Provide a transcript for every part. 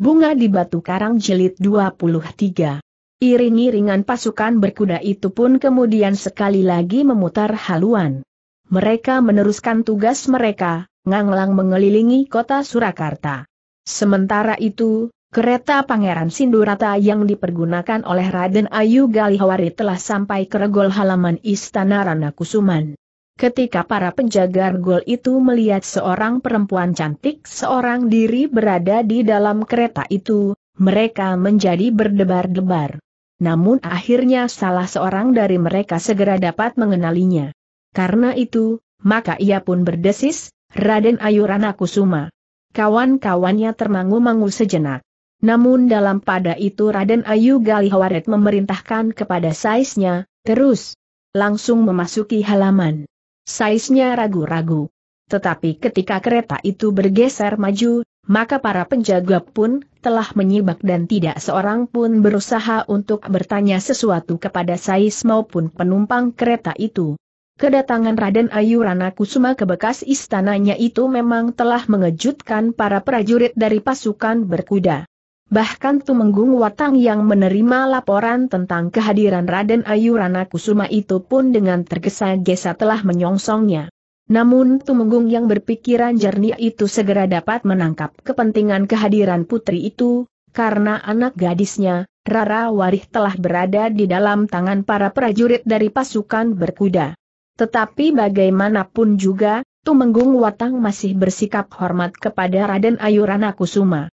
Bunga di Batu Karang Jelit 23. Iring-iringan pasukan berkuda itu pun kemudian sekali lagi memutar haluan. Mereka meneruskan tugas mereka, nganglang mengelilingi kota Surakarta. Sementara itu, kereta Pangeran Sindurata yang dipergunakan oleh Raden Ayu Galihawari telah sampai ke regol halaman Istana Ranakusuman. Ketika para penjaga gol itu melihat seorang perempuan cantik seorang diri berada di dalam kereta itu, mereka menjadi berdebar-debar. Namun akhirnya salah seorang dari mereka segera dapat mengenalinya. Karena itu, maka ia pun berdesis, Raden Ayurana Kusuma. Kawan-kawannya termangu-mangu sejenak. Namun dalam pada itu Raden Ayu Galihawaret memerintahkan kepada saisnya, terus, langsung memasuki halaman. Saisnya ragu-ragu. Tetapi ketika kereta itu bergeser maju, maka para penjaga pun telah menyibak dan tidak seorang pun berusaha untuk bertanya sesuatu kepada Sais maupun penumpang kereta itu. Kedatangan Raden Ayu Rana Kusuma ke bekas istananya itu memang telah mengejutkan para prajurit dari pasukan berkuda. Bahkan Tumenggung Watang yang menerima laporan tentang kehadiran Raden Ayu Rana Kusuma itu pun dengan tergesa-gesa telah menyongsongnya. Namun Tumenggung yang berpikiran jernih itu segera dapat menangkap kepentingan kehadiran putri itu, karena anak gadisnya, Rara Warih telah berada di dalam tangan para prajurit dari pasukan berkuda. Tetapi bagaimanapun juga, Tumenggung Watang masih bersikap hormat kepada Raden Ayu Rana Kusuma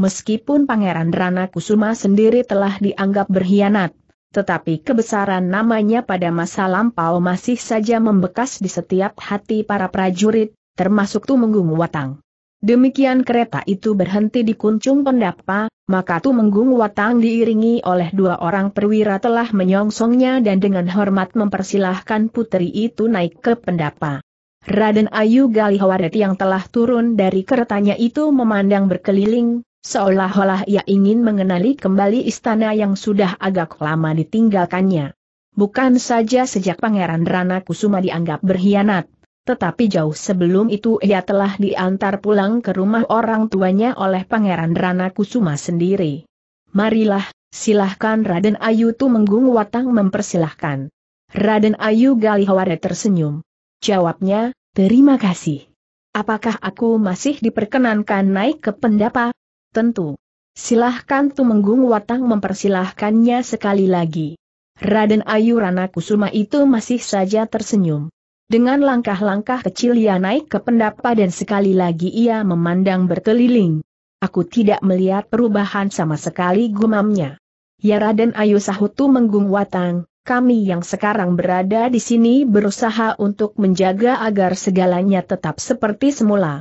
meskipun Pangeran Rana Kusuma sendiri telah dianggap berkhianat, tetapi kebesaran namanya pada masa lampau masih saja membekas di setiap hati para prajurit, termasuk Tumenggung Watang. Demikian kereta itu berhenti di Kuncung Pendapa, maka Tumenggung Watang diiringi oleh dua orang perwira telah menyongsongnya dan dengan hormat mempersilahkan putri itu naik ke pendapa. Raden Ayu Galihawaret yang telah turun dari keretanya itu memandang berkeliling, Seolah-olah ia ingin mengenali kembali istana yang sudah agak lama ditinggalkannya. Bukan saja sejak Pangeran Rana Kusuma dianggap berkhianat, tetapi jauh sebelum itu ia telah diantar pulang ke rumah orang tuanya oleh Pangeran Rana Kusuma sendiri. Marilah, silahkan Raden Ayu Tu Menggung Watang mempersilahkan. Raden Ayu Galihawara tersenyum. Jawabnya, terima kasih. Apakah aku masih diperkenankan naik ke pendapa? Tentu. Silahkan Tumenggung Watang mempersilahkannya sekali lagi. Raden Ayu Rana Kusuma itu masih saja tersenyum. Dengan langkah-langkah kecil ia naik ke pendapa dan sekali lagi ia memandang berkeliling. Aku tidak melihat perubahan sama sekali gumamnya. Ya Raden Ayu sahut Tumenggung Watang, kami yang sekarang berada di sini berusaha untuk menjaga agar segalanya tetap seperti semula.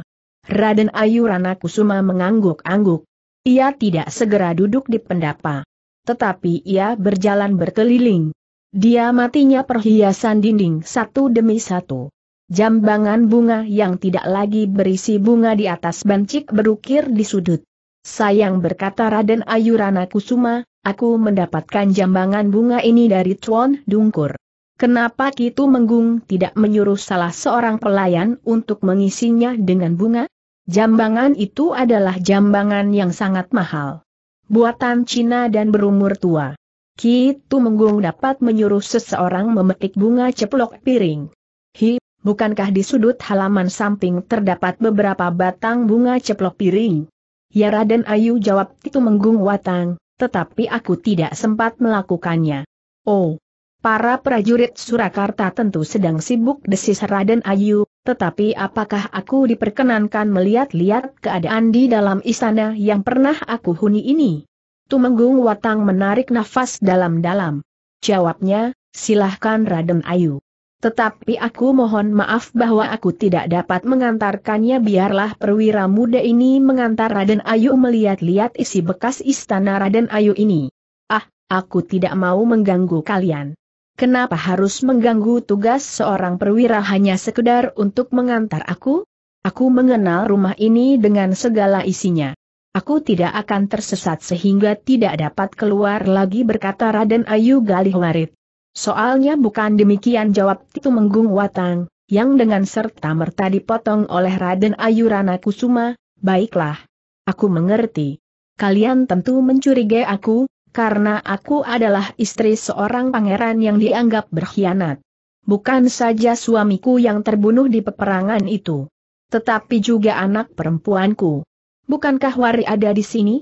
Raden Ayu Rana Kusuma mengangguk-angguk. Ia tidak segera duduk di pendapa. Tetapi ia berjalan berkeliling. Dia matinya perhiasan dinding satu demi satu. Jambangan bunga yang tidak lagi berisi bunga di atas bancik berukir di sudut. Sayang berkata Raden Ayu Rana Kusuma, aku mendapatkan jambangan bunga ini dari Tuan Dungkur. Kenapa Kitu Menggung tidak menyuruh salah seorang pelayan untuk mengisinya dengan bunga? Jambangan itu adalah jambangan yang sangat mahal. Buatan Cina dan berumur tua. Kitu Menggung dapat menyuruh seseorang memetik bunga ceplok piring. Hi, bukankah di sudut halaman samping terdapat beberapa batang bunga ceplok piring? Ya Raden Ayu jawab Kitu Menggung Watang, tetapi aku tidak sempat melakukannya. Oh, Para prajurit Surakarta tentu sedang sibuk desis Raden Ayu, tetapi apakah aku diperkenankan melihat-lihat keadaan di dalam istana yang pernah aku huni ini? Tumenggung Watang menarik nafas dalam-dalam. Jawabnya, silahkan Raden Ayu. Tetapi aku mohon maaf bahwa aku tidak dapat mengantarkannya biarlah perwira muda ini mengantar Raden Ayu melihat-lihat isi bekas istana Raden Ayu ini. Ah, aku tidak mau mengganggu kalian. Kenapa harus mengganggu tugas seorang perwira hanya sekedar untuk mengantar aku? Aku mengenal rumah ini dengan segala isinya. Aku tidak akan tersesat sehingga tidak dapat keluar lagi berkata Raden Ayu Galih Warit. Soalnya bukan demikian jawab Titu Menggung Watang, yang dengan serta merta dipotong oleh Raden Ayu Rana Kusuma, baiklah. Aku mengerti. Kalian tentu mencurigai aku, karena aku adalah istri seorang pangeran yang dianggap berkhianat. Bukan saja suamiku yang terbunuh di peperangan itu, tetapi juga anak perempuanku. Bukankah Wari ada di sini?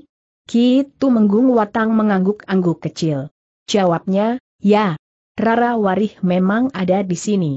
Kitu Menggung Watang mengangguk-angguk kecil. Jawabnya, ya. Rara Warih memang ada di sini.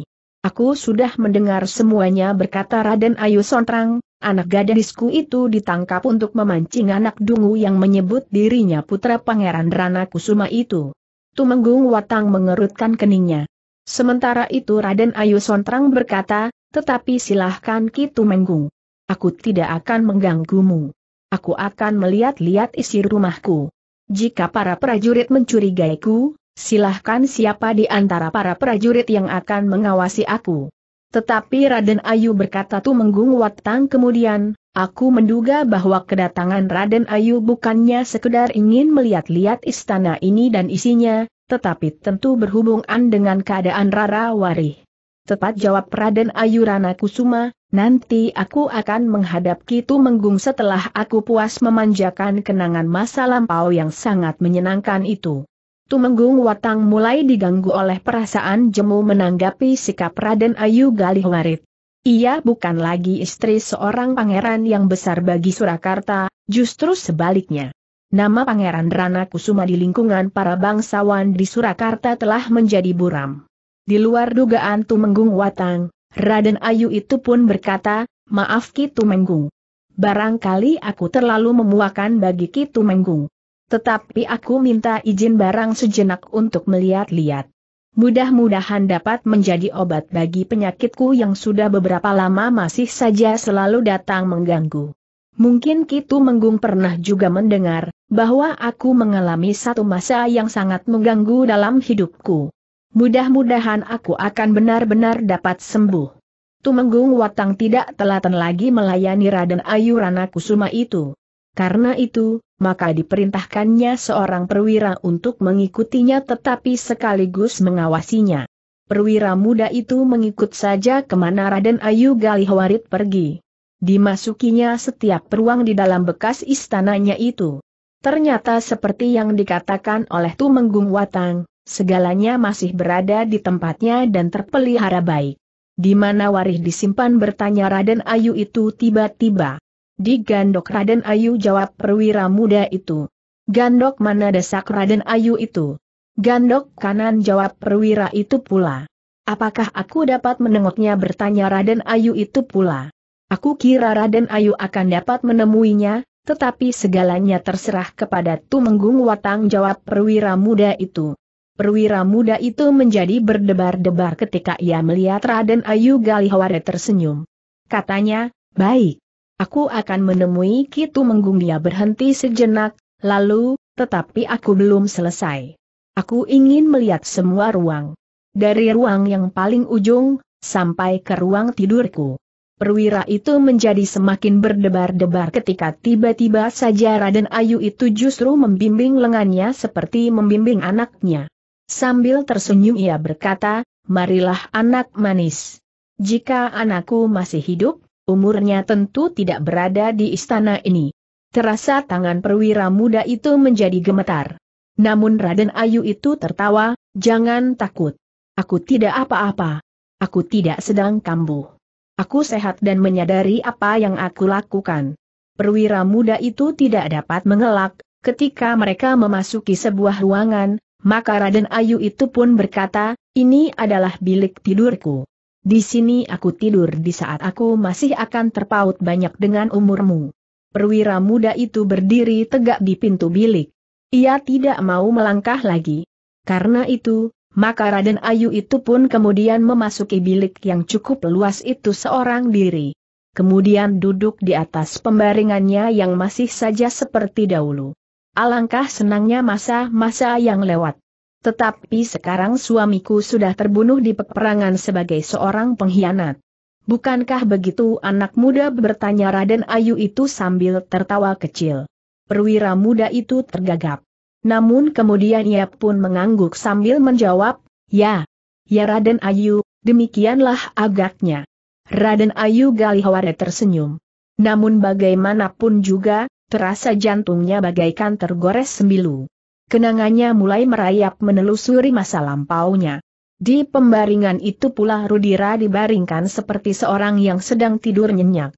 Aku sudah mendengar semuanya berkata Raden Ayu Sontrang, Anak gadisku itu ditangkap untuk memancing anak dungu yang menyebut dirinya putra pangeran Rana Kusuma itu. Tumenggung Watang mengerutkan keningnya. Sementara itu Raden Ayu Sontrang berkata, tetapi silahkan Ki Tumenggung. Aku tidak akan mengganggumu. Aku akan melihat-lihat isi rumahku. Jika para prajurit mencurigaiku, silahkan siapa di antara para prajurit yang akan mengawasi aku. Tetapi Raden Ayu berkata menggung Watang kemudian, aku menduga bahwa kedatangan Raden Ayu bukannya sekedar ingin melihat-lihat istana ini dan isinya, tetapi tentu berhubungan dengan keadaan Rara Wari. Tepat jawab Raden Ayu Rana Kusuma, nanti aku akan menghadap Kitu Menggung setelah aku puas memanjakan kenangan masa lampau yang sangat menyenangkan itu. Tumenggung Watang mulai diganggu oleh perasaan jemu menanggapi sikap Raden Ayu Galih Warit. Ia bukan lagi istri seorang pangeran yang besar bagi Surakarta, justru sebaliknya. Nama Pangeran Rana Kusuma di lingkungan para bangsawan di Surakarta telah menjadi buram. Di luar dugaan Tumenggung Watang, Raden Ayu itu pun berkata, maaf Ki Tumenggung. Barangkali aku terlalu memuakan bagi Ki Tumenggung. Tetapi aku minta izin barang sejenak untuk melihat-lihat. Mudah-mudahan dapat menjadi obat bagi penyakitku yang sudah beberapa lama masih saja selalu datang mengganggu. Mungkin Kitu Menggung pernah juga mendengar, bahwa aku mengalami satu masa yang sangat mengganggu dalam hidupku. Mudah-mudahan aku akan benar-benar dapat sembuh. Tumenggung Watang tidak telaten lagi melayani Raden Ayu Rana Kusuma itu. Karena itu, maka diperintahkannya seorang perwira untuk mengikutinya tetapi sekaligus mengawasinya. Perwira muda itu mengikut saja kemana Raden Ayu Galihwarit pergi. Dimasukinya setiap ruang di dalam bekas istananya itu. Ternyata seperti yang dikatakan oleh Tumenggung Watang, segalanya masih berada di tempatnya dan terpelihara baik. Di mana warih disimpan bertanya Raden Ayu itu tiba-tiba. Di Gandok Raden Ayu jawab perwira muda itu. Gandok mana desak Raden Ayu itu? Gandok kanan jawab perwira itu pula. Apakah aku dapat menengoknya bertanya Raden Ayu itu pula. Aku kira Raden Ayu akan dapat menemuinya, tetapi segalanya terserah kepada Tumenggung Watang jawab perwira muda itu. Perwira muda itu menjadi berdebar-debar ketika ia melihat Raden Ayu Galihawade tersenyum. Katanya, baik. Aku akan menemui Kitu Menggung dia berhenti sejenak, lalu, tetapi aku belum selesai. Aku ingin melihat semua ruang. Dari ruang yang paling ujung, sampai ke ruang tidurku. Perwira itu menjadi semakin berdebar-debar ketika tiba-tiba saja Raden Ayu itu justru membimbing lengannya seperti membimbing anaknya. Sambil tersenyum ia berkata, marilah anak manis. Jika anakku masih hidup, umurnya tentu tidak berada di istana ini. Terasa tangan perwira muda itu menjadi gemetar. Namun Raden Ayu itu tertawa, jangan takut. Aku tidak apa-apa. Aku tidak sedang kambuh. Aku sehat dan menyadari apa yang aku lakukan. Perwira muda itu tidak dapat mengelak, ketika mereka memasuki sebuah ruangan, maka Raden Ayu itu pun berkata, ini adalah bilik tidurku. Di sini aku tidur di saat aku masih akan terpaut banyak dengan umurmu. Perwira muda itu berdiri tegak di pintu bilik. Ia tidak mau melangkah lagi. Karena itu, maka Raden Ayu itu pun kemudian memasuki bilik yang cukup luas itu seorang diri. Kemudian duduk di atas pembaringannya yang masih saja seperti dahulu. Alangkah senangnya masa-masa yang lewat. Tetapi sekarang suamiku sudah terbunuh di peperangan sebagai seorang pengkhianat. Bukankah begitu anak muda bertanya Raden Ayu itu sambil tertawa kecil. Perwira muda itu tergagap. Namun kemudian ia pun mengangguk sambil menjawab, ya, ya Raden Ayu, demikianlah agaknya. Raden Ayu Galihawara tersenyum. Namun bagaimanapun juga, terasa jantungnya bagaikan tergores sembilu kenangannya mulai merayap menelusuri masa lampaunya. Di pembaringan itu pula Rudira dibaringkan seperti seorang yang sedang tidur nyenyak.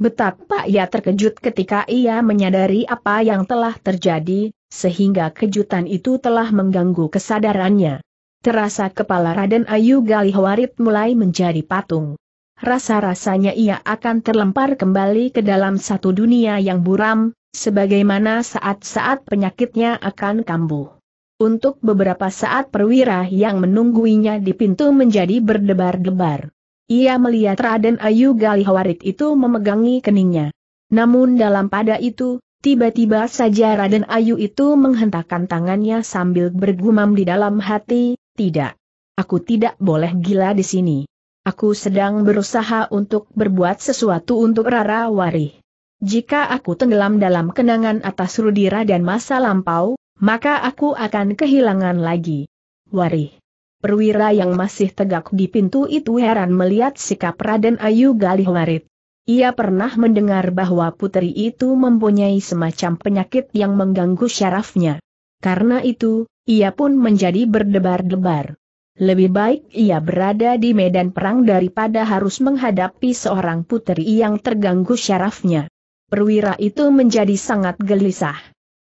Betapa ia terkejut ketika ia menyadari apa yang telah terjadi, sehingga kejutan itu telah mengganggu kesadarannya. Terasa kepala Raden Ayu Galihwarit mulai menjadi patung rasa-rasanya ia akan terlempar kembali ke dalam satu dunia yang buram, sebagaimana saat-saat penyakitnya akan kambuh. Untuk beberapa saat perwira yang menungguinya di pintu menjadi berdebar-debar. Ia melihat Raden Ayu Galihawarit itu memegangi keningnya. Namun dalam pada itu, tiba-tiba saja Raden Ayu itu menghentakkan tangannya sambil bergumam di dalam hati, tidak. Aku tidak boleh gila di sini. Aku sedang berusaha untuk berbuat sesuatu untuk Rara Wari. Jika aku tenggelam dalam kenangan atas Rudira dan masa lampau, maka aku akan kehilangan lagi. Wari. Perwira yang masih tegak di pintu itu heran melihat sikap Raden Ayu Galih Warit. Ia pernah mendengar bahwa putri itu mempunyai semacam penyakit yang mengganggu syarafnya. Karena itu, ia pun menjadi berdebar-debar. Lebih baik ia berada di medan perang daripada harus menghadapi seorang putri yang terganggu syarafnya. Perwira itu menjadi sangat gelisah.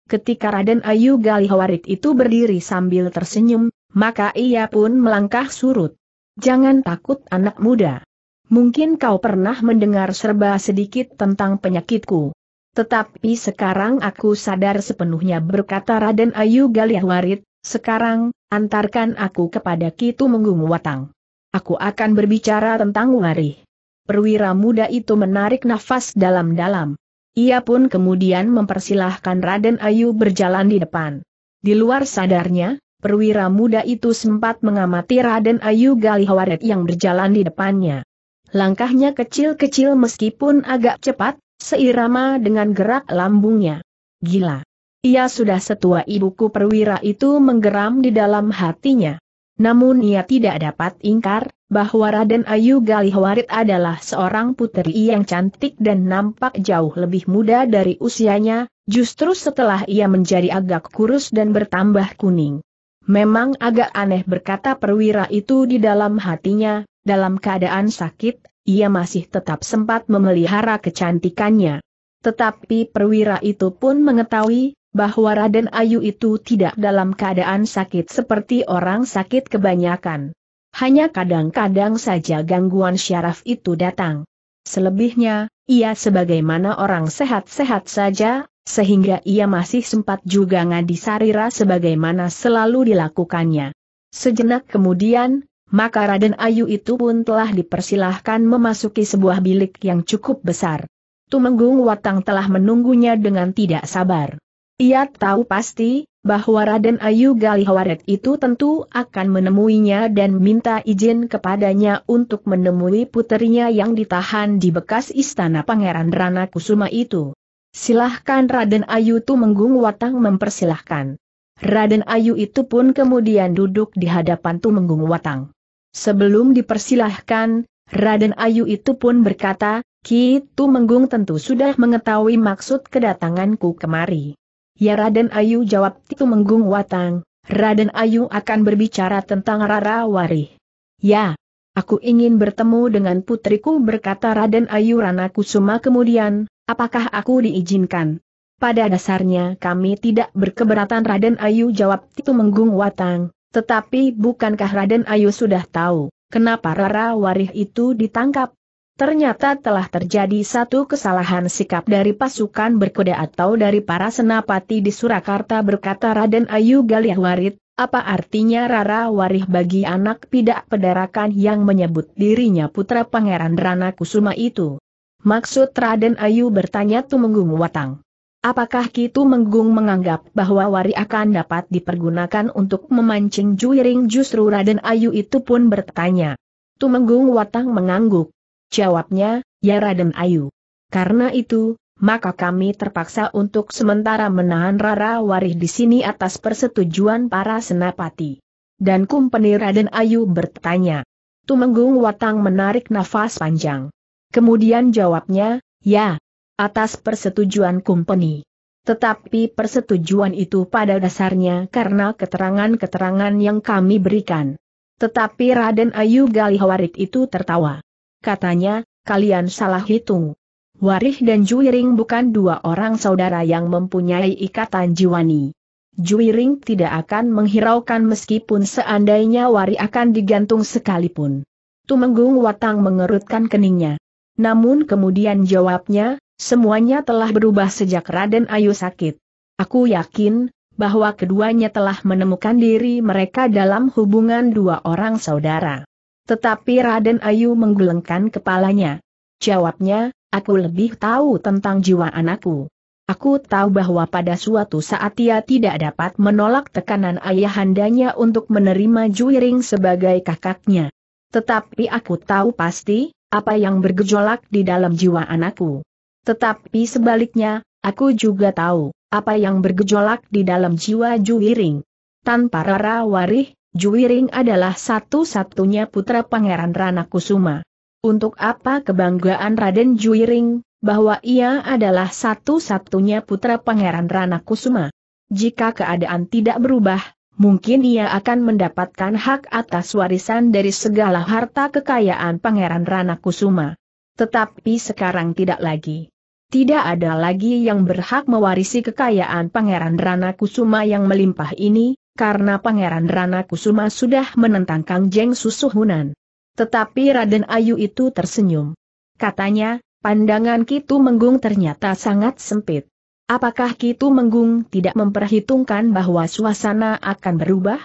Ketika Raden Ayu Galihawarit itu berdiri sambil tersenyum, maka ia pun melangkah surut. Jangan takut anak muda. Mungkin kau pernah mendengar serba sedikit tentang penyakitku. Tetapi sekarang aku sadar sepenuhnya berkata Raden Ayu Galihawarit, sekarang, Antarkan aku kepada Kitu Menggung Watang. Aku akan berbicara tentang Wari. Perwira muda itu menarik nafas dalam-dalam. Ia pun kemudian mempersilahkan Raden Ayu berjalan di depan. Di luar sadarnya, perwira muda itu sempat mengamati Raden Ayu Galihawaret yang berjalan di depannya. Langkahnya kecil-kecil meskipun agak cepat, seirama dengan gerak lambungnya. Gila. Ia sudah setua ibuku perwira itu menggeram di dalam hatinya. Namun ia tidak dapat ingkar, bahwa Raden Ayu Galihwarit adalah seorang putri yang cantik dan nampak jauh lebih muda dari usianya, justru setelah ia menjadi agak kurus dan bertambah kuning. Memang agak aneh berkata perwira itu di dalam hatinya, dalam keadaan sakit, ia masih tetap sempat memelihara kecantikannya. Tetapi perwira itu pun mengetahui, bahwa Raden Ayu itu tidak dalam keadaan sakit seperti orang sakit kebanyakan. Hanya kadang-kadang saja gangguan syaraf itu datang. Selebihnya, ia sebagaimana orang sehat-sehat saja, sehingga ia masih sempat juga ngadi sarira sebagaimana selalu dilakukannya. Sejenak kemudian, maka Raden Ayu itu pun telah dipersilahkan memasuki sebuah bilik yang cukup besar. Tumenggung Watang telah menunggunya dengan tidak sabar. Ia tahu pasti, bahwa Raden Ayu Galihawaret itu tentu akan menemuinya dan minta izin kepadanya untuk menemui puterinya yang ditahan di bekas istana Pangeran Rana Kusuma itu. Silahkan Raden Ayu itu Tumenggung Watang mempersilahkan. Raden Ayu itu pun kemudian duduk di hadapan Tumenggung Watang. Sebelum dipersilahkan, Raden Ayu itu pun berkata, Ki Tumenggung tentu sudah mengetahui maksud kedatanganku kemari. Ya Raden Ayu jawab Titu Menggung Watang, Raden Ayu akan berbicara tentang Rara Wari. Ya, aku ingin bertemu dengan putriku berkata Raden Ayu Rana Kusuma kemudian, apakah aku diizinkan? Pada dasarnya kami tidak berkeberatan Raden Ayu jawab Titu Menggung Watang, tetapi bukankah Raden Ayu sudah tahu, kenapa Rara Warih itu ditangkap? Ternyata telah terjadi satu kesalahan sikap dari pasukan berkuda atau dari para senapati di Surakarta berkata Raden Ayu Galih Warit, apa artinya Rara Warih bagi anak pidak pedarakan yang menyebut dirinya putra Pangeran Rana Kusuma itu? Maksud Raden Ayu bertanya Tumenggung Watang. Apakah Kitu Menggung menganggap bahwa Wari akan dapat dipergunakan untuk memancing juiring justru Raden Ayu itu pun bertanya. Tumenggung Watang mengangguk, Jawabnya, ya Raden Ayu. Karena itu, maka kami terpaksa untuk sementara menahan Rara Warih di sini atas persetujuan para senapati. Dan Kumpeni Raden Ayu bertanya. Tumenggung Watang menarik nafas panjang. Kemudian jawabnya, ya, atas persetujuan Kumpeni. Tetapi persetujuan itu pada dasarnya karena keterangan-keterangan yang kami berikan. Tetapi Raden Ayu Galihawarit itu tertawa katanya, kalian salah hitung. Warih dan Juiring bukan dua orang saudara yang mempunyai ikatan jiwani. Juiring tidak akan menghiraukan meskipun seandainya Wari akan digantung sekalipun. Tumenggung Watang mengerutkan keningnya. Namun kemudian jawabnya, semuanya telah berubah sejak Raden Ayu sakit. Aku yakin, bahwa keduanya telah menemukan diri mereka dalam hubungan dua orang saudara. Tetapi Raden Ayu menggelengkan kepalanya. Jawabnya, aku lebih tahu tentang jiwa anakku. Aku tahu bahwa pada suatu saat ia tidak dapat menolak tekanan ayahandanya untuk menerima Juiring sebagai kakaknya. Tetapi aku tahu pasti, apa yang bergejolak di dalam jiwa anakku. Tetapi sebaliknya, aku juga tahu, apa yang bergejolak di dalam jiwa Juiring. Tanpa Rara Warih, Juwiring adalah satu-satunya putra Pangeran Rana Kusuma. Untuk apa kebanggaan Raden Juwiring bahwa ia adalah satu-satunya putra Pangeran Rana Kusuma? Jika keadaan tidak berubah, mungkin ia akan mendapatkan hak atas warisan dari segala harta kekayaan Pangeran Rana Kusuma. Tetapi sekarang tidak lagi. Tidak ada lagi yang berhak mewarisi kekayaan Pangeran Rana Kusuma yang melimpah ini, karena Pangeran Rana Kusuma sudah menentang Kang Jeng Susuhunan. Tetapi Raden Ayu itu tersenyum. Katanya, pandangan Kitu Menggung ternyata sangat sempit. Apakah Kitu Menggung tidak memperhitungkan bahwa suasana akan berubah?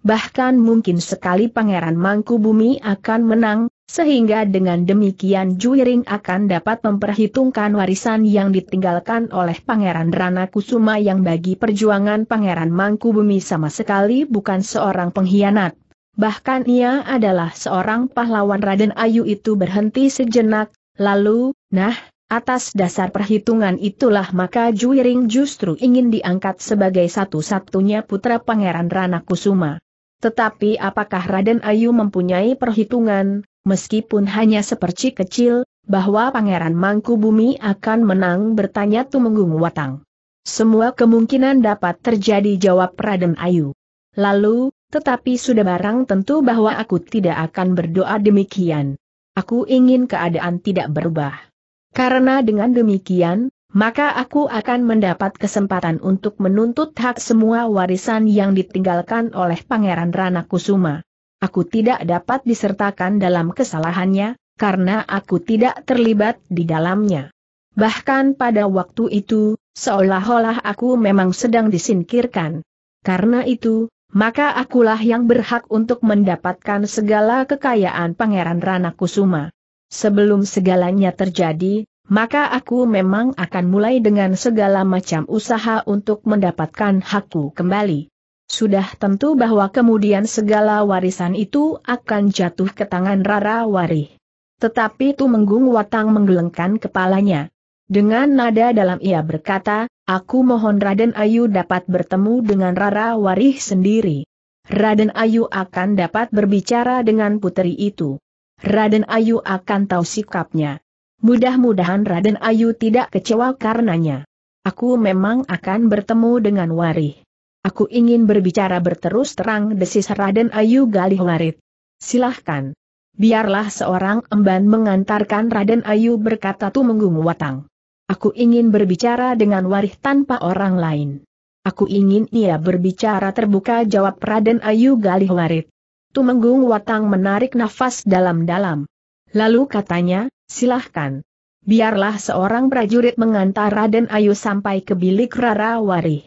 Bahkan mungkin sekali Pangeran Mangku Bumi akan menang, sehingga dengan demikian Juiring akan dapat memperhitungkan warisan yang ditinggalkan oleh Pangeran Rana Kusuma yang bagi perjuangan Pangeran Mangku Bumi sama sekali bukan seorang pengkhianat. Bahkan ia adalah seorang pahlawan Raden Ayu itu berhenti sejenak, lalu, nah, Atas dasar perhitungan itulah maka Juiring justru ingin diangkat sebagai satu-satunya putra Pangeran Rana Kusuma. Tetapi apakah Raden Ayu mempunyai perhitungan, meskipun hanya sepercik kecil, bahwa Pangeran Mangku Bumi akan menang bertanya Tumenggung Watang. Semua kemungkinan dapat terjadi jawab Raden Ayu. Lalu, tetapi sudah barang tentu bahwa aku tidak akan berdoa demikian. Aku ingin keadaan tidak berubah. Karena dengan demikian, maka aku akan mendapat kesempatan untuk menuntut hak semua warisan yang ditinggalkan oleh Pangeran Ranakusuma aku tidak dapat disertakan dalam kesalahannya, karena aku tidak terlibat di dalamnya. Bahkan pada waktu itu, seolah-olah aku memang sedang disingkirkan. Karena itu, maka akulah yang berhak untuk mendapatkan segala kekayaan Pangeran Ranakusuma. Sebelum segalanya terjadi, maka aku memang akan mulai dengan segala macam usaha untuk mendapatkan hakku kembali. Sudah tentu bahwa kemudian segala warisan itu akan jatuh ke tangan Rara Wari. Tetapi Tumenggung Watang menggelengkan kepalanya. Dengan nada dalam ia berkata, aku mohon Raden Ayu dapat bertemu dengan Rara Warih sendiri. Raden Ayu akan dapat berbicara dengan putri itu. Raden Ayu akan tahu sikapnya. Mudah-mudahan Raden Ayu tidak kecewa karenanya. Aku memang akan bertemu dengan Warih. Aku ingin berbicara berterus terang desis Raden Ayu Galih Warit. Silahkan. Biarlah seorang emban mengantarkan Raden Ayu berkata Tumenggung watang. Aku ingin berbicara dengan warih tanpa orang lain. Aku ingin ia berbicara terbuka jawab Raden Ayu Galih Warit. Tumenggung Watang menarik nafas dalam-dalam. Lalu katanya, silahkan. Biarlah seorang prajurit mengantar Raden Ayu sampai ke bilik Rara Warih.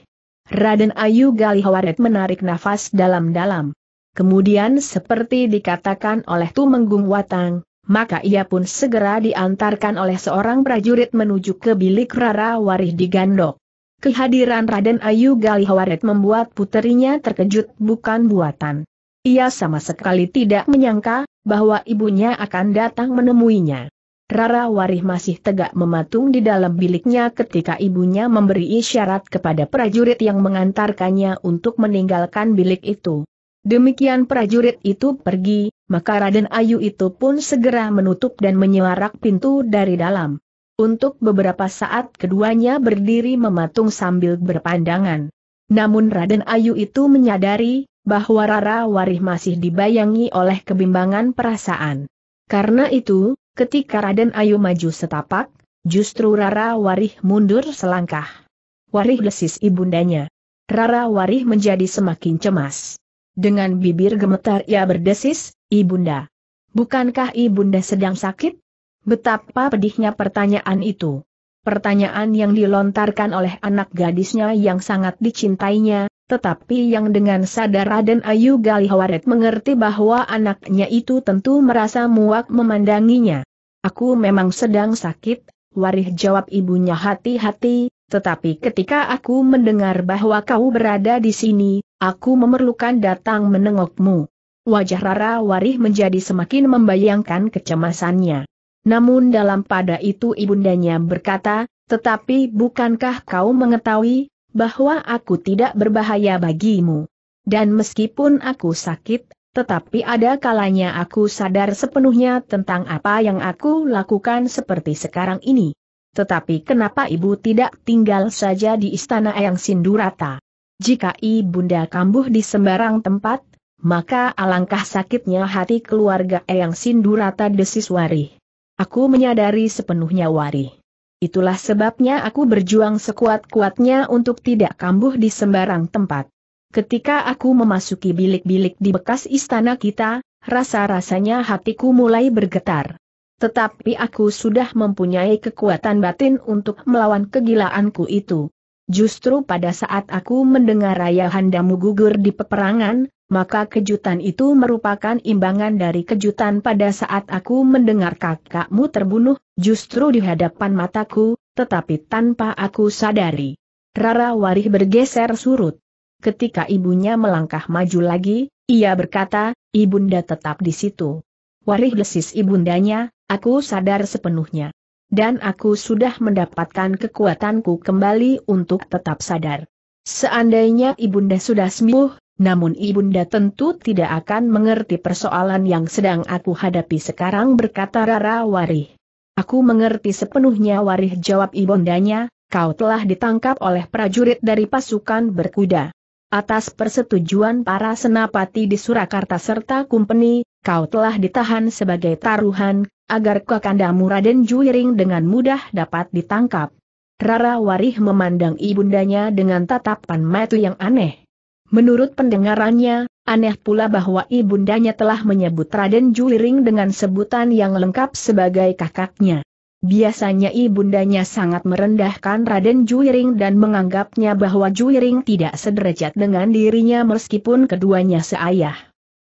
Raden Ayu Galihawaret menarik nafas dalam-dalam. Kemudian seperti dikatakan oleh Tumenggung Watang, maka ia pun segera diantarkan oleh seorang prajurit menuju ke bilik Rara Warih di Gandok. Kehadiran Raden Ayu Galihawaret membuat puterinya terkejut bukan buatan. Ia sama sekali tidak menyangka, bahwa ibunya akan datang menemuinya. Rara Warih masih tegak mematung di dalam biliknya ketika ibunya memberi isyarat kepada prajurit yang mengantarkannya untuk meninggalkan bilik itu. Demikian prajurit itu pergi, maka Raden Ayu itu pun segera menutup dan menyuarak pintu dari dalam. Untuk beberapa saat keduanya berdiri mematung sambil berpandangan. Namun Raden Ayu itu menyadari, bahwa Rara Warih masih dibayangi oleh kebimbangan perasaan. Karena itu, Ketika Raden Ayu maju setapak, justru Rara Warih mundur selangkah. Warih lesis ibundanya. Rara Warih menjadi semakin cemas. Dengan bibir gemetar ia berdesis, Ibunda. Bukankah Ibunda sedang sakit? Betapa pedihnya pertanyaan itu. Pertanyaan yang dilontarkan oleh anak gadisnya yang sangat dicintainya, tetapi yang dengan sadar Raden Ayu Galihawaret mengerti bahwa anaknya itu tentu merasa muak memandanginya. Aku memang sedang sakit, warih jawab ibunya hati-hati, tetapi ketika aku mendengar bahwa kau berada di sini, aku memerlukan datang menengokmu. Wajah Rara Warih menjadi semakin membayangkan kecemasannya. Namun dalam pada itu ibundanya berkata, tetapi bukankah kau mengetahui, bahwa aku tidak berbahaya bagimu? Dan meskipun aku sakit, tetapi ada kalanya aku sadar sepenuhnya tentang apa yang aku lakukan seperti sekarang ini. Tetapi kenapa ibu tidak tinggal saja di istana Eyang Sindurata? Jika ibunda kambuh di sembarang tempat, maka alangkah sakitnya hati keluarga Eyang Sindurata desiswari. Aku menyadari sepenuhnya wari. Itulah sebabnya aku berjuang sekuat-kuatnya untuk tidak kambuh di sembarang tempat ketika aku memasuki bilik-bilik di bekas istana kita, rasa-rasanya hatiku mulai bergetar. Tetapi aku sudah mempunyai kekuatan batin untuk melawan kegilaanku itu. Justru pada saat aku mendengar Ayahandamu gugur di peperangan, maka kejutan itu merupakan imbangan dari kejutan pada saat aku mendengar kakakmu terbunuh, justru di hadapan mataku, tetapi tanpa aku sadari. Rara Warih bergeser surut. Ketika ibunya melangkah maju lagi, ia berkata, Ibunda tetap di situ. Warih desis ibundanya, aku sadar sepenuhnya. Dan aku sudah mendapatkan kekuatanku kembali untuk tetap sadar. Seandainya ibunda sudah sembuh, namun ibunda tentu tidak akan mengerti persoalan yang sedang aku hadapi sekarang berkata Rara Warih. Aku mengerti sepenuhnya Warih jawab ibundanya, kau telah ditangkap oleh prajurit dari pasukan berkuda. Atas persetujuan para senapati di Surakarta serta kumpeni, kau telah ditahan sebagai taruhan, agar kakandamu Raden Juiring dengan mudah dapat ditangkap. Rara Warih memandang ibundanya dengan tatapan mata yang aneh. Menurut pendengarannya, aneh pula bahwa ibundanya telah menyebut Raden Juiring dengan sebutan yang lengkap sebagai kakaknya. Biasanya ibundanya sangat merendahkan Raden Juiring dan menganggapnya bahwa Juiring tidak sederajat dengan dirinya meskipun keduanya seayah.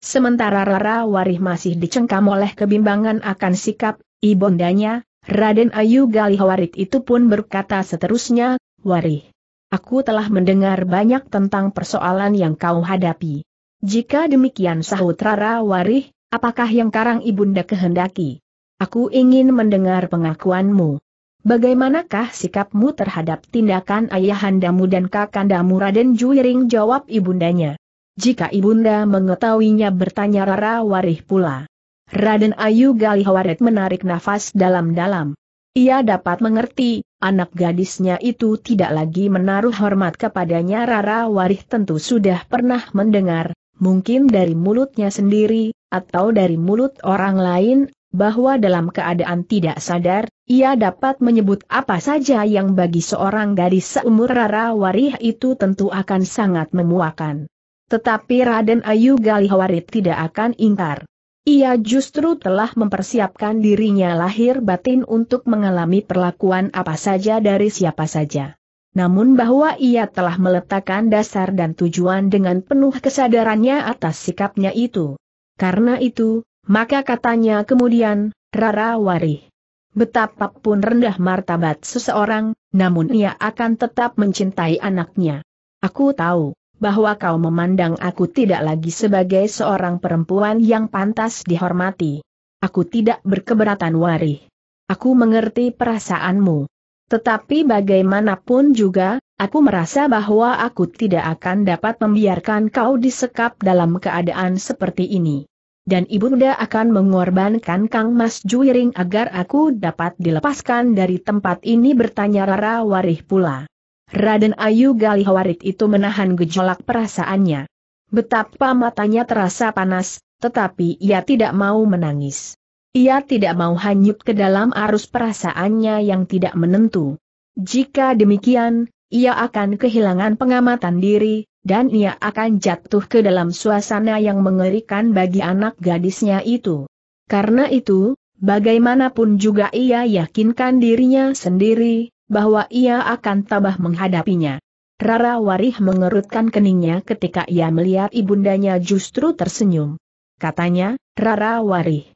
Sementara Rara Warih masih dicengkam oleh kebimbangan akan sikap ibundanya, Raden Ayu Galih Warit itu pun berkata seterusnya, Warih, aku telah mendengar banyak tentang persoalan yang kau hadapi. Jika demikian sahut Rara Warih, apakah yang karang ibunda kehendaki? Aku ingin mendengar pengakuanmu. Bagaimanakah sikapmu terhadap tindakan ayahandamu dan kakandamu Raden Juiring jawab ibundanya. Jika ibunda mengetahuinya bertanya Rara Warih pula. Raden Ayu Galihawaret menarik nafas dalam-dalam. Ia dapat mengerti, anak gadisnya itu tidak lagi menaruh hormat kepadanya Rara Warih tentu sudah pernah mendengar, mungkin dari mulutnya sendiri, atau dari mulut orang lain, bahwa dalam keadaan tidak sadar, ia dapat menyebut apa saja yang bagi seorang gadis seumur Rara Warih itu tentu akan sangat memuakan. Tetapi Raden Ayu Galihawarit tidak akan ingkar. Ia justru telah mempersiapkan dirinya lahir batin untuk mengalami perlakuan apa saja dari siapa saja. Namun bahwa ia telah meletakkan dasar dan tujuan dengan penuh kesadarannya atas sikapnya itu. Karena itu, maka katanya kemudian, Rara Wari. Betapapun rendah martabat seseorang, namun ia akan tetap mencintai anaknya. Aku tahu, bahwa kau memandang aku tidak lagi sebagai seorang perempuan yang pantas dihormati. Aku tidak berkeberatan Wari. Aku mengerti perasaanmu. Tetapi bagaimanapun juga, aku merasa bahwa aku tidak akan dapat membiarkan kau disekap dalam keadaan seperti ini dan ibunda akan mengorbankan Kang Mas Juiring agar aku dapat dilepaskan dari tempat ini bertanya Rara Warih pula. Raden Ayu Galihawarit itu menahan gejolak perasaannya. Betapa matanya terasa panas, tetapi ia tidak mau menangis. Ia tidak mau hanyut ke dalam arus perasaannya yang tidak menentu. Jika demikian, ia akan kehilangan pengamatan diri, dan ia akan jatuh ke dalam suasana yang mengerikan bagi anak gadisnya itu. Karena itu, bagaimanapun juga ia yakinkan dirinya sendiri, bahwa ia akan tabah menghadapinya. Rara Warih mengerutkan keningnya ketika ia melihat ibundanya justru tersenyum. Katanya, Rara Warih.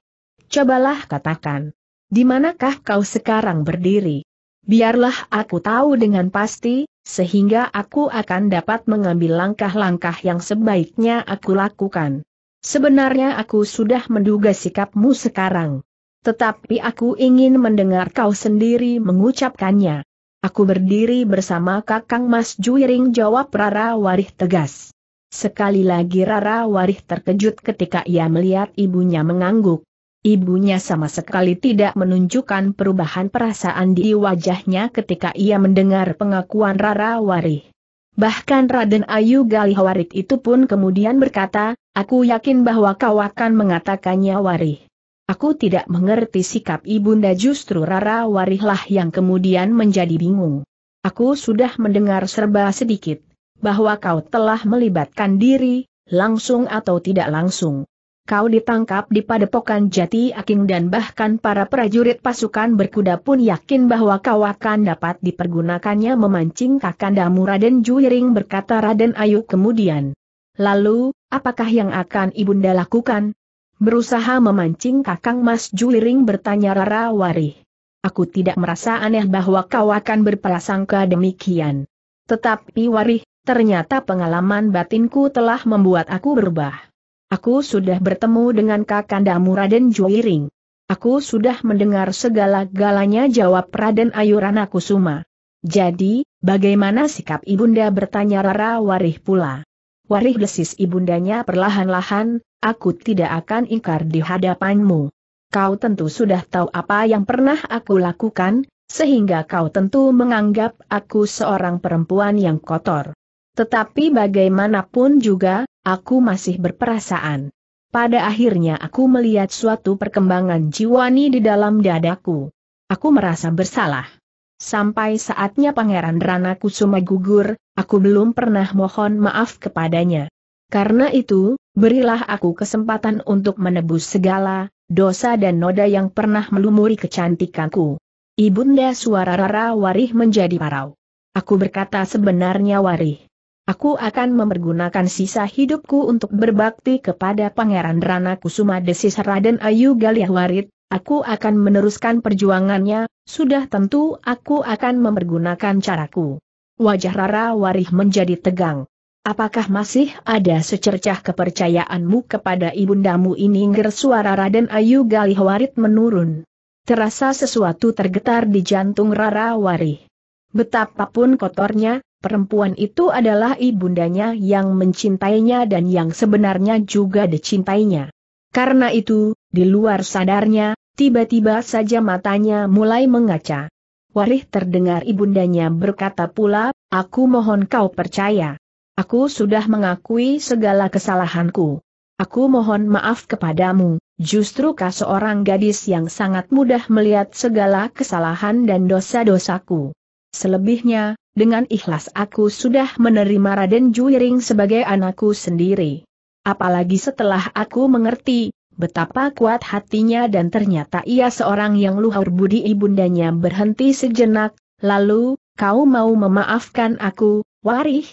Cobalah katakan. Di manakah kau sekarang berdiri? Biarlah aku tahu dengan pasti, sehingga aku akan dapat mengambil langkah-langkah yang sebaiknya aku lakukan. Sebenarnya aku sudah menduga sikapmu sekarang. Tetapi aku ingin mendengar kau sendiri mengucapkannya. Aku berdiri bersama kakang Mas Juiring jawab Rara Warih tegas. Sekali lagi Rara Warih terkejut ketika ia melihat ibunya mengangguk. Ibunya sama sekali tidak menunjukkan perubahan perasaan di wajahnya ketika ia mendengar pengakuan Rara Warih. Bahkan Raden Ayu Galih Galihawarit itu pun kemudian berkata, aku yakin bahwa kau akan mengatakannya Warih. Aku tidak mengerti sikap Ibunda justru Rara Warihlah yang kemudian menjadi bingung. Aku sudah mendengar serba sedikit, bahwa kau telah melibatkan diri, langsung atau tidak langsung kau ditangkap di padepokan jati aking dan bahkan para prajurit pasukan berkuda pun yakin bahwa kau akan dapat dipergunakannya memancing kakandamu Raden Juiring berkata Raden Ayu kemudian. Lalu, apakah yang akan ibunda lakukan? Berusaha memancing kakang Mas Juiring bertanya Rara Warih. Aku tidak merasa aneh bahwa kau akan berprasangka demikian. Tetapi Warih, ternyata pengalaman batinku telah membuat aku berubah. Aku sudah bertemu dengan kakandamu Raden Juiring. Aku sudah mendengar segala galanya jawab Raden Ayurana Kusuma. Jadi, bagaimana sikap ibunda bertanya Rara Warih pula. Warih desis ibundanya perlahan-lahan, aku tidak akan ingkar di hadapanmu. Kau tentu sudah tahu apa yang pernah aku lakukan, sehingga kau tentu menganggap aku seorang perempuan yang kotor. Tetapi bagaimanapun juga, aku masih berperasaan. Pada akhirnya aku melihat suatu perkembangan jiwani di dalam dadaku. Aku merasa bersalah. Sampai saatnya Pangeran Rana Kusuma gugur, aku belum pernah mohon maaf kepadanya. Karena itu, berilah aku kesempatan untuk menebus segala dosa dan noda yang pernah melumuri kecantikanku. Ibunda suara Rara Warih menjadi parau. Aku berkata sebenarnya Warih. Aku akan mempergunakan sisa hidupku untuk berbakti kepada Pangeran Rana Kusuma Desis Raden Ayu Galiahwarit, aku akan meneruskan perjuangannya, sudah tentu aku akan mempergunakan caraku. Wajah Rara Warih menjadi tegang. Apakah masih ada secercah kepercayaanmu kepada ibundamu ini? Ngger suara Raden Ayu Galih Galihwarit menurun. Terasa sesuatu tergetar di jantung Rara Warih. Betapapun kotornya, Perempuan itu adalah ibundanya yang mencintainya dan yang sebenarnya juga dicintainya. Karena itu, di luar sadarnya, tiba-tiba saja matanya mulai mengaca. Warih terdengar ibundanya berkata pula, aku mohon kau percaya. Aku sudah mengakui segala kesalahanku. Aku mohon maaf kepadamu, justru kau seorang gadis yang sangat mudah melihat segala kesalahan dan dosa-dosaku. Selebihnya, dengan ikhlas aku sudah menerima Raden Juiring sebagai anakku sendiri. Apalagi setelah aku mengerti, betapa kuat hatinya dan ternyata ia seorang yang luhur budi ibundanya berhenti sejenak, lalu, kau mau memaafkan aku, warih?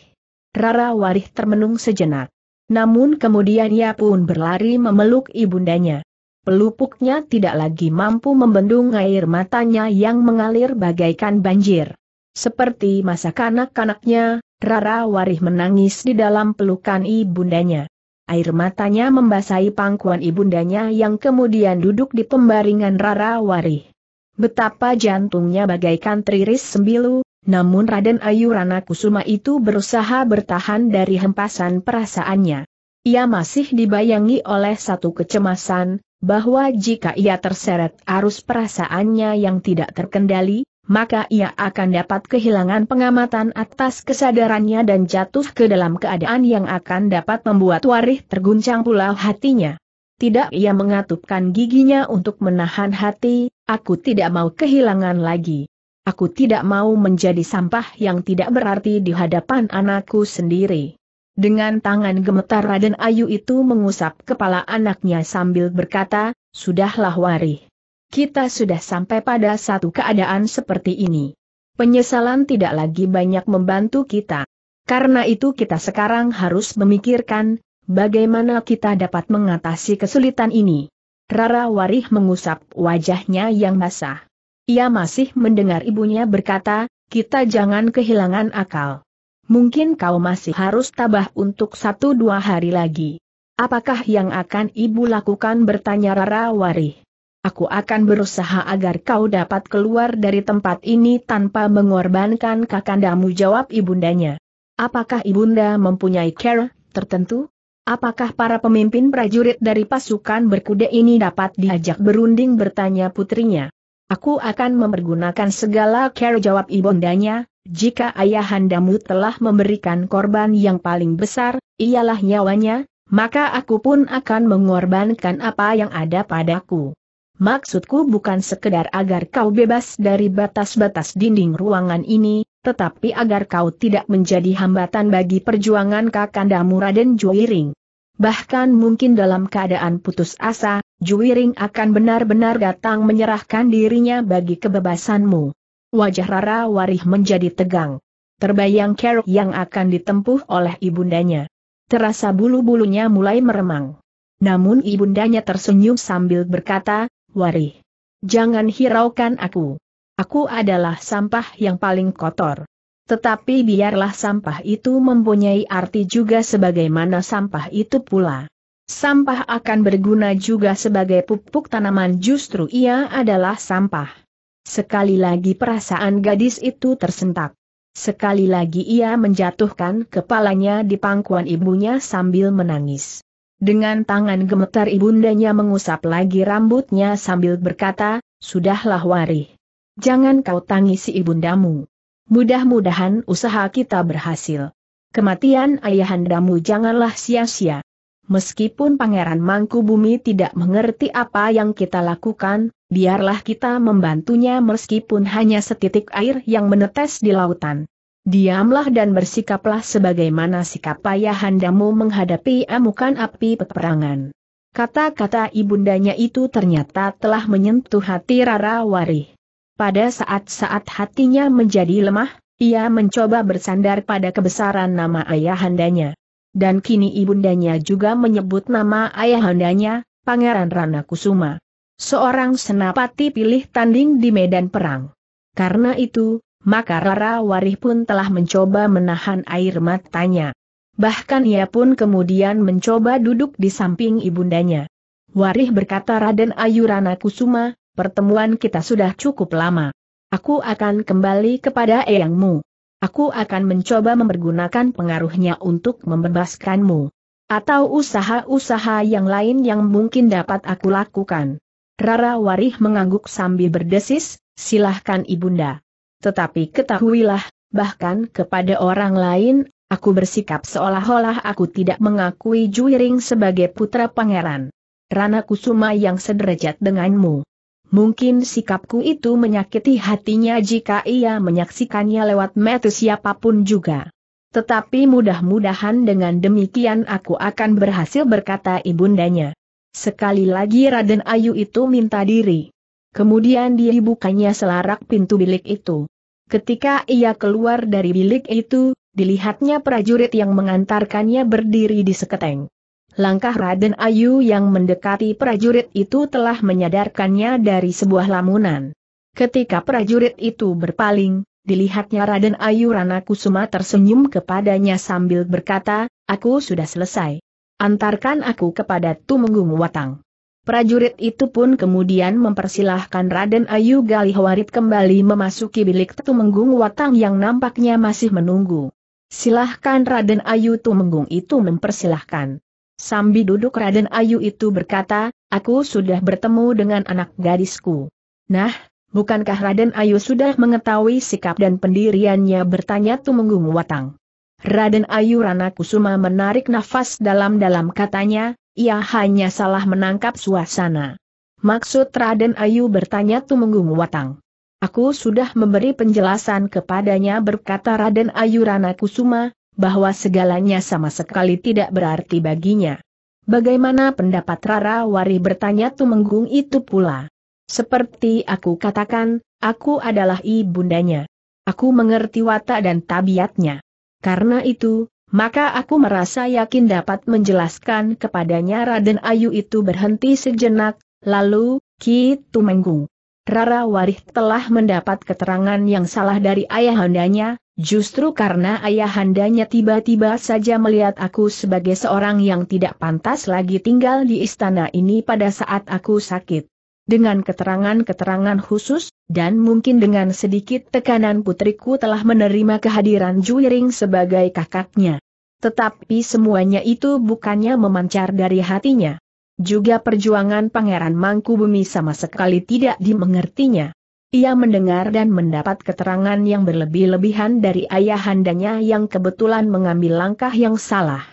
Rara warih termenung sejenak. Namun kemudian ia pun berlari memeluk ibundanya. Pelupuknya tidak lagi mampu membendung air matanya yang mengalir bagaikan banjir. Seperti masa kanak-kanaknya, Rara Warih menangis di dalam pelukan ibundanya. Air matanya membasahi pangkuan ibundanya yang kemudian duduk di pembaringan Rara Warih. Betapa jantungnya bagaikan teriris sembilu, namun Raden Ayu Rana Kusuma itu berusaha bertahan dari hempasan perasaannya. Ia masih dibayangi oleh satu kecemasan, bahwa jika ia terseret arus perasaannya yang tidak terkendali, maka ia akan dapat kehilangan pengamatan atas kesadarannya dan jatuh ke dalam keadaan yang akan dapat membuat Warih terguncang pula hatinya. Tidak ia mengatupkan giginya untuk menahan hati, aku tidak mau kehilangan lagi. Aku tidak mau menjadi sampah yang tidak berarti di hadapan anakku sendiri. Dengan tangan gemetar Raden Ayu itu mengusap kepala anaknya sambil berkata, Sudahlah Warih kita sudah sampai pada satu keadaan seperti ini. Penyesalan tidak lagi banyak membantu kita. Karena itu kita sekarang harus memikirkan, bagaimana kita dapat mengatasi kesulitan ini. Rara Warih mengusap wajahnya yang basah. Ia masih mendengar ibunya berkata, kita jangan kehilangan akal. Mungkin kau masih harus tabah untuk satu dua hari lagi. Apakah yang akan ibu lakukan bertanya Rara Warih. Aku akan berusaha agar kau dapat keluar dari tempat ini tanpa mengorbankan kakandamu jawab ibundanya. Apakah ibunda mempunyai care tertentu? Apakah para pemimpin prajurit dari pasukan berkuda ini dapat diajak berunding bertanya putrinya? Aku akan mempergunakan segala care jawab ibundanya, jika ayahandamu telah memberikan korban yang paling besar, ialah nyawanya, maka aku pun akan mengorbankan apa yang ada padaku. Maksudku bukan sekedar agar kau bebas dari batas-batas dinding ruangan ini, tetapi agar kau tidak menjadi hambatan bagi perjuangan kakanda Raden Juwiring. Bahkan mungkin dalam keadaan putus asa, Juwiring akan benar-benar datang menyerahkan dirinya bagi kebebasanmu. Wajah Rara Warih menjadi tegang. Terbayang kerok yang akan ditempuh oleh ibundanya. Terasa bulu-bulunya mulai meremang. Namun ibundanya tersenyum sambil berkata, Wari. Jangan hiraukan aku. Aku adalah sampah yang paling kotor. Tetapi biarlah sampah itu mempunyai arti juga sebagaimana sampah itu pula. Sampah akan berguna juga sebagai pupuk tanaman justru ia adalah sampah. Sekali lagi perasaan gadis itu tersentak. Sekali lagi ia menjatuhkan kepalanya di pangkuan ibunya sambil menangis. Dengan tangan gemetar ibundanya mengusap lagi rambutnya sambil berkata, Sudahlah Wari. Jangan kau tangisi ibundamu. Mudah-mudahan usaha kita berhasil. Kematian ayahandamu janganlah sia-sia. Meskipun Pangeran Mangku Bumi tidak mengerti apa yang kita lakukan, biarlah kita membantunya meskipun hanya setitik air yang menetes di lautan. Diamlah dan bersikaplah sebagaimana sikap ayahandamu menghadapi amukan api peperangan. Kata-kata ibundanya itu ternyata telah menyentuh hati Rara Wari. Pada saat-saat hatinya menjadi lemah, ia mencoba bersandar pada kebesaran nama ayahandanya. Dan kini ibundanya juga menyebut nama ayahandanya, Pangeran Rana Kusuma. Seorang senapati pilih tanding di medan perang. Karena itu, maka Rara Warih pun telah mencoba menahan air matanya. Bahkan ia pun kemudian mencoba duduk di samping ibundanya. Warih berkata Raden Ayurana Kusuma, pertemuan kita sudah cukup lama. Aku akan kembali kepada eyangmu. Aku akan mencoba mempergunakan pengaruhnya untuk membebaskanmu. Atau usaha-usaha yang lain yang mungkin dapat aku lakukan. Rara Warih mengangguk sambil berdesis, silahkan ibunda. Tetapi ketahuilah, bahkan kepada orang lain, aku bersikap seolah-olah aku tidak mengakui Juiring sebagai putra pangeran. Rana Kusuma yang sederajat denganmu. Mungkin sikapku itu menyakiti hatinya jika ia menyaksikannya lewat metu siapapun juga. Tetapi mudah-mudahan dengan demikian aku akan berhasil berkata ibundanya. Sekali lagi Raden Ayu itu minta diri. Kemudian dia dibukanya selarak pintu bilik itu. Ketika ia keluar dari bilik itu, dilihatnya prajurit yang mengantarkannya berdiri di seketeng. Langkah Raden Ayu yang mendekati prajurit itu telah menyadarkannya dari sebuah lamunan. Ketika prajurit itu berpaling, dilihatnya Raden Ayu Ranakusuma tersenyum kepadanya sambil berkata, aku sudah selesai. Antarkan aku kepada Tumenggung Watang. Prajurit itu pun kemudian mempersilahkan Raden Ayu Galihwarit kembali memasuki bilik Tumenggung Watang yang nampaknya masih menunggu. Silahkan Raden Ayu Tumenggung itu mempersilahkan. Sambil duduk Raden Ayu itu berkata, aku sudah bertemu dengan anak gadisku. Nah, bukankah Raden Ayu sudah mengetahui sikap dan pendiriannya bertanya Tumenggung Watang. Raden Ayu Rana Kusuma menarik nafas dalam-dalam katanya, ia hanya salah menangkap suasana. Maksud Raden Ayu bertanya Tumenggung Watang. Aku sudah memberi penjelasan kepadanya berkata Raden Ayu Rana Kusuma, bahwa segalanya sama sekali tidak berarti baginya. Bagaimana pendapat Rara Wari bertanya Tumenggung itu pula. Seperti aku katakan, aku adalah ibundanya. Aku mengerti watak dan tabiatnya. Karena itu, maka aku merasa yakin dapat menjelaskan kepadanya Raden Ayu itu berhenti sejenak, lalu, Ki Tumenggung. Rara Warih telah mendapat keterangan yang salah dari ayahandanya, justru karena ayahandanya tiba-tiba saja melihat aku sebagai seorang yang tidak pantas lagi tinggal di istana ini pada saat aku sakit dengan keterangan-keterangan khusus, dan mungkin dengan sedikit tekanan putriku telah menerima kehadiran Juiring sebagai kakaknya. Tetapi semuanya itu bukannya memancar dari hatinya. Juga perjuangan Pangeran Mangkubumi sama sekali tidak dimengertinya. Ia mendengar dan mendapat keterangan yang berlebih-lebihan dari ayahandanya yang kebetulan mengambil langkah yang salah.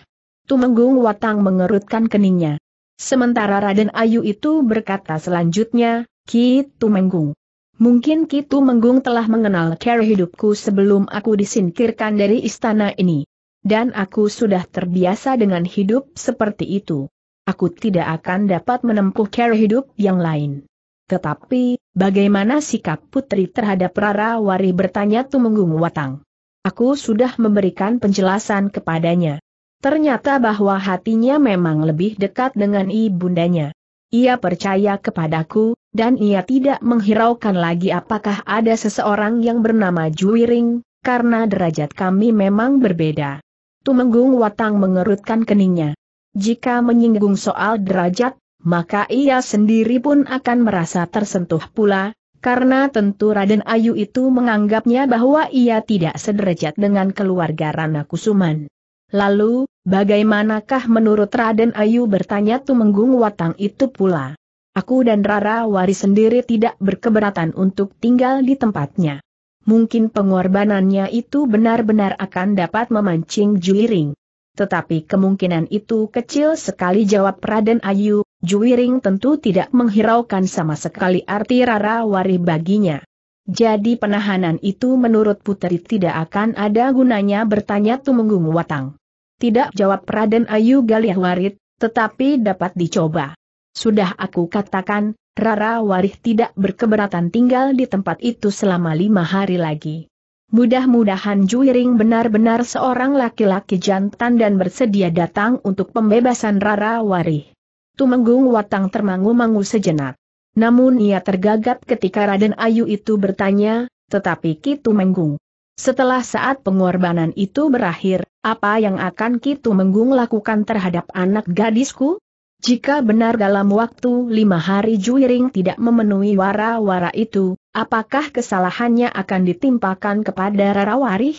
Tumenggung Watang mengerutkan keningnya. Sementara Raden Ayu itu berkata selanjutnya, Kitu Menggung. Mungkin Kitu Menggung telah mengenal cara hidupku sebelum aku disingkirkan dari istana ini. Dan aku sudah terbiasa dengan hidup seperti itu. Aku tidak akan dapat menempuh cara hidup yang lain. Tetapi, bagaimana sikap putri terhadap Rara Wari bertanya Tumenggung Watang? Aku sudah memberikan penjelasan kepadanya. Ternyata bahwa hatinya memang lebih dekat dengan ibundanya. Ia percaya kepadaku, dan ia tidak menghiraukan lagi apakah ada seseorang yang bernama Juiring, karena derajat kami memang berbeda. Tumenggung Watang mengerutkan keningnya. Jika menyinggung soal derajat, maka ia sendiri pun akan merasa tersentuh pula, karena tentu Raden Ayu itu menganggapnya bahwa ia tidak sederajat dengan keluarga Rana Kusuman. Lalu, bagaimanakah menurut Raden Ayu bertanya Tumenggung Watang itu pula? Aku dan Rara Wari sendiri tidak berkeberatan untuk tinggal di tempatnya. Mungkin pengorbanannya itu benar-benar akan dapat memancing Juiring. Tetapi kemungkinan itu kecil sekali jawab Raden Ayu, Juiring tentu tidak menghiraukan sama sekali arti Rara Wari baginya. Jadi penahanan itu menurut Putri tidak akan ada gunanya bertanya Tumenggung Watang. Tidak jawab Raden Ayu Galih Warit, tetapi dapat dicoba. Sudah aku katakan, Rara Warih tidak berkeberatan tinggal di tempat itu selama lima hari lagi. Mudah-mudahan Juiring benar-benar seorang laki-laki jantan dan bersedia datang untuk pembebasan Rara Warih. Tumenggung Watang termangu-mangu sejenak. Namun ia tergagap ketika Raden Ayu itu bertanya, tetapi Ki Tumenggung, setelah saat pengorbanan itu berakhir, apa yang akan Kitu Menggung lakukan terhadap anak gadisku? Jika benar dalam waktu lima hari Juiring tidak memenuhi wara-wara itu, apakah kesalahannya akan ditimpakan kepada Rara Warih?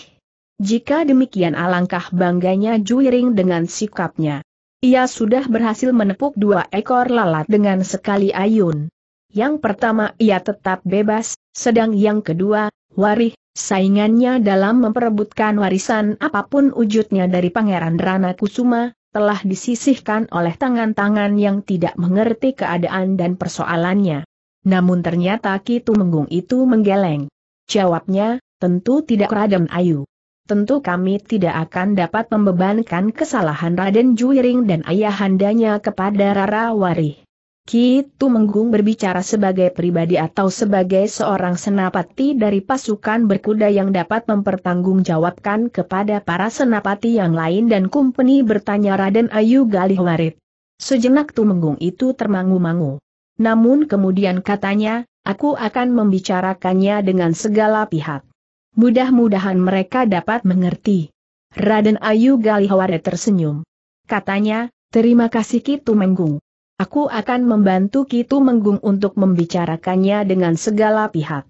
Jika demikian alangkah bangganya Juiring dengan sikapnya. Ia sudah berhasil menepuk dua ekor lalat dengan sekali ayun. Yang pertama ia tetap bebas, sedang yang kedua, Warih, Saingannya dalam memperebutkan warisan apapun wujudnya dari Pangeran Rana Kusuma, telah disisihkan oleh tangan-tangan yang tidak mengerti keadaan dan persoalannya. Namun ternyata Kitu Menggung itu menggeleng. Jawabnya, tentu tidak Raden Ayu. Tentu kami tidak akan dapat membebankan kesalahan Raden Juiring dan ayahandanya kepada Rara Warih. Kitu Menggung berbicara sebagai pribadi atau sebagai seorang senapati dari pasukan berkuda yang dapat mempertanggungjawabkan kepada para senapati yang lain dan kumpeni bertanya Raden Ayu Galih Warit. Sejenak Tumenggung itu termangu-mangu. Namun kemudian katanya, aku akan membicarakannya dengan segala pihak. Mudah-mudahan mereka dapat mengerti. Raden Ayu Galih Warit tersenyum. Katanya, terima kasih Kitu Menggung. Aku akan membantu Ki Tumenggung untuk membicarakannya dengan segala pihak.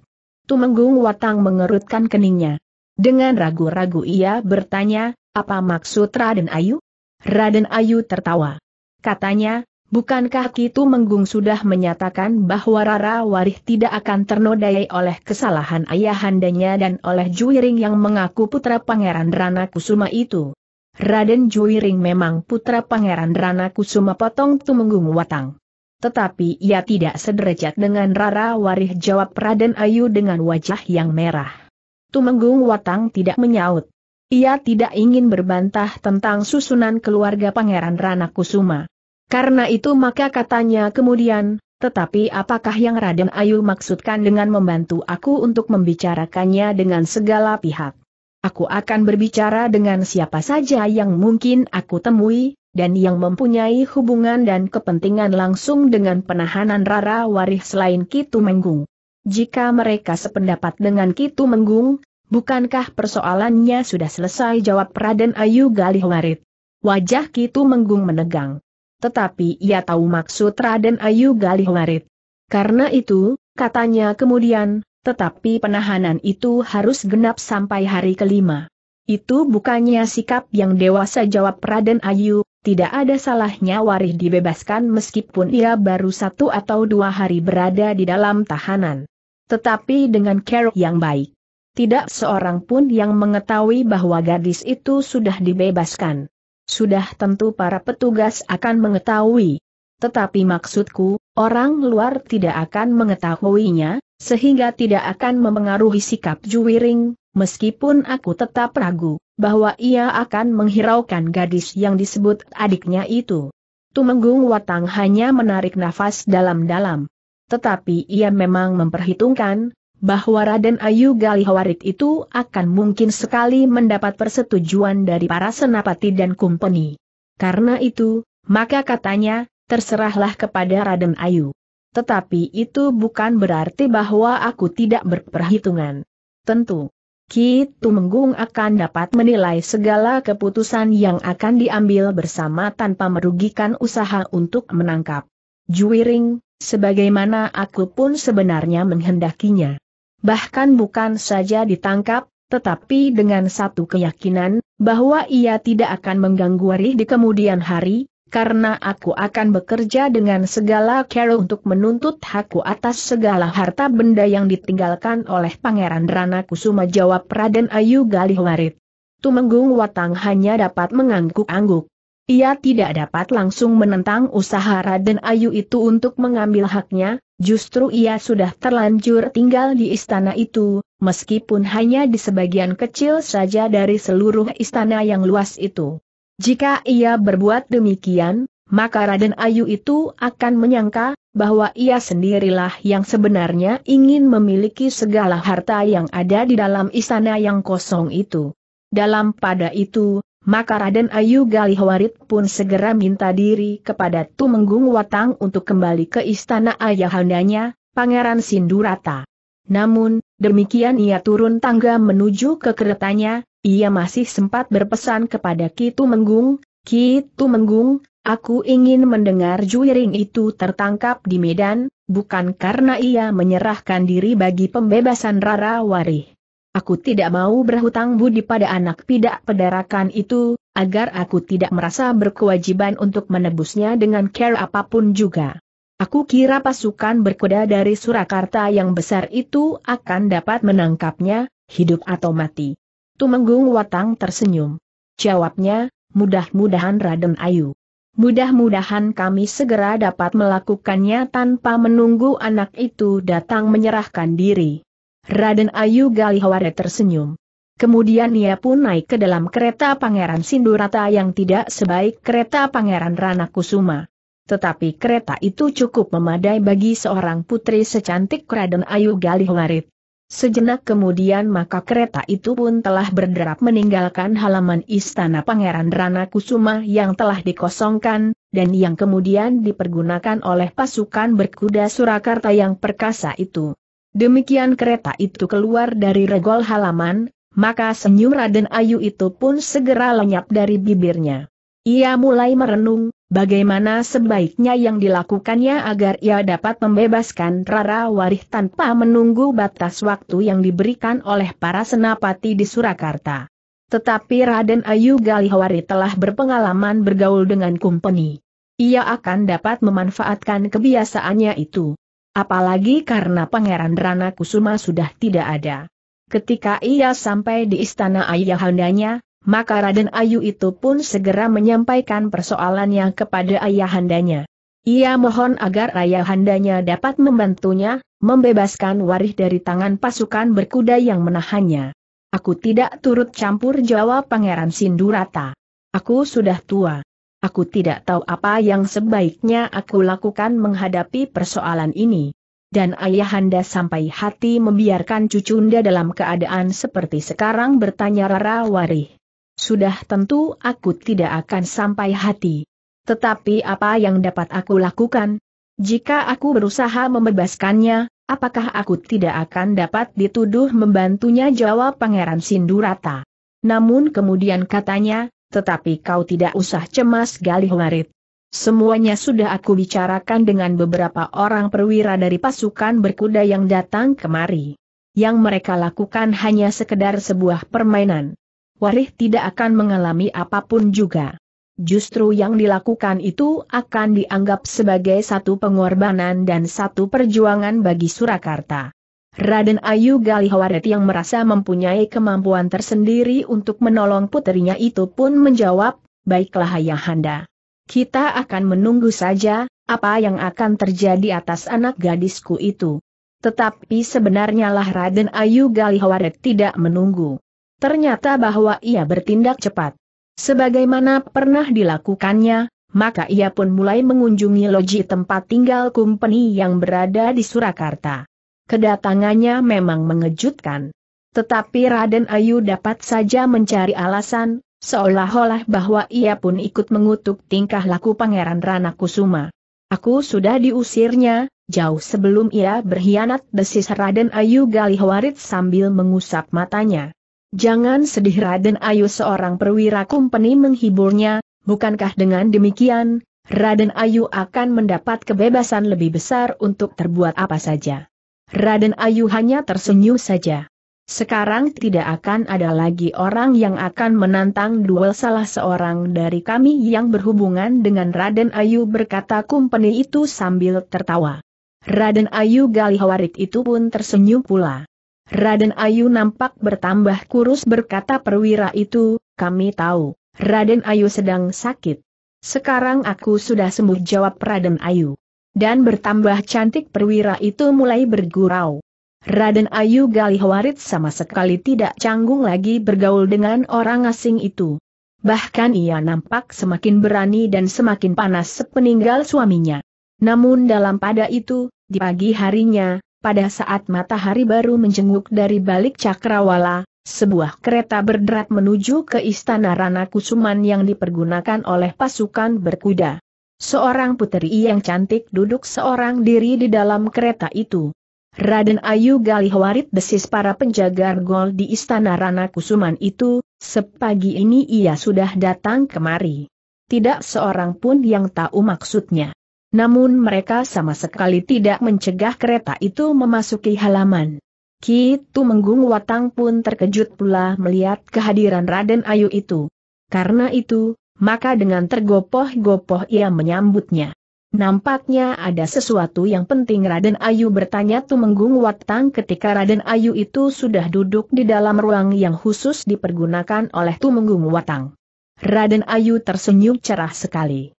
Tumenggung Watang mengerutkan keningnya. Dengan ragu-ragu ia bertanya, apa maksud Raden Ayu? Raden Ayu tertawa. Katanya, bukankah Ki Tumenggung sudah menyatakan bahwa Rara Warih tidak akan ternodai oleh kesalahan ayahandanya dan oleh Juiring yang mengaku putra Pangeran Rana Kusuma itu? Raden Juiring memang putra Pangeran Rana Kusuma Potong Tumenggung Watang. Tetapi ia tidak sederajat dengan Rara Warih jawab Raden Ayu dengan wajah yang merah. Tumenggung Watang tidak menyaut. Ia tidak ingin berbantah tentang susunan keluarga Pangeran Rana Kusuma. Karena itu maka katanya kemudian, tetapi apakah yang Raden Ayu maksudkan dengan membantu aku untuk membicarakannya dengan segala pihak? Aku akan berbicara dengan siapa saja yang mungkin aku temui, dan yang mempunyai hubungan dan kepentingan langsung dengan penahanan Rara Warih selain Kitu Menggung. Jika mereka sependapat dengan Kitu Menggung, bukankah persoalannya sudah selesai jawab Raden Ayu Galih Warit. Wajah Kitu Menggung menegang. Tetapi ia tahu maksud Raden Ayu Galih Warit. Karena itu, katanya kemudian, tetapi penahanan itu harus genap sampai hari kelima. Itu bukannya sikap yang dewasa jawab Raden Ayu, tidak ada salahnya Warih dibebaskan meskipun ia baru satu atau dua hari berada di dalam tahanan. Tetapi dengan care yang baik. Tidak seorang pun yang mengetahui bahwa gadis itu sudah dibebaskan. Sudah tentu para petugas akan mengetahui, tetapi maksudku, orang luar tidak akan mengetahuinya, sehingga tidak akan mempengaruhi sikap Juwiring, meskipun aku tetap ragu, bahwa ia akan menghiraukan gadis yang disebut adiknya itu. Tumenggung Watang hanya menarik nafas dalam-dalam. Tetapi ia memang memperhitungkan, bahwa Raden Ayu Galihawarit itu akan mungkin sekali mendapat persetujuan dari para senapati dan kumpeni. Karena itu, maka katanya, terserahlah kepada Raden Ayu. Tetapi itu bukan berarti bahwa aku tidak berperhitungan. Tentu, Ki Tumenggung akan dapat menilai segala keputusan yang akan diambil bersama tanpa merugikan usaha untuk menangkap Juiring, sebagaimana aku pun sebenarnya menghendakinya. Bahkan bukan saja ditangkap, tetapi dengan satu keyakinan, bahwa ia tidak akan mengganggu Arih di kemudian hari, karena aku akan bekerja dengan segala cara untuk menuntut hakku atas segala harta benda yang ditinggalkan oleh Pangeran Rana Kusuma jawab Raden Ayu Galih Warit. Tumenggung Watang hanya dapat mengangguk-angguk. Ia tidak dapat langsung menentang usaha Raden Ayu itu untuk mengambil haknya, justru ia sudah terlanjur tinggal di istana itu, meskipun hanya di sebagian kecil saja dari seluruh istana yang luas itu. Jika ia berbuat demikian, maka Raden Ayu itu akan menyangka bahwa ia sendirilah yang sebenarnya ingin memiliki segala harta yang ada di dalam istana yang kosong itu. Dalam pada itu, maka Raden Ayu Galihwarit pun segera minta diri kepada Tumenggung Watang untuk kembali ke istana ayahandanya, Pangeran Sindurata. Namun, demikian ia turun tangga menuju ke keretanya, ia masih sempat berpesan kepada Kitu Menggung, Kitu Menggung, aku ingin mendengar juiring itu tertangkap di Medan, bukan karena ia menyerahkan diri bagi pembebasan Rara Wari. Aku tidak mau berhutang budi pada anak pidak pedarakan itu, agar aku tidak merasa berkewajiban untuk menebusnya dengan care apapun juga. Aku kira pasukan berkuda dari Surakarta yang besar itu akan dapat menangkapnya, hidup atau mati. Tumenggung Watang tersenyum. Jawabnya, mudah-mudahan Raden Ayu. Mudah-mudahan kami segera dapat melakukannya tanpa menunggu anak itu datang menyerahkan diri. Raden Ayu Galihware tersenyum. Kemudian ia pun naik ke dalam kereta Pangeran Sindurata yang tidak sebaik kereta Pangeran Ranakusuma. Tetapi kereta itu cukup memadai bagi seorang putri secantik Raden Ayu Galihwarit. Sejenak kemudian maka kereta itu pun telah berderap meninggalkan halaman istana Pangeran Rana Kusuma yang telah dikosongkan, dan yang kemudian dipergunakan oleh pasukan berkuda Surakarta yang perkasa itu. Demikian kereta itu keluar dari regol halaman, maka senyum Raden Ayu itu pun segera lenyap dari bibirnya. Ia mulai merenung, Bagaimana sebaiknya yang dilakukannya agar ia dapat membebaskan Rara Warih tanpa menunggu batas waktu yang diberikan oleh para senapati di Surakarta. Tetapi Raden Ayu Galihwari telah berpengalaman bergaul dengan kumpeni. Ia akan dapat memanfaatkan kebiasaannya itu. Apalagi karena Pangeran Rana Kusuma sudah tidak ada. Ketika ia sampai di istana ayahandanya, maka Raden Ayu itu pun segera menyampaikan persoalannya kepada ayahandanya. Ia mohon agar ayahandanya dapat membantunya, membebaskan Warih dari tangan pasukan berkuda yang menahannya. Aku tidak turut campur jawab Pangeran Sindurata. Aku sudah tua. Aku tidak tahu apa yang sebaiknya aku lakukan menghadapi persoalan ini. Dan ayahanda sampai hati membiarkan cucunda dalam keadaan seperti sekarang bertanya Rara Warih. Sudah tentu aku tidak akan sampai hati. Tetapi apa yang dapat aku lakukan? Jika aku berusaha membebaskannya, apakah aku tidak akan dapat dituduh membantunya jawab Pangeran Sindurata. Namun kemudian katanya, tetapi kau tidak usah cemas Galih Warit. Semuanya sudah aku bicarakan dengan beberapa orang perwira dari pasukan berkuda yang datang kemari. Yang mereka lakukan hanya sekedar sebuah permainan. Warih tidak akan mengalami apapun juga. Justru yang dilakukan itu akan dianggap sebagai satu pengorbanan dan satu perjuangan bagi Surakarta. Raden Ayu Galihawaret yang merasa mempunyai kemampuan tersendiri untuk menolong putrinya itu pun menjawab, Baiklah Ayahanda. Kita akan menunggu saja, apa yang akan terjadi atas anak gadisku itu. Tetapi sebenarnya lah Raden Ayu Galihawaret tidak menunggu ternyata bahwa ia bertindak cepat. Sebagaimana pernah dilakukannya, maka ia pun mulai mengunjungi loji tempat tinggal kumpeni yang berada di Surakarta. Kedatangannya memang mengejutkan. Tetapi Raden Ayu dapat saja mencari alasan, seolah-olah bahwa ia pun ikut mengutuk tingkah laku Pangeran Rana Kusuma. Aku sudah diusirnya, jauh sebelum ia berkhianat desis Raden Ayu Galihwarit sambil mengusap matanya. Jangan sedih Raden Ayu seorang perwira kumpeni menghiburnya, bukankah dengan demikian, Raden Ayu akan mendapat kebebasan lebih besar untuk terbuat apa saja. Raden Ayu hanya tersenyum saja. Sekarang tidak akan ada lagi orang yang akan menantang duel salah seorang dari kami yang berhubungan dengan Raden Ayu berkata kumpeni itu sambil tertawa. Raden Ayu Galihawarit itu pun tersenyum pula. Raden Ayu nampak bertambah kurus berkata perwira itu, kami tahu, Raden Ayu sedang sakit. Sekarang aku sudah sembuh jawab Raden Ayu. Dan bertambah cantik perwira itu mulai bergurau. Raden Ayu Warit sama sekali tidak canggung lagi bergaul dengan orang asing itu. Bahkan ia nampak semakin berani dan semakin panas sepeninggal suaminya. Namun dalam pada itu, di pagi harinya, pada saat matahari baru menjenguk dari balik cakrawala, sebuah kereta berderat menuju ke istana Rana Kusuman yang dipergunakan oleh pasukan berkuda. Seorang puteri yang cantik duduk seorang diri di dalam kereta itu. Raden Ayu Galihwarit desis para penjaga gol di istana Rana Kusuman itu, sepagi ini ia sudah datang kemari. Tidak seorang pun yang tahu maksudnya. Namun mereka sama sekali tidak mencegah kereta itu memasuki halaman. Kitu Menggung Watang pun terkejut pula melihat kehadiran Raden Ayu itu. Karena itu, maka dengan tergopoh-gopoh ia menyambutnya. Nampaknya ada sesuatu yang penting Raden Ayu bertanya Tumenggung Watang ketika Raden Ayu itu sudah duduk di dalam ruang yang khusus dipergunakan oleh Tumenggung Watang. Raden Ayu tersenyum cerah sekali.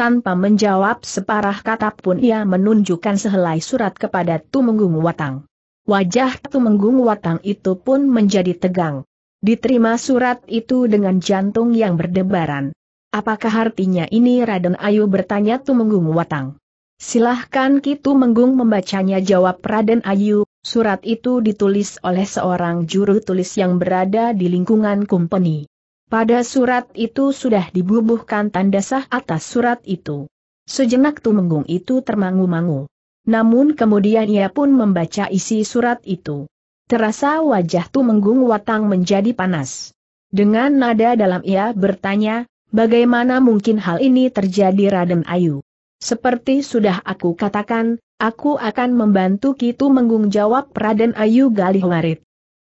Tanpa menjawab separah kata pun ia menunjukkan sehelai surat kepada Tumenggung Watang. Wajah Tumenggung Watang itu pun menjadi tegang. Diterima surat itu dengan jantung yang berdebaran. Apakah artinya ini Raden Ayu bertanya Tumenggung Watang? Silahkan Kitu Menggung membacanya jawab Raden Ayu, surat itu ditulis oleh seorang juru tulis yang berada di lingkungan kumpeni. Pada surat itu sudah dibubuhkan tanda sah atas surat itu. Sejenak Tumenggung itu termangu-mangu. Namun kemudian ia pun membaca isi surat itu. Terasa wajah Tumenggung Watang menjadi panas. Dengan nada dalam ia bertanya, bagaimana mungkin hal ini terjadi Raden Ayu? Seperti sudah aku katakan, aku akan membantu Kitu Menggung jawab Raden Ayu Galihwarit.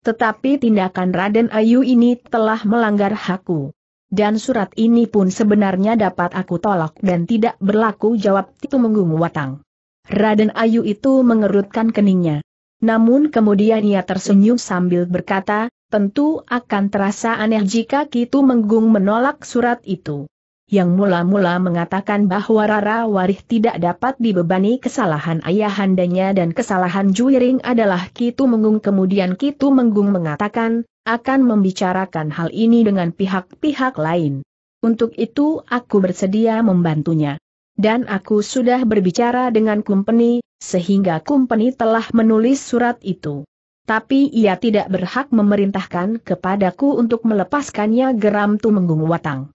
Tetapi tindakan Raden Ayu ini telah melanggar hakku. Dan surat ini pun sebenarnya dapat aku tolak dan tidak berlaku jawab Tumenggung Watang. Raden Ayu itu mengerutkan keningnya. Namun kemudian ia tersenyum sambil berkata, tentu akan terasa aneh jika Kitu Menggung menolak surat itu yang mula-mula mengatakan bahwa Rara Warih tidak dapat dibebani kesalahan ayahandanya dan kesalahan Juiring adalah Kitu Menggung. Kemudian Kitu Menggung mengatakan, akan membicarakan hal ini dengan pihak-pihak lain. Untuk itu aku bersedia membantunya. Dan aku sudah berbicara dengan Kumpeni, sehingga Kumpeni telah menulis surat itu tapi ia tidak berhak memerintahkan kepadaku untuk melepaskannya geram Tumenggung Watang.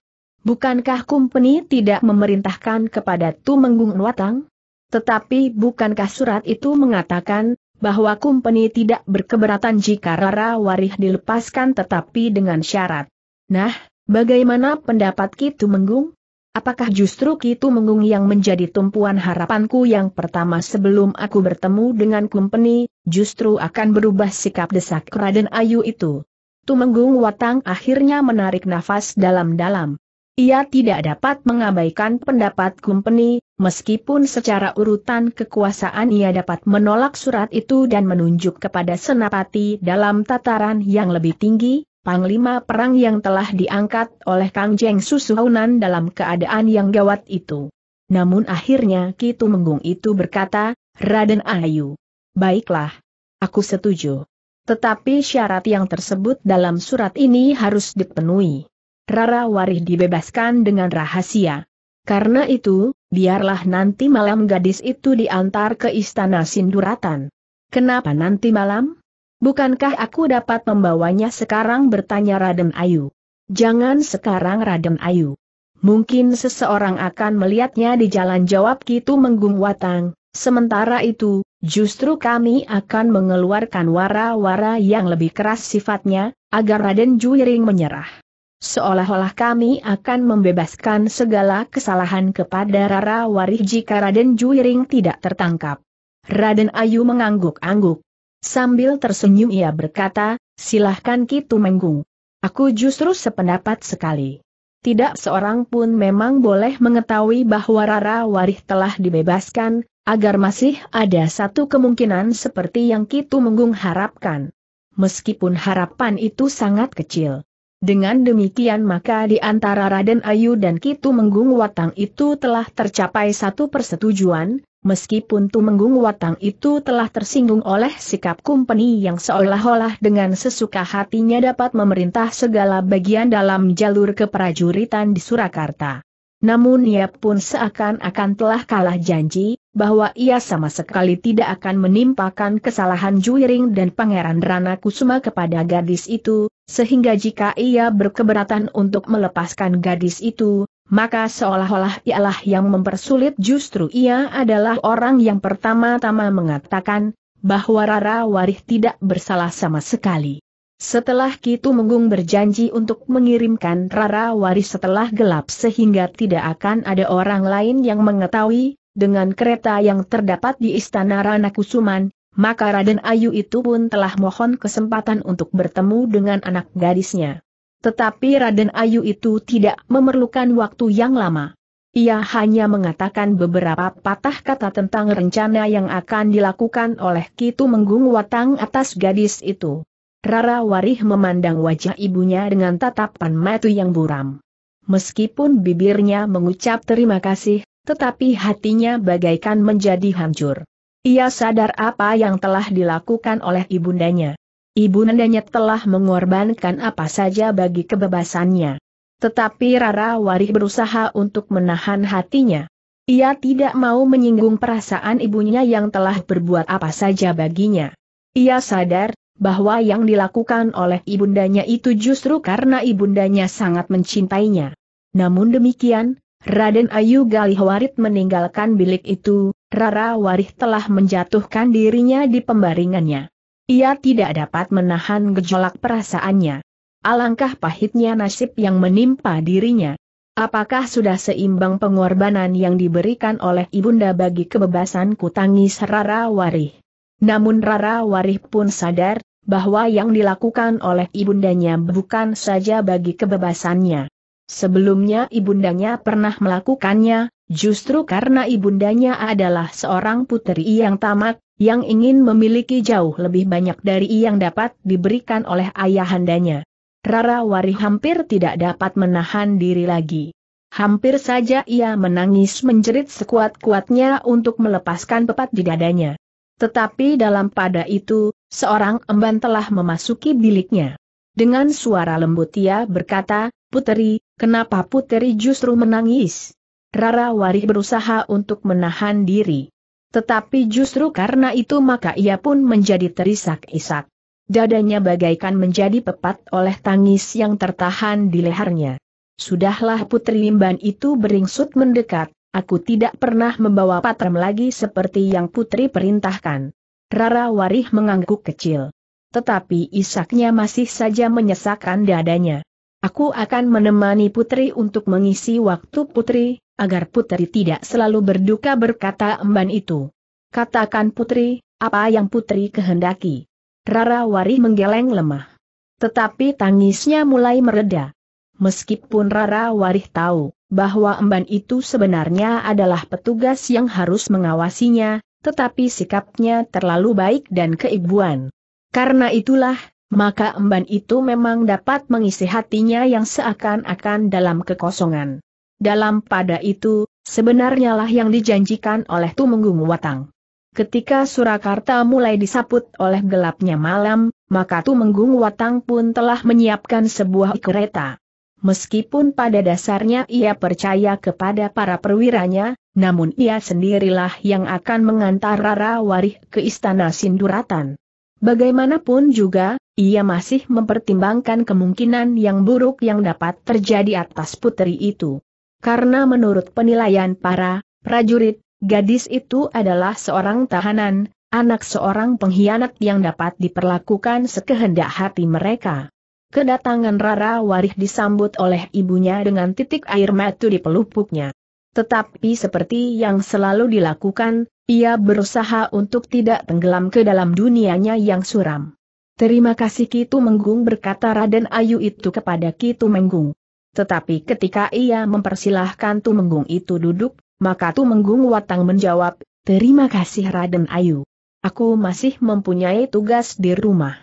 Bukankah Kumpeni tidak memerintahkan kepada Tumenggung Watang? Tetapi bukankah surat itu mengatakan, bahwa Kumpeni tidak berkeberatan jika Rara Warih dilepaskan tetapi dengan syarat? Nah, bagaimana pendapat Kitu Menggung? Apakah justru Kitu Menggung yang menjadi tumpuan harapanku yang pertama sebelum aku bertemu dengan Kumpeni, justru akan berubah sikap desak Raden Ayu itu? Tumenggung Watang akhirnya menarik nafas dalam-dalam. Ia tidak dapat mengabaikan pendapat kumpeni, meskipun secara urutan kekuasaan ia dapat menolak surat itu dan menunjuk kepada Senapati dalam tataran yang lebih tinggi, Panglima Perang yang telah diangkat oleh Kang Jeng Susuhunan dalam keadaan yang gawat itu. Namun akhirnya Kitu Menggung itu berkata, Raden Ayu. Baiklah. Aku setuju. Tetapi syarat yang tersebut dalam surat ini harus dipenuhi. Rara Warih dibebaskan dengan rahasia. Karena itu, biarlah nanti malam gadis itu diantar ke istana Sinduratan. Kenapa nanti malam? Bukankah aku dapat membawanya sekarang bertanya Raden Ayu. Jangan sekarang Raden Ayu. Mungkin seseorang akan melihatnya di jalan jawab Kitu Menggung Watang, sementara itu, justru kami akan mengeluarkan wara-wara yang lebih keras sifatnya, agar Raden Juiring menyerah. Seolah-olah kami akan membebaskan segala kesalahan kepada Rara Warih jika Raden Juiring tidak tertangkap. Raden Ayu mengangguk-angguk. Sambil tersenyum ia berkata, silahkan Kitu Menggung. Aku justru sependapat sekali. Tidak seorang pun memang boleh mengetahui bahwa Rara Warih telah dibebaskan, agar masih ada satu kemungkinan seperti yang Kitu Menggung harapkan. Meskipun harapan itu sangat kecil. Dengan demikian maka di antara Raden Ayu dan Kitu Menggung Watang itu telah tercapai satu persetujuan, meskipun Tumenggung Watang itu telah tersinggung oleh sikap kumpeni yang seolah-olah dengan sesuka hatinya dapat memerintah segala bagian dalam jalur keprajuritan di Surakarta. Namun ia pun seakan-akan telah kalah janji, bahwa ia sama sekali tidak akan menimpakan kesalahan Juiring dan Pangeran Rana Kusuma kepada gadis itu, sehingga jika ia berkeberatan untuk melepaskan gadis itu, maka seolah-olah ialah yang mempersulit justru ia adalah orang yang pertama-tama mengatakan, bahwa Rara Warih tidak bersalah sama sekali. Setelah Kitu Menggung berjanji untuk mengirimkan Rara Warih setelah gelap sehingga tidak akan ada orang lain yang mengetahui, dengan kereta yang terdapat di Istana Rana Kusuman, maka Raden Ayu itu pun telah mohon kesempatan untuk bertemu dengan anak gadisnya. Tetapi Raden Ayu itu tidak memerlukan waktu yang lama. Ia hanya mengatakan beberapa patah kata tentang rencana yang akan dilakukan oleh Kitu Menggung Watang atas gadis itu. Rara Warih memandang wajah ibunya dengan tatapan mata yang buram. Meskipun bibirnya mengucap terima kasih, tetapi hatinya bagaikan menjadi hancur. Ia sadar apa yang telah dilakukan oleh ibundanya. Ibundanya telah mengorbankan apa saja bagi kebebasannya. Tetapi Rara Warih berusaha untuk menahan hatinya. Ia tidak mau menyinggung perasaan ibunya yang telah berbuat apa saja baginya. Ia sadar bahwa yang dilakukan oleh ibundanya itu justru karena ibundanya sangat mencintainya. Namun demikian, Raden Ayu Galih Galihwarit meninggalkan bilik itu, Rara Warih telah menjatuhkan dirinya di pembaringannya. Ia tidak dapat menahan gejolak perasaannya. Alangkah pahitnya nasib yang menimpa dirinya. Apakah sudah seimbang pengorbanan yang diberikan oleh Ibunda bagi kebebasan kutangis Rara Warih. Namun Rara Warih pun sadar, bahwa yang dilakukan oleh ibundanya bukan saja bagi kebebasannya. Sebelumnya ibundanya pernah melakukannya, justru karena ibundanya adalah seorang puteri yang tamak, yang ingin memiliki jauh lebih banyak dari yang dapat diberikan oleh ayahandanya. Rara Wari hampir tidak dapat menahan diri lagi. Hampir saja ia menangis menjerit sekuat-kuatnya untuk melepaskan pepat di dadanya. Tetapi dalam pada itu, seorang emban telah memasuki biliknya. Dengan suara lembut ia berkata, Puteri, Kenapa Puteri justru menangis? Rara Warih berusaha untuk menahan diri. Tetapi justru karena itu maka ia pun menjadi terisak-isak. Dadanya bagaikan menjadi pepat oleh tangis yang tertahan di lehernya. Sudahlah putri limban itu beringsut mendekat, aku tidak pernah membawa patram lagi seperti yang putri perintahkan. Rara Warih mengangguk kecil. Tetapi isaknya masih saja menyesakkan dadanya. Aku akan menemani putri untuk mengisi waktu putri, agar putri tidak selalu berduka berkata emban itu. Katakan putri, apa yang putri kehendaki. Rara Wari menggeleng lemah. Tetapi tangisnya mulai mereda. Meskipun Rara Warih tahu bahwa emban itu sebenarnya adalah petugas yang harus mengawasinya, tetapi sikapnya terlalu baik dan keibuan. Karena itulah, maka emban itu memang dapat mengisi hatinya yang seakan-akan dalam kekosongan. Dalam pada itu, sebenarnya lah yang dijanjikan oleh Tumenggung Watang. Ketika Surakarta mulai disaput oleh gelapnya malam, maka Tumenggung Watang pun telah menyiapkan sebuah kereta. Meskipun pada dasarnya ia percaya kepada para perwiranya, namun ia sendirilah yang akan mengantar Rara Warih ke Istana Sinduratan. Bagaimanapun juga, ia masih mempertimbangkan kemungkinan yang buruk yang dapat terjadi atas putri itu. Karena menurut penilaian para prajurit, gadis itu adalah seorang tahanan, anak seorang pengkhianat yang dapat diperlakukan sekehendak hati mereka. Kedatangan Rara Warih disambut oleh ibunya dengan titik air mata di pelupuknya. Tetapi seperti yang selalu dilakukan, ia berusaha untuk tidak tenggelam ke dalam dunianya yang suram. Terima kasih Kitu Menggung berkata Raden Ayu itu kepada Kitu Menggung. Tetapi ketika ia mempersilahkan Tu Menggung itu duduk, maka Tu Menggung Watang menjawab, Terima kasih Raden Ayu. Aku masih mempunyai tugas di rumah.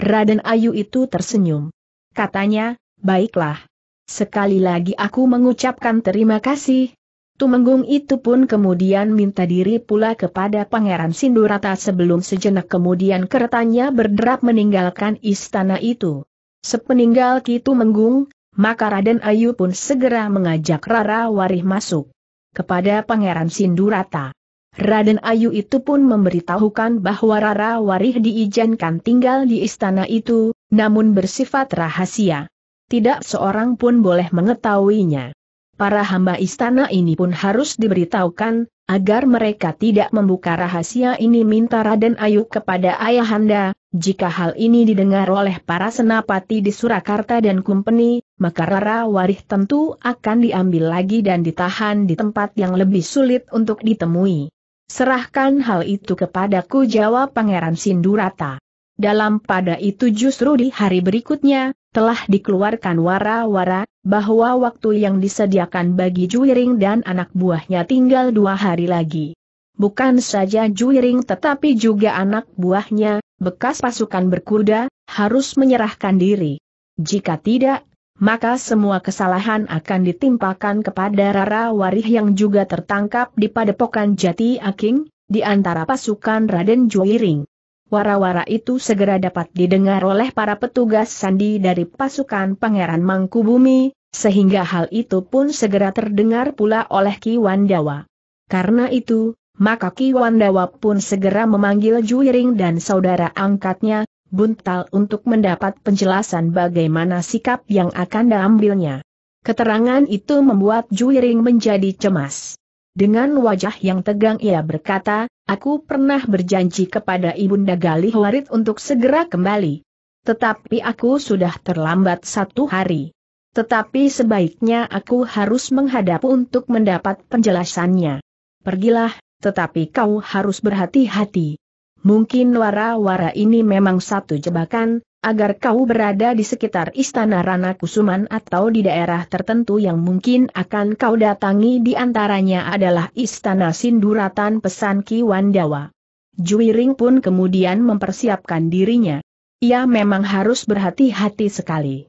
Raden Ayu itu tersenyum. Katanya, baiklah. Sekali lagi aku mengucapkan terima kasih, Tumenggung itu pun kemudian minta diri pula kepada Pangeran Sindurata sebelum sejenak kemudian keretanya berderap meninggalkan istana itu. Sepeninggal Ki Tumenggung, maka Raden Ayu pun segera mengajak Rara Warih masuk kepada Pangeran Sindurata. Raden Ayu itu pun memberitahukan bahwa Rara Warih diizinkan tinggal di istana itu, namun bersifat rahasia. Tidak seorang pun boleh mengetahuinya. Para hamba istana ini pun harus diberitahukan, agar mereka tidak membuka rahasia ini minta Raden Ayu kepada Ayahanda, jika hal ini didengar oleh para senapati di Surakarta dan Kumpeni, maka Rara Warih tentu akan diambil lagi dan ditahan di tempat yang lebih sulit untuk ditemui. Serahkan hal itu kepadaku jawab Pangeran Sindurata. Dalam pada itu justru di hari berikutnya, telah dikeluarkan wara-wara, bahwa waktu yang disediakan bagi Juiring dan anak buahnya tinggal dua hari lagi. Bukan saja Juiring tetapi juga anak buahnya, bekas pasukan berkuda, harus menyerahkan diri. Jika tidak, maka semua kesalahan akan ditimpakan kepada Rara Warih yang juga tertangkap di padepokan Jati Aking, di antara pasukan Raden Juiring. Wara-wara itu segera dapat didengar oleh para petugas sandi dari pasukan Pangeran Mangkubumi, sehingga hal itu pun segera terdengar pula oleh Ki Wandawa. Karena itu, maka Ki Wandawa pun segera memanggil Juiring dan saudara angkatnya, Buntal untuk mendapat penjelasan bagaimana sikap yang akan diambilnya. Keterangan itu membuat Juiring menjadi cemas. Dengan wajah yang tegang ia berkata, Aku pernah berjanji kepada Ibunda Galih Warit untuk segera kembali. Tetapi aku sudah terlambat satu hari. Tetapi sebaiknya aku harus menghadap untuk mendapat penjelasannya. Pergilah, tetapi kau harus berhati-hati. Mungkin wara-wara ini memang satu jebakan, agar kau berada di sekitar istana Rana Kusuman atau di daerah tertentu yang mungkin akan kau datangi di antaranya adalah istana Sinduratan pesan Ki Wandawa. Juwiring pun kemudian mempersiapkan dirinya. Ia memang harus berhati-hati sekali.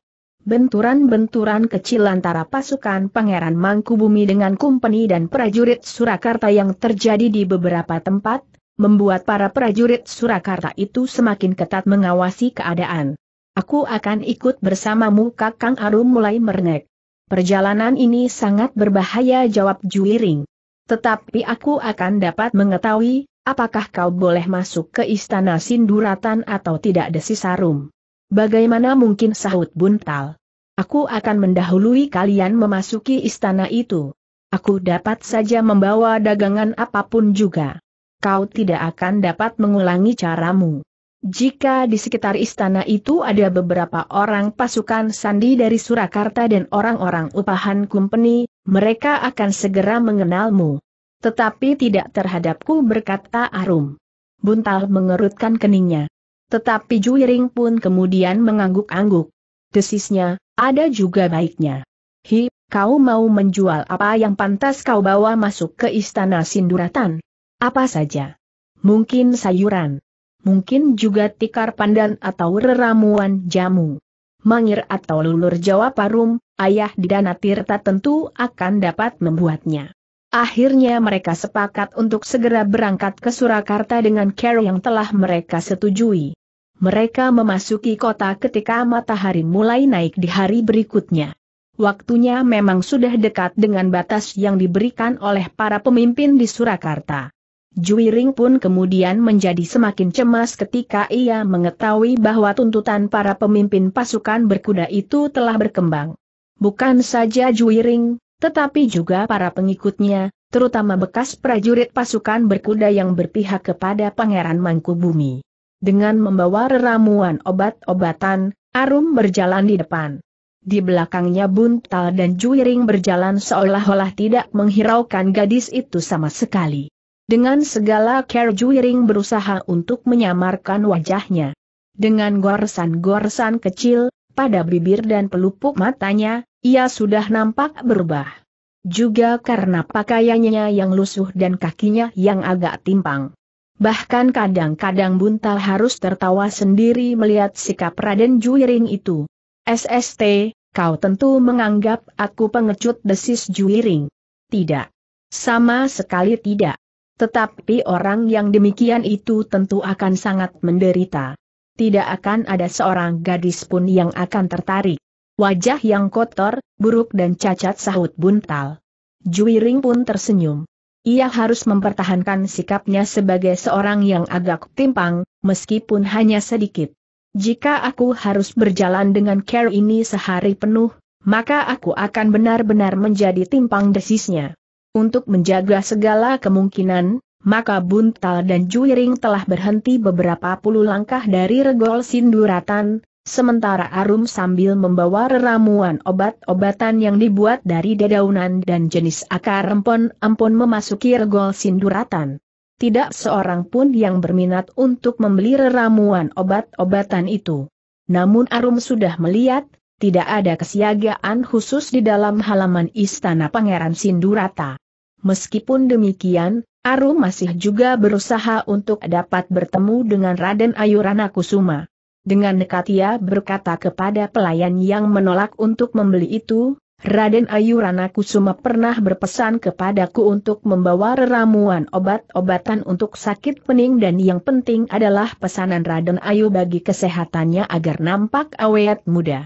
Benturan-benturan kecil antara pasukan Pangeran Mangkubumi dengan kumpeni dan prajurit Surakarta yang terjadi di beberapa tempat, membuat para prajurit Surakarta itu semakin ketat mengawasi keadaan. Aku akan ikut bersamamu Kakang Arum mulai merengek. Perjalanan ini sangat berbahaya jawab Juiring. Tetapi aku akan dapat mengetahui, apakah kau boleh masuk ke istana Sinduratan atau tidak desis Arum. Bagaimana mungkin sahut Buntal? Aku akan mendahului kalian memasuki istana itu. Aku dapat saja membawa dagangan apapun juga kau tidak akan dapat mengulangi caramu. Jika di sekitar istana itu ada beberapa orang pasukan sandi dari Surakarta dan orang-orang upahan kumpeni, mereka akan segera mengenalmu. Tetapi tidak terhadapku berkata Arum. Buntal mengerutkan keningnya. Tetapi Juiring pun kemudian mengangguk-angguk. Desisnya, ada juga baiknya. Hi, kau mau menjual apa yang pantas kau bawa masuk ke istana Sinduratan? Apa saja? Mungkin sayuran. Mungkin juga tikar pandan atau reramuan jamu. Mangir atau lulur Jawa Parum, ayah dana Tirta tentu akan dapat membuatnya. Akhirnya mereka sepakat untuk segera berangkat ke Surakarta dengan care yang telah mereka setujui. Mereka memasuki kota ketika matahari mulai naik di hari berikutnya. Waktunya memang sudah dekat dengan batas yang diberikan oleh para pemimpin di Surakarta. Juiring pun kemudian menjadi semakin cemas ketika ia mengetahui bahwa tuntutan para pemimpin pasukan berkuda itu telah berkembang. Bukan saja Juiring, tetapi juga para pengikutnya, terutama bekas prajurit pasukan berkuda yang berpihak kepada Pangeran Mangkubumi. Dengan membawa ramuan obat-obatan, Arum berjalan di depan. Di belakangnya Buntal dan Juiring berjalan seolah-olah tidak menghiraukan gadis itu sama sekali. Dengan segala care Juiring berusaha untuk menyamarkan wajahnya. Dengan goresan-goresan kecil, pada bibir dan pelupuk matanya, ia sudah nampak berubah. Juga karena pakaiannya yang lusuh dan kakinya yang agak timpang. Bahkan kadang-kadang Buntal harus tertawa sendiri melihat sikap Raden Juiring itu. SST, kau tentu menganggap aku pengecut desis Juiring. Tidak. Sama sekali tidak. Tetapi orang yang demikian itu tentu akan sangat menderita. Tidak akan ada seorang gadis pun yang akan tertarik. Wajah yang kotor, buruk dan cacat sahut buntal. Juiring pun tersenyum. Ia harus mempertahankan sikapnya sebagai seorang yang agak timpang, meskipun hanya sedikit. Jika aku harus berjalan dengan care ini sehari penuh, maka aku akan benar-benar menjadi timpang desisnya. Untuk menjaga segala kemungkinan, maka Buntal dan Juiring telah berhenti beberapa puluh langkah dari regol sinduratan, sementara Arum sambil membawa ramuan obat-obatan yang dibuat dari dedaunan dan jenis akar empon-empon memasuki regol sinduratan. Tidak seorang pun yang berminat untuk membeli ramuan obat-obatan itu. Namun Arum sudah melihat, tidak ada kesiagaan khusus di dalam halaman istana Pangeran Sindurata. Meskipun demikian, Aru masih juga berusaha untuk dapat bertemu dengan Raden Ayurana Kusuma. Dengan nekat ia berkata kepada pelayan yang menolak untuk membeli itu, Raden Ayurana Kusuma pernah berpesan kepadaku untuk membawa ramuan obat-obatan untuk sakit pening dan yang penting adalah pesanan Raden Ayu bagi kesehatannya agar nampak awet muda.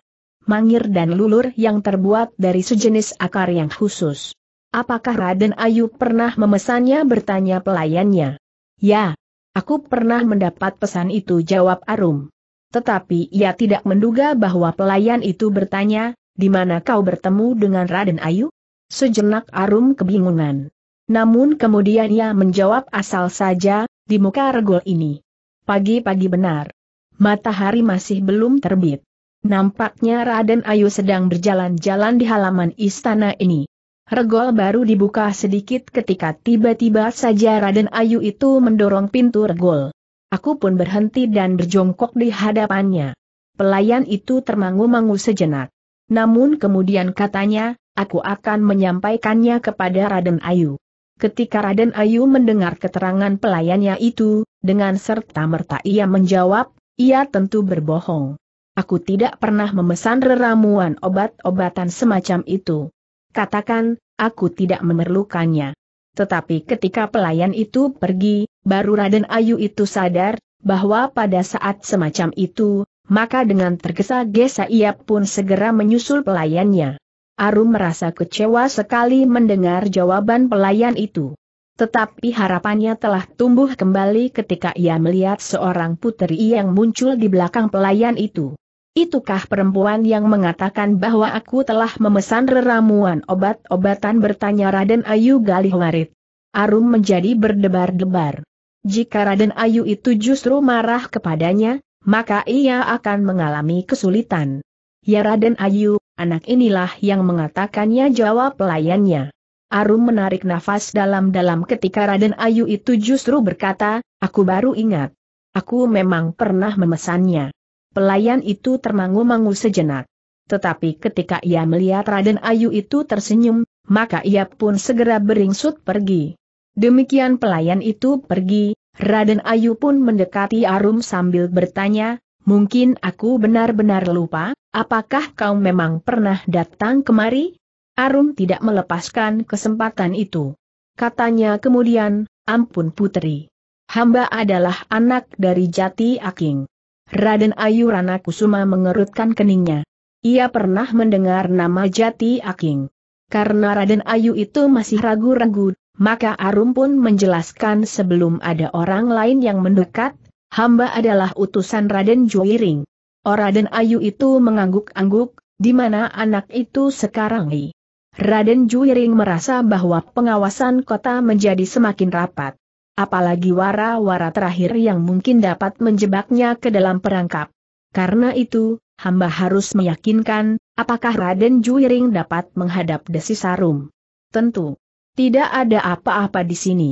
Mangir dan lulur yang terbuat dari sejenis akar yang khusus. Apakah Raden Ayu pernah memesannya bertanya pelayannya? Ya, aku pernah mendapat pesan itu jawab Arum. Tetapi ia tidak menduga bahwa pelayan itu bertanya, di mana kau bertemu dengan Raden Ayu? Sejenak Arum kebingungan. Namun kemudian ia menjawab asal saja, di muka regol ini. Pagi-pagi benar. Matahari masih belum terbit. Nampaknya Raden Ayu sedang berjalan-jalan di halaman istana ini. Regol baru dibuka sedikit ketika tiba-tiba saja Raden Ayu itu mendorong pintu regol. Aku pun berhenti dan berjongkok di hadapannya. Pelayan itu termangu-mangu sejenak. Namun kemudian katanya, aku akan menyampaikannya kepada Raden Ayu. Ketika Raden Ayu mendengar keterangan pelayannya itu, dengan serta-merta ia menjawab, ia tentu berbohong. Aku tidak pernah memesan reramuan obat-obatan semacam itu. Katakan, aku tidak memerlukannya. Tetapi ketika pelayan itu pergi, baru Raden Ayu itu sadar, bahwa pada saat semacam itu, maka dengan tergesa-gesa ia pun segera menyusul pelayannya. Arum merasa kecewa sekali mendengar jawaban pelayan itu. Tetapi harapannya telah tumbuh kembali ketika ia melihat seorang putri yang muncul di belakang pelayan itu. Itukah perempuan yang mengatakan bahwa aku telah memesan reramuan obat-obatan bertanya Raden Ayu Galih Galihwarit. Arum menjadi berdebar-debar. Jika Raden Ayu itu justru marah kepadanya, maka ia akan mengalami kesulitan. Ya Raden Ayu, anak inilah yang mengatakannya jawab pelayannya. Arum menarik nafas dalam-dalam ketika Raden Ayu itu justru berkata, aku baru ingat. Aku memang pernah memesannya. Pelayan itu termangu-mangu sejenak. Tetapi ketika ia melihat Raden Ayu itu tersenyum, maka ia pun segera beringsut pergi. Demikian pelayan itu pergi, Raden Ayu pun mendekati Arum sambil bertanya, mungkin aku benar-benar lupa, apakah kau memang pernah datang kemari? Arum tidak melepaskan kesempatan itu. Katanya kemudian, ampun putri. Hamba adalah anak dari Jati Aking. Raden Ayu Rana Kusuma mengerutkan keningnya. Ia pernah mendengar nama Jati Aking. Karena Raden Ayu itu masih ragu-ragu, maka Arum pun menjelaskan sebelum ada orang lain yang mendekat, hamba adalah utusan Raden Juiring. Oh, Raden Ayu itu mengangguk-angguk, di mana anak itu sekarang? Raden Juiring merasa bahwa pengawasan kota menjadi semakin rapat apalagi wara-wara terakhir yang mungkin dapat menjebaknya ke dalam perangkap. Karena itu, hamba harus meyakinkan, apakah Raden Juiring dapat menghadap Desi Sarum. Tentu. Tidak ada apa-apa di sini.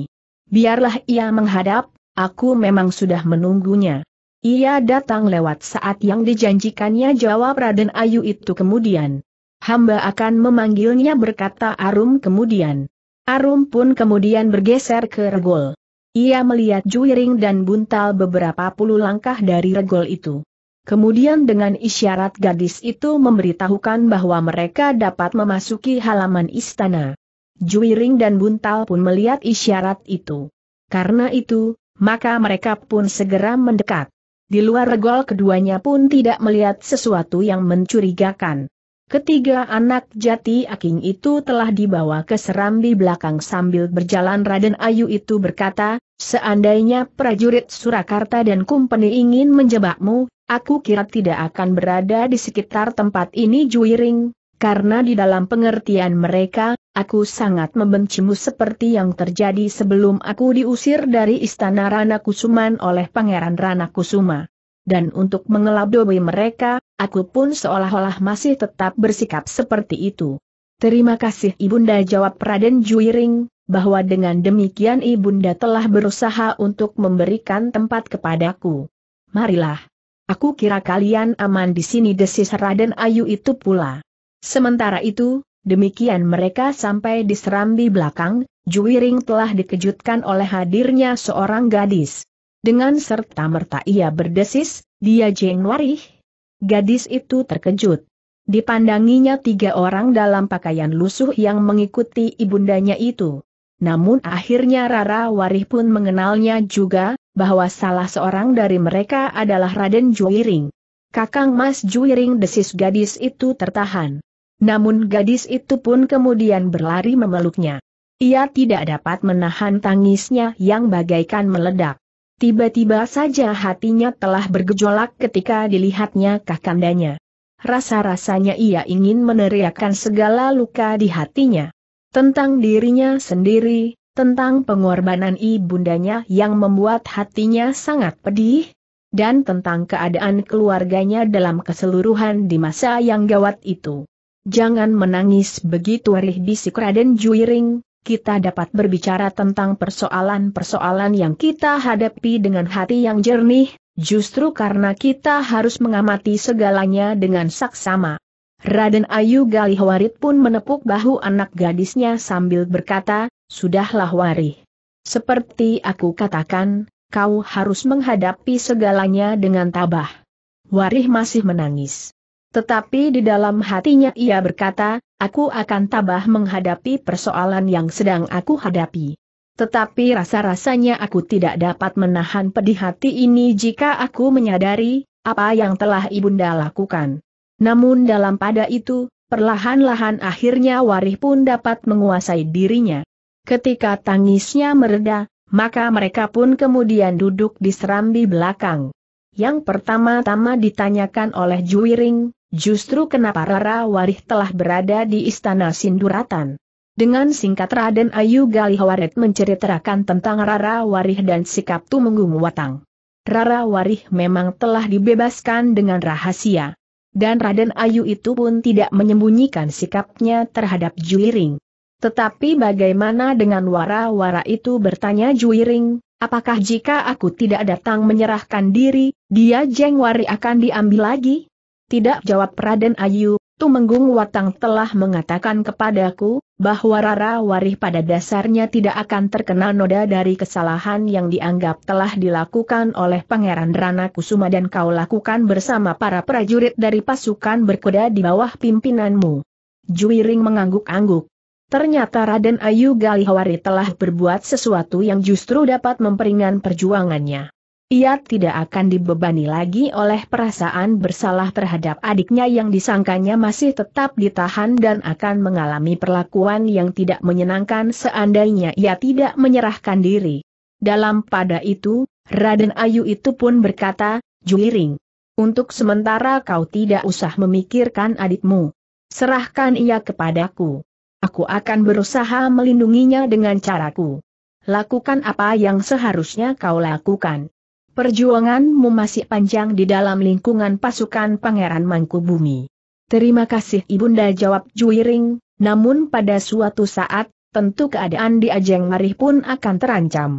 Biarlah ia menghadap, aku memang sudah menunggunya. Ia datang lewat saat yang dijanjikannya jawab Raden Ayu itu kemudian. Hamba akan memanggilnya berkata Arum kemudian. Arum pun kemudian bergeser ke Regol. Ia melihat juiring dan buntal beberapa puluh langkah dari regol itu. Kemudian dengan isyarat gadis itu memberitahukan bahwa mereka dapat memasuki halaman istana. Juiring dan buntal pun melihat isyarat itu. Karena itu, maka mereka pun segera mendekat. Di luar regol keduanya pun tidak melihat sesuatu yang mencurigakan. Ketiga anak jati Aking itu telah dibawa ke serambi belakang sambil berjalan Raden Ayu itu berkata, seandainya prajurit Surakarta dan Kumpeni ingin menjebakmu, aku kira tidak akan berada di sekitar tempat ini juiring, karena di dalam pengertian mereka, aku sangat membencimu seperti yang terjadi sebelum aku diusir dari istana Rana Kusuman oleh Pangeran Rana Kusuma. Dan untuk mengelabui mereka, Aku pun seolah-olah masih tetap bersikap seperti itu. Terima kasih Ibunda jawab Raden Juiring, bahwa dengan demikian Ibunda telah berusaha untuk memberikan tempat kepadaku. Marilah. Aku kira kalian aman di sini desis Raden Ayu itu pula. Sementara itu, demikian mereka sampai di serambi belakang, Juiring telah dikejutkan oleh hadirnya seorang gadis. Dengan serta merta ia berdesis, dia jengwarih, Gadis itu terkejut. Dipandanginya tiga orang dalam pakaian lusuh yang mengikuti ibundanya itu. Namun akhirnya Rara Warih pun mengenalnya juga, bahwa salah seorang dari mereka adalah Raden Juiring. Kakang Mas Juiring desis gadis itu tertahan. Namun gadis itu pun kemudian berlari memeluknya. Ia tidak dapat menahan tangisnya yang bagaikan meledak. Tiba-tiba saja hatinya telah bergejolak ketika dilihatnya kakandanya. Rasa-rasanya ia ingin meneriakkan segala luka di hatinya. Tentang dirinya sendiri, tentang pengorbanan ibundanya yang membuat hatinya sangat pedih, dan tentang keadaan keluarganya dalam keseluruhan di masa yang gawat itu. Jangan menangis begitu Rih bisik Raden Juiring, kita dapat berbicara tentang persoalan-persoalan yang kita hadapi dengan hati yang jernih, justru karena kita harus mengamati segalanya dengan saksama. Raden Ayu Galih Galihwarit pun menepuk bahu anak gadisnya sambil berkata, Sudahlah Warih. Seperti aku katakan, kau harus menghadapi segalanya dengan tabah. Warih masih menangis. Tetapi di dalam hatinya ia berkata, aku akan tabah menghadapi persoalan yang sedang aku hadapi. Tetapi rasa-rasanya aku tidak dapat menahan pedih hati ini jika aku menyadari, apa yang telah ibunda lakukan. Namun dalam pada itu, perlahan-lahan akhirnya Warih pun dapat menguasai dirinya. Ketika tangisnya mereda, maka mereka pun kemudian duduk di serambi belakang. Yang pertama-tama ditanyakan oleh Juiring, Justru kenapa Rara Warih telah berada di Istana Sinduratan. Dengan singkat Raden Ayu Galihawaret menceritakan tentang Rara Warih dan sikap Tumenggung Watang. Rara Warih memang telah dibebaskan dengan rahasia. Dan Raden Ayu itu pun tidak menyembunyikan sikapnya terhadap Juiring. Tetapi bagaimana dengan wara-wara itu bertanya Juiring, apakah jika aku tidak datang menyerahkan diri, dia Jengwari akan diambil lagi? Tidak jawab Raden Ayu, Tumenggung Watang telah mengatakan kepadaku, bahwa Rara Warih pada dasarnya tidak akan terkena noda dari kesalahan yang dianggap telah dilakukan oleh Pangeran Rana Kusuma dan kau lakukan bersama para prajurit dari pasukan berkuda di bawah pimpinanmu. Juiring mengangguk-angguk. Ternyata Raden Ayu Galihawari telah berbuat sesuatu yang justru dapat memperingan perjuangannya. Ia tidak akan dibebani lagi oleh perasaan bersalah terhadap adiknya yang disangkanya masih tetap ditahan dan akan mengalami perlakuan yang tidak menyenangkan seandainya ia tidak menyerahkan diri. Dalam pada itu, Raden Ayu itu pun berkata, Juiring, untuk sementara kau tidak usah memikirkan adikmu. Serahkan ia kepadaku. Aku akan berusaha melindunginya dengan caraku. Lakukan apa yang seharusnya kau lakukan. Perjuanganmu masih panjang di dalam lingkungan pasukan Pangeran Mangkubumi. Terima kasih Ibunda jawab Juiring, namun pada suatu saat, tentu keadaan di Ajeng Marih pun akan terancam.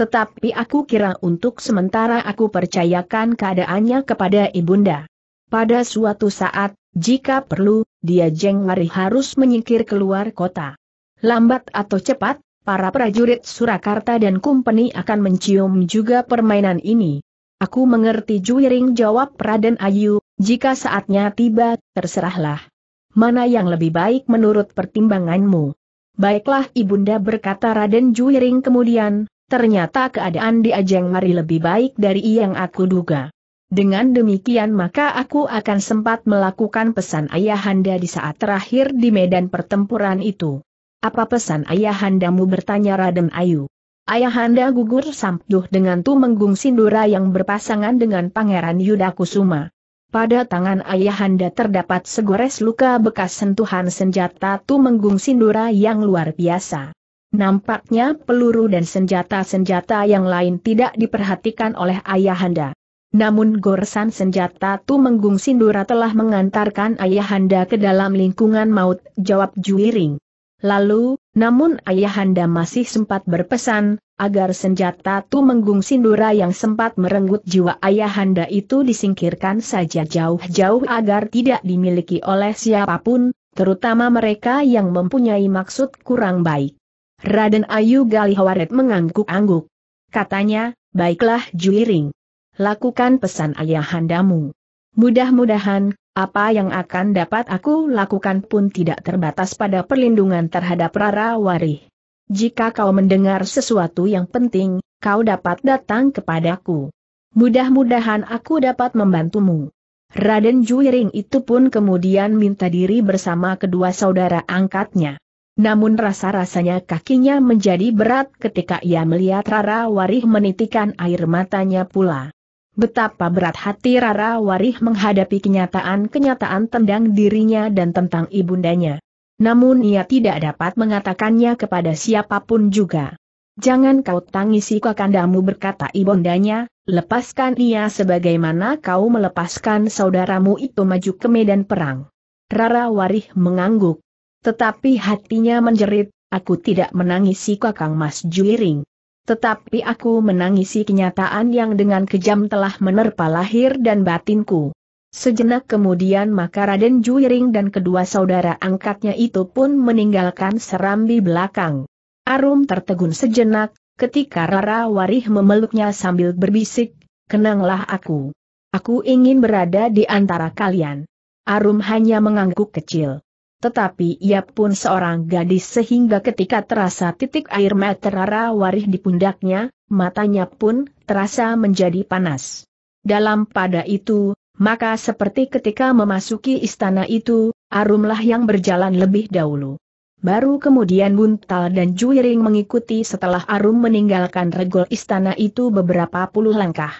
Tetapi aku kira untuk sementara aku percayakan keadaannya kepada Ibunda. Pada suatu saat, jika perlu, dia Jeng Marih harus menyingkir keluar kota. Lambat atau cepat, para prajurit Surakarta dan Kumpeni akan mencium juga permainan ini. Aku mengerti juiring jawab Raden Ayu, jika saatnya tiba, terserahlah. Mana yang lebih baik menurut pertimbanganmu? Baiklah Ibunda berkata Raden Juiring kemudian, ternyata keadaan di Ajeng Mari lebih baik dari yang aku duga. Dengan demikian maka aku akan sempat melakukan pesan ayahanda di saat terakhir di medan pertempuran itu. Apa pesan ayahandamu bertanya Raden Ayu? Ayahanda gugur sampduh dengan Tumenggung Sindura yang berpasangan dengan Pangeran Yudakusuma. Pada tangan ayahanda terdapat segores luka bekas sentuhan senjata Tumenggung Sindura yang luar biasa. Nampaknya peluru dan senjata-senjata yang lain tidak diperhatikan oleh ayahanda. Namun goresan senjata Tumenggung Sindura telah mengantarkan ayahanda ke dalam lingkungan maut, jawab Juiring. Lalu, namun ayahanda masih sempat berpesan, agar senjata Tumenggung Sindura yang sempat merenggut jiwa ayahanda itu disingkirkan saja jauh-jauh agar tidak dimiliki oleh siapapun, terutama mereka yang mempunyai maksud kurang baik. Raden Ayu Galihawaret mengangguk-angguk. Katanya, baiklah Juiring. Lakukan pesan ayahandamu. Mudah-mudahan, apa yang akan dapat aku lakukan pun tidak terbatas pada perlindungan terhadap Rara Wari. Jika kau mendengar sesuatu yang penting, kau dapat datang kepadaku. Mudah-mudahan aku dapat membantumu. Raden Juiring itu pun kemudian minta diri bersama kedua saudara angkatnya. Namun rasa-rasanya kakinya menjadi berat ketika ia melihat Rara Warih menitikan air matanya pula. Betapa berat hati Rara Warih menghadapi kenyataan-kenyataan tentang dirinya dan tentang ibundanya. Namun ia tidak dapat mengatakannya kepada siapapun juga. Jangan kau tangisi kakandamu berkata ibundanya, lepaskan ia sebagaimana kau melepaskan saudaramu itu maju ke medan perang. Rara Warih mengangguk. Tetapi hatinya menjerit, aku tidak menangisi kakang Mas Juiring. Tetapi aku menangisi kenyataan yang dengan kejam telah menerpa lahir dan batinku. Sejenak kemudian maka Raden Juiring dan kedua saudara angkatnya itu pun meninggalkan serambi belakang. Arum tertegun sejenak, ketika Rara Warih memeluknya sambil berbisik, kenanglah aku. Aku ingin berada di antara kalian. Arum hanya mengangguk kecil. Tetapi ia pun seorang gadis sehingga ketika terasa titik air mata Rara Warih di pundaknya, matanya pun terasa menjadi panas. Dalam pada itu, maka seperti ketika memasuki istana itu, Arumlah yang berjalan lebih dahulu. Baru kemudian Buntal dan Juiring mengikuti setelah Arum meninggalkan regol istana itu beberapa puluh langkah.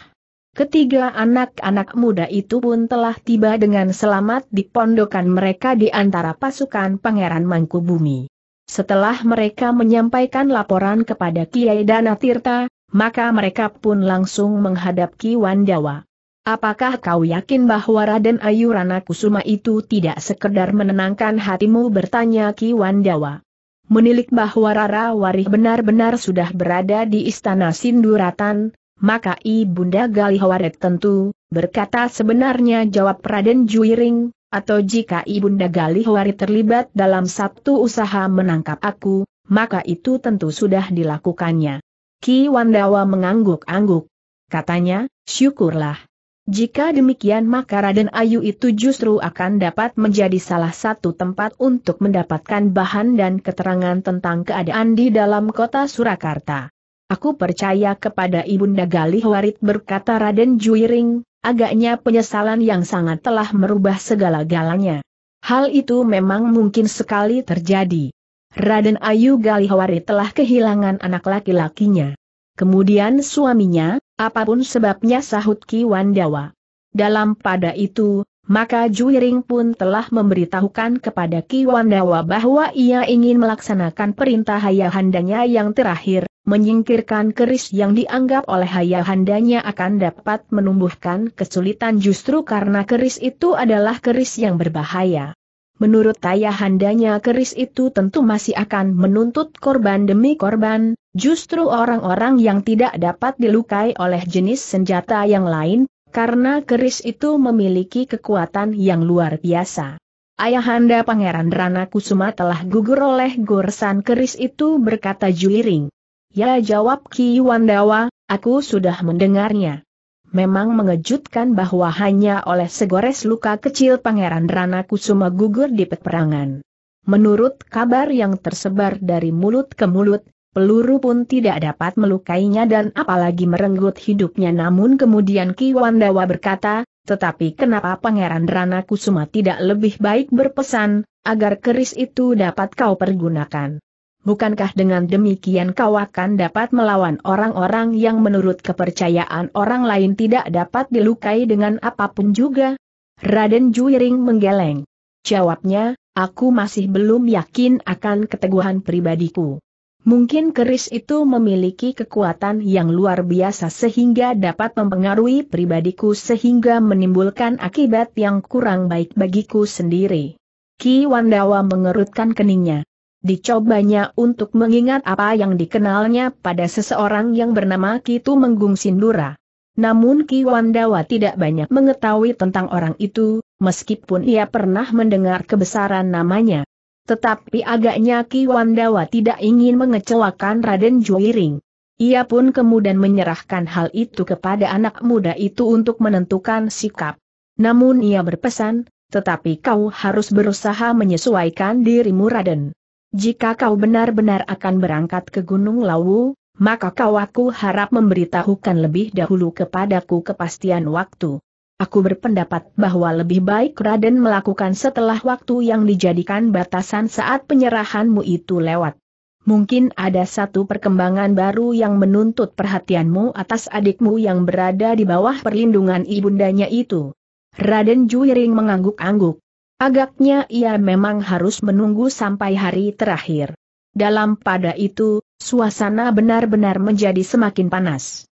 Ketiga anak-anak muda itu pun telah tiba dengan selamat di pondokan mereka di antara pasukan Pangeran Mangkubumi. Setelah mereka menyampaikan laporan kepada Kiai Dana Tirta, maka mereka pun langsung menghadap Ki Wandawa. Apakah kau yakin bahwa Raden Ayu Rana Kusuma itu tidak sekedar menenangkan hatimu bertanya Ki Wandawa? Menilik bahwa Rara Warih benar-benar sudah berada di Istana Sinduratan, maka Ibunda Galihawaret tentu, berkata sebenarnya jawab Raden Juiring, atau jika Ibunda Galihawaret terlibat dalam satu usaha menangkap aku, maka itu tentu sudah dilakukannya. Ki Wandawa mengangguk-angguk. Katanya, syukurlah. Jika demikian maka Raden Ayu itu justru akan dapat menjadi salah satu tempat untuk mendapatkan bahan dan keterangan tentang keadaan di dalam kota Surakarta. Aku percaya kepada Ibunda Galih Warit berkata Raden Juiring, agaknya penyesalan yang sangat telah merubah segala-galanya. Hal itu memang mungkin sekali terjadi. Raden Ayu Galihwari telah kehilangan anak laki-lakinya. Kemudian suaminya, apapun sebabnya sahut Ki Wandawa. Dalam pada itu, maka Juiring pun telah memberitahukan kepada Wandawa bahwa ia ingin melaksanakan perintah ayahandanya yang terakhir, menyingkirkan keris yang dianggap oleh ayahandanya akan dapat menumbuhkan kesulitan justru karena keris itu adalah keris yang berbahaya. Menurut ayahandanya keris itu tentu masih akan menuntut korban demi korban, justru orang-orang yang tidak dapat dilukai oleh jenis senjata yang lain, karena keris itu memiliki kekuatan yang luar biasa. Ayahanda Pangeran Rana Kusuma telah gugur oleh goresan keris itu berkata Juliring. Ya jawab Ki Wandawa, aku sudah mendengarnya. Memang mengejutkan bahwa hanya oleh segores luka kecil Pangeran Rana Kusuma gugur di peperangan. Menurut kabar yang tersebar dari mulut ke mulut, peluru pun tidak dapat melukainya dan apalagi merenggut hidupnya namun kemudian Ki Wandawa berkata, tetapi kenapa Pangeran Rana Kusuma tidak lebih baik berpesan, agar keris itu dapat kau pergunakan. Bukankah dengan demikian kau akan dapat melawan orang-orang yang menurut kepercayaan orang lain tidak dapat dilukai dengan apapun juga? Raden Juiring menggeleng. Jawabnya, aku masih belum yakin akan keteguhan pribadiku. Mungkin keris itu memiliki kekuatan yang luar biasa sehingga dapat mempengaruhi pribadiku sehingga menimbulkan akibat yang kurang baik bagiku sendiri. Ki Wandawa mengerutkan keningnya. Dicobanya untuk mengingat apa yang dikenalnya pada seseorang yang bernama Kitu Menggung Sindura. Namun Ki Wandawa tidak banyak mengetahui tentang orang itu, meskipun ia pernah mendengar kebesaran namanya. Tetapi agaknya Ki Wandawa tidak ingin mengecewakan Raden Juiring. Ia pun kemudian menyerahkan hal itu kepada anak muda itu untuk menentukan sikap. Namun ia berpesan, tetapi kau harus berusaha menyesuaikan dirimu Raden. Jika kau benar-benar akan berangkat ke Gunung Lawu, maka kau aku harap memberitahukan lebih dahulu kepadaku kepastian waktu. Aku berpendapat bahwa lebih baik Raden melakukan setelah waktu yang dijadikan batasan saat penyerahanmu itu lewat. Mungkin ada satu perkembangan baru yang menuntut perhatianmu atas adikmu yang berada di bawah perlindungan ibundanya itu. Raden Juiring mengangguk-angguk. Agaknya ia memang harus menunggu sampai hari terakhir. Dalam pada itu, suasana benar-benar menjadi semakin panas.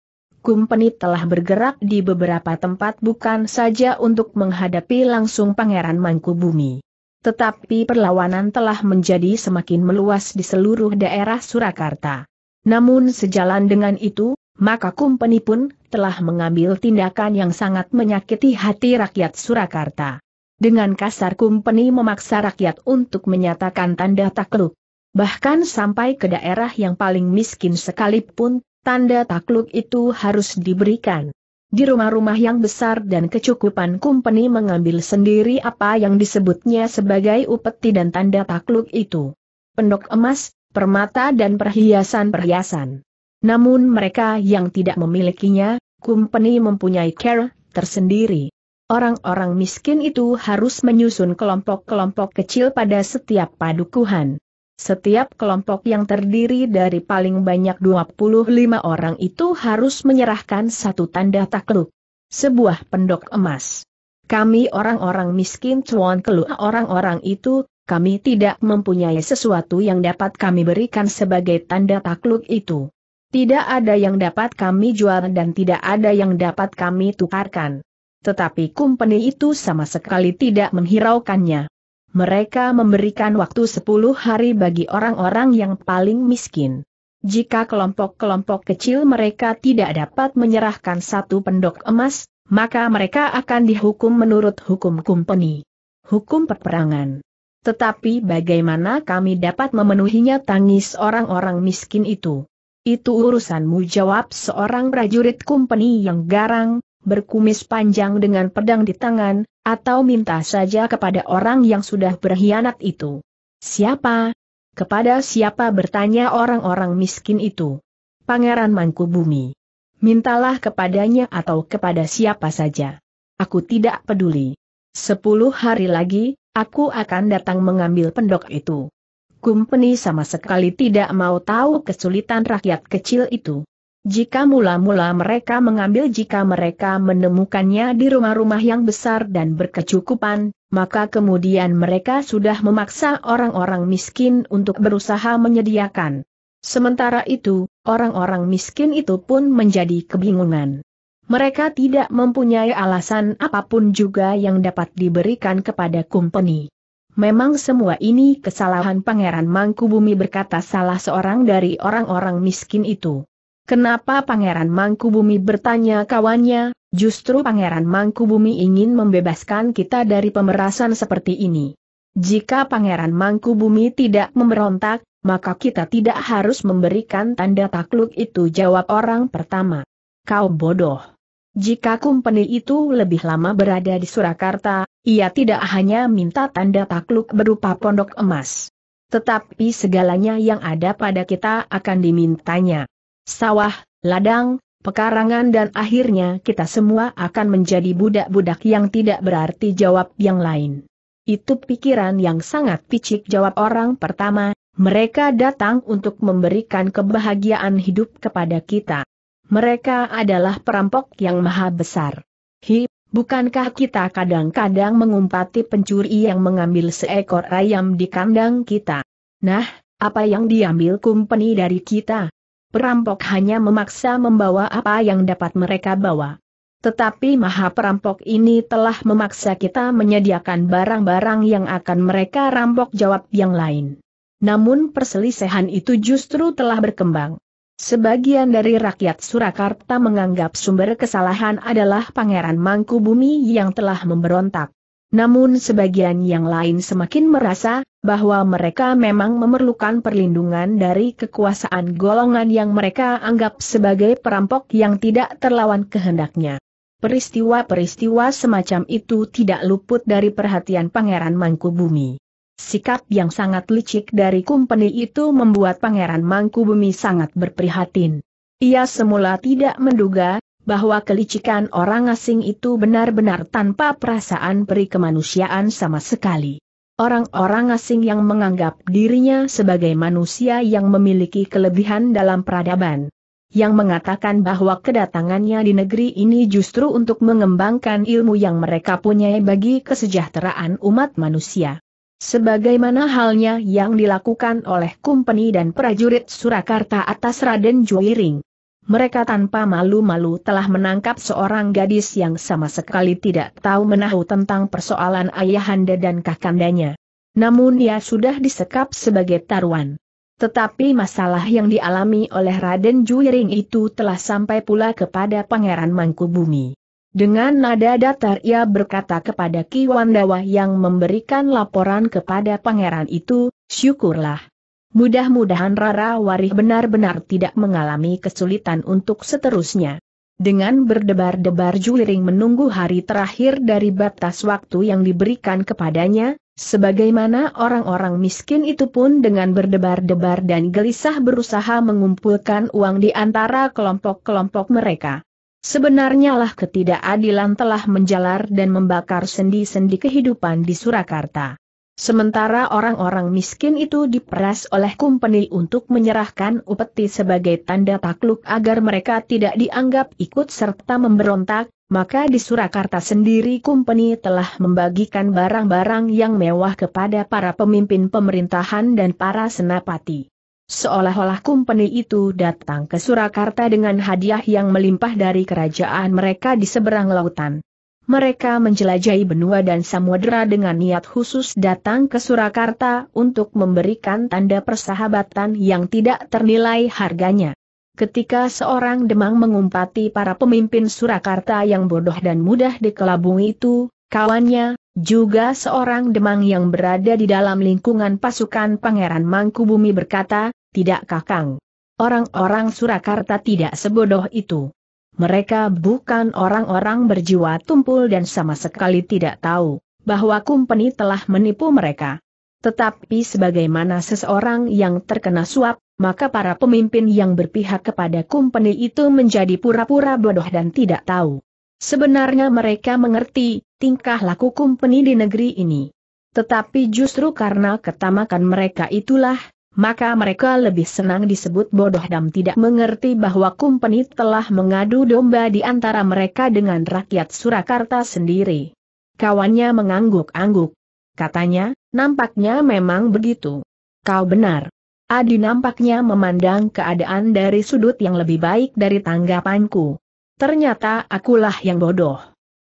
Kumpeni telah bergerak di beberapa tempat bukan saja untuk menghadapi langsung Pangeran Mangkubumi. Tetapi perlawanan telah menjadi semakin meluas di seluruh daerah Surakarta. Namun sejalan dengan itu, maka Kumpeni pun telah mengambil tindakan yang sangat menyakiti hati rakyat Surakarta. Dengan kasar Kumpeni memaksa rakyat untuk menyatakan tanda takluk. Bahkan sampai ke daerah yang paling miskin sekalipun tanda takluk itu harus diberikan. Di rumah-rumah yang besar dan kecukupan kumpeni mengambil sendiri apa yang disebutnya sebagai upeti dan tanda takluk itu. Pendok emas, permata dan perhiasan-perhiasan. Namun mereka yang tidak memilikinya, kumpeni mempunyai care tersendiri. Orang-orang miskin itu harus menyusun kelompok-kelompok kecil pada setiap padukuhan. Setiap kelompok yang terdiri dari paling banyak 25 orang itu harus menyerahkan satu tanda takluk. Sebuah pendok emas. Kami orang-orang miskin cuan keluar orang-orang itu, kami tidak mempunyai sesuatu yang dapat kami berikan sebagai tanda takluk itu. Tidak ada yang dapat kami jual dan tidak ada yang dapat kami tukarkan. Tetapi kumpeni itu sama sekali tidak menghiraukannya. Mereka memberikan waktu 10 hari bagi orang-orang yang paling miskin. Jika kelompok-kelompok kecil mereka tidak dapat menyerahkan satu pendok emas, maka mereka akan dihukum menurut hukum kumpeni. Hukum peperangan. Tetapi bagaimana kami dapat memenuhinya tangis orang-orang miskin itu? Itu urusanmu jawab seorang prajurit kumpeni yang garang, berkumis panjang dengan pedang di tangan, atau minta saja kepada orang yang sudah berkhianat itu. Siapa? Kepada siapa bertanya orang-orang miskin itu? Pangeran Mangkubumi. Mintalah kepadanya atau kepada siapa saja. Aku tidak peduli. Sepuluh hari lagi, aku akan datang mengambil pendok itu. Kumpeni sama sekali tidak mau tahu kesulitan rakyat kecil itu. Jika mula-mula mereka mengambil jika mereka menemukannya di rumah-rumah yang besar dan berkecukupan, maka kemudian mereka sudah memaksa orang-orang miskin untuk berusaha menyediakan. Sementara itu, orang-orang miskin itu pun menjadi kebingungan. Mereka tidak mempunyai alasan apapun juga yang dapat diberikan kepada company. Memang semua ini kesalahan Pangeran Mangkubumi berkata salah seorang dari orang-orang miskin itu. Kenapa Pangeran Mangkubumi bertanya kawannya, justru Pangeran Mangkubumi ingin membebaskan kita dari pemerasan seperti ini. Jika Pangeran Mangkubumi tidak memberontak, maka kita tidak harus memberikan tanda takluk itu jawab orang pertama. Kau bodoh. Jika kumpeni itu lebih lama berada di Surakarta, ia tidak hanya minta tanda takluk berupa pondok emas. Tetapi segalanya yang ada pada kita akan dimintanya sawah, ladang, pekarangan dan akhirnya kita semua akan menjadi budak-budak yang tidak berarti jawab yang lain. Itu pikiran yang sangat picik jawab orang pertama, mereka datang untuk memberikan kebahagiaan hidup kepada kita. Mereka adalah perampok yang maha besar. Hi, bukankah kita kadang-kadang mengumpati pencuri yang mengambil seekor ayam di kandang kita? Nah, apa yang diambil kumpeni dari kita? perampok hanya memaksa membawa apa yang dapat mereka bawa. Tetapi maha perampok ini telah memaksa kita menyediakan barang-barang yang akan mereka rampok jawab yang lain. Namun perselisihan itu justru telah berkembang. Sebagian dari rakyat Surakarta menganggap sumber kesalahan adalah Pangeran Mangkubumi yang telah memberontak. Namun sebagian yang lain semakin merasa, bahwa mereka memang memerlukan perlindungan dari kekuasaan golongan yang mereka anggap sebagai perampok yang tidak terlawan kehendaknya. Peristiwa-peristiwa semacam itu tidak luput dari perhatian Pangeran Mangkubumi. Sikap yang sangat licik dari kumpeni itu membuat Pangeran Mangkubumi sangat berprihatin. Ia semula tidak menduga bahwa kelicikan orang asing itu benar-benar tanpa perasaan peri kemanusiaan sama sekali. Orang-orang asing yang menganggap dirinya sebagai manusia yang memiliki kelebihan dalam peradaban. Yang mengatakan bahwa kedatangannya di negeri ini justru untuk mengembangkan ilmu yang mereka punyai bagi kesejahteraan umat manusia. Sebagaimana halnya yang dilakukan oleh kumpeni dan prajurit Surakarta atas Raden Juwiring. Mereka tanpa malu-malu telah menangkap seorang gadis yang sama sekali tidak tahu menahu tentang persoalan ayahanda dan kakandanya. Namun ia sudah disekap sebagai taruan. Tetapi masalah yang dialami oleh Raden Juiring itu telah sampai pula kepada Pangeran Mangkubumi. Dengan nada datar ia berkata kepada Ki Wandawa yang memberikan laporan kepada pangeran itu, syukurlah. Mudah-mudahan Rara Warih benar-benar tidak mengalami kesulitan untuk seterusnya. Dengan berdebar-debar Juliring menunggu hari terakhir dari batas waktu yang diberikan kepadanya, sebagaimana orang-orang miskin itu pun dengan berdebar-debar dan gelisah berusaha mengumpulkan uang di antara kelompok-kelompok mereka. Sebenarnya lah ketidakadilan telah menjalar dan membakar sendi-sendi kehidupan di Surakarta. Sementara orang-orang miskin itu diperas oleh kumpeni untuk menyerahkan upeti sebagai tanda takluk agar mereka tidak dianggap ikut serta memberontak, maka di Surakarta sendiri kumpeni telah membagikan barang-barang yang mewah kepada para pemimpin pemerintahan dan para senapati. Seolah-olah kumpeni itu datang ke Surakarta dengan hadiah yang melimpah dari kerajaan mereka di seberang lautan mereka menjelajahi benua dan samudera dengan niat khusus datang ke Surakarta untuk memberikan tanda persahabatan yang tidak ternilai harganya. Ketika seorang demang mengumpati para pemimpin Surakarta yang bodoh dan mudah dikelabung itu, kawannya, juga seorang demang yang berada di dalam lingkungan pasukan Pangeran Mangkubumi berkata, tidak kakang. Orang-orang Surakarta tidak sebodoh itu. Mereka bukan orang-orang berjiwa tumpul dan sama sekali tidak tahu bahwa kumpeni telah menipu mereka. Tetapi sebagaimana seseorang yang terkena suap, maka para pemimpin yang berpihak kepada kumpeni itu menjadi pura-pura bodoh dan tidak tahu. Sebenarnya mereka mengerti tingkah laku kumpeni di negeri ini. Tetapi justru karena ketamakan mereka itulah maka mereka lebih senang disebut bodoh dan tidak mengerti bahwa kumpeni telah mengadu domba di antara mereka dengan rakyat Surakarta sendiri. Kawannya mengangguk-angguk. Katanya, nampaknya memang begitu. Kau benar. Adi nampaknya memandang keadaan dari sudut yang lebih baik dari tanggapanku. Ternyata akulah yang bodoh.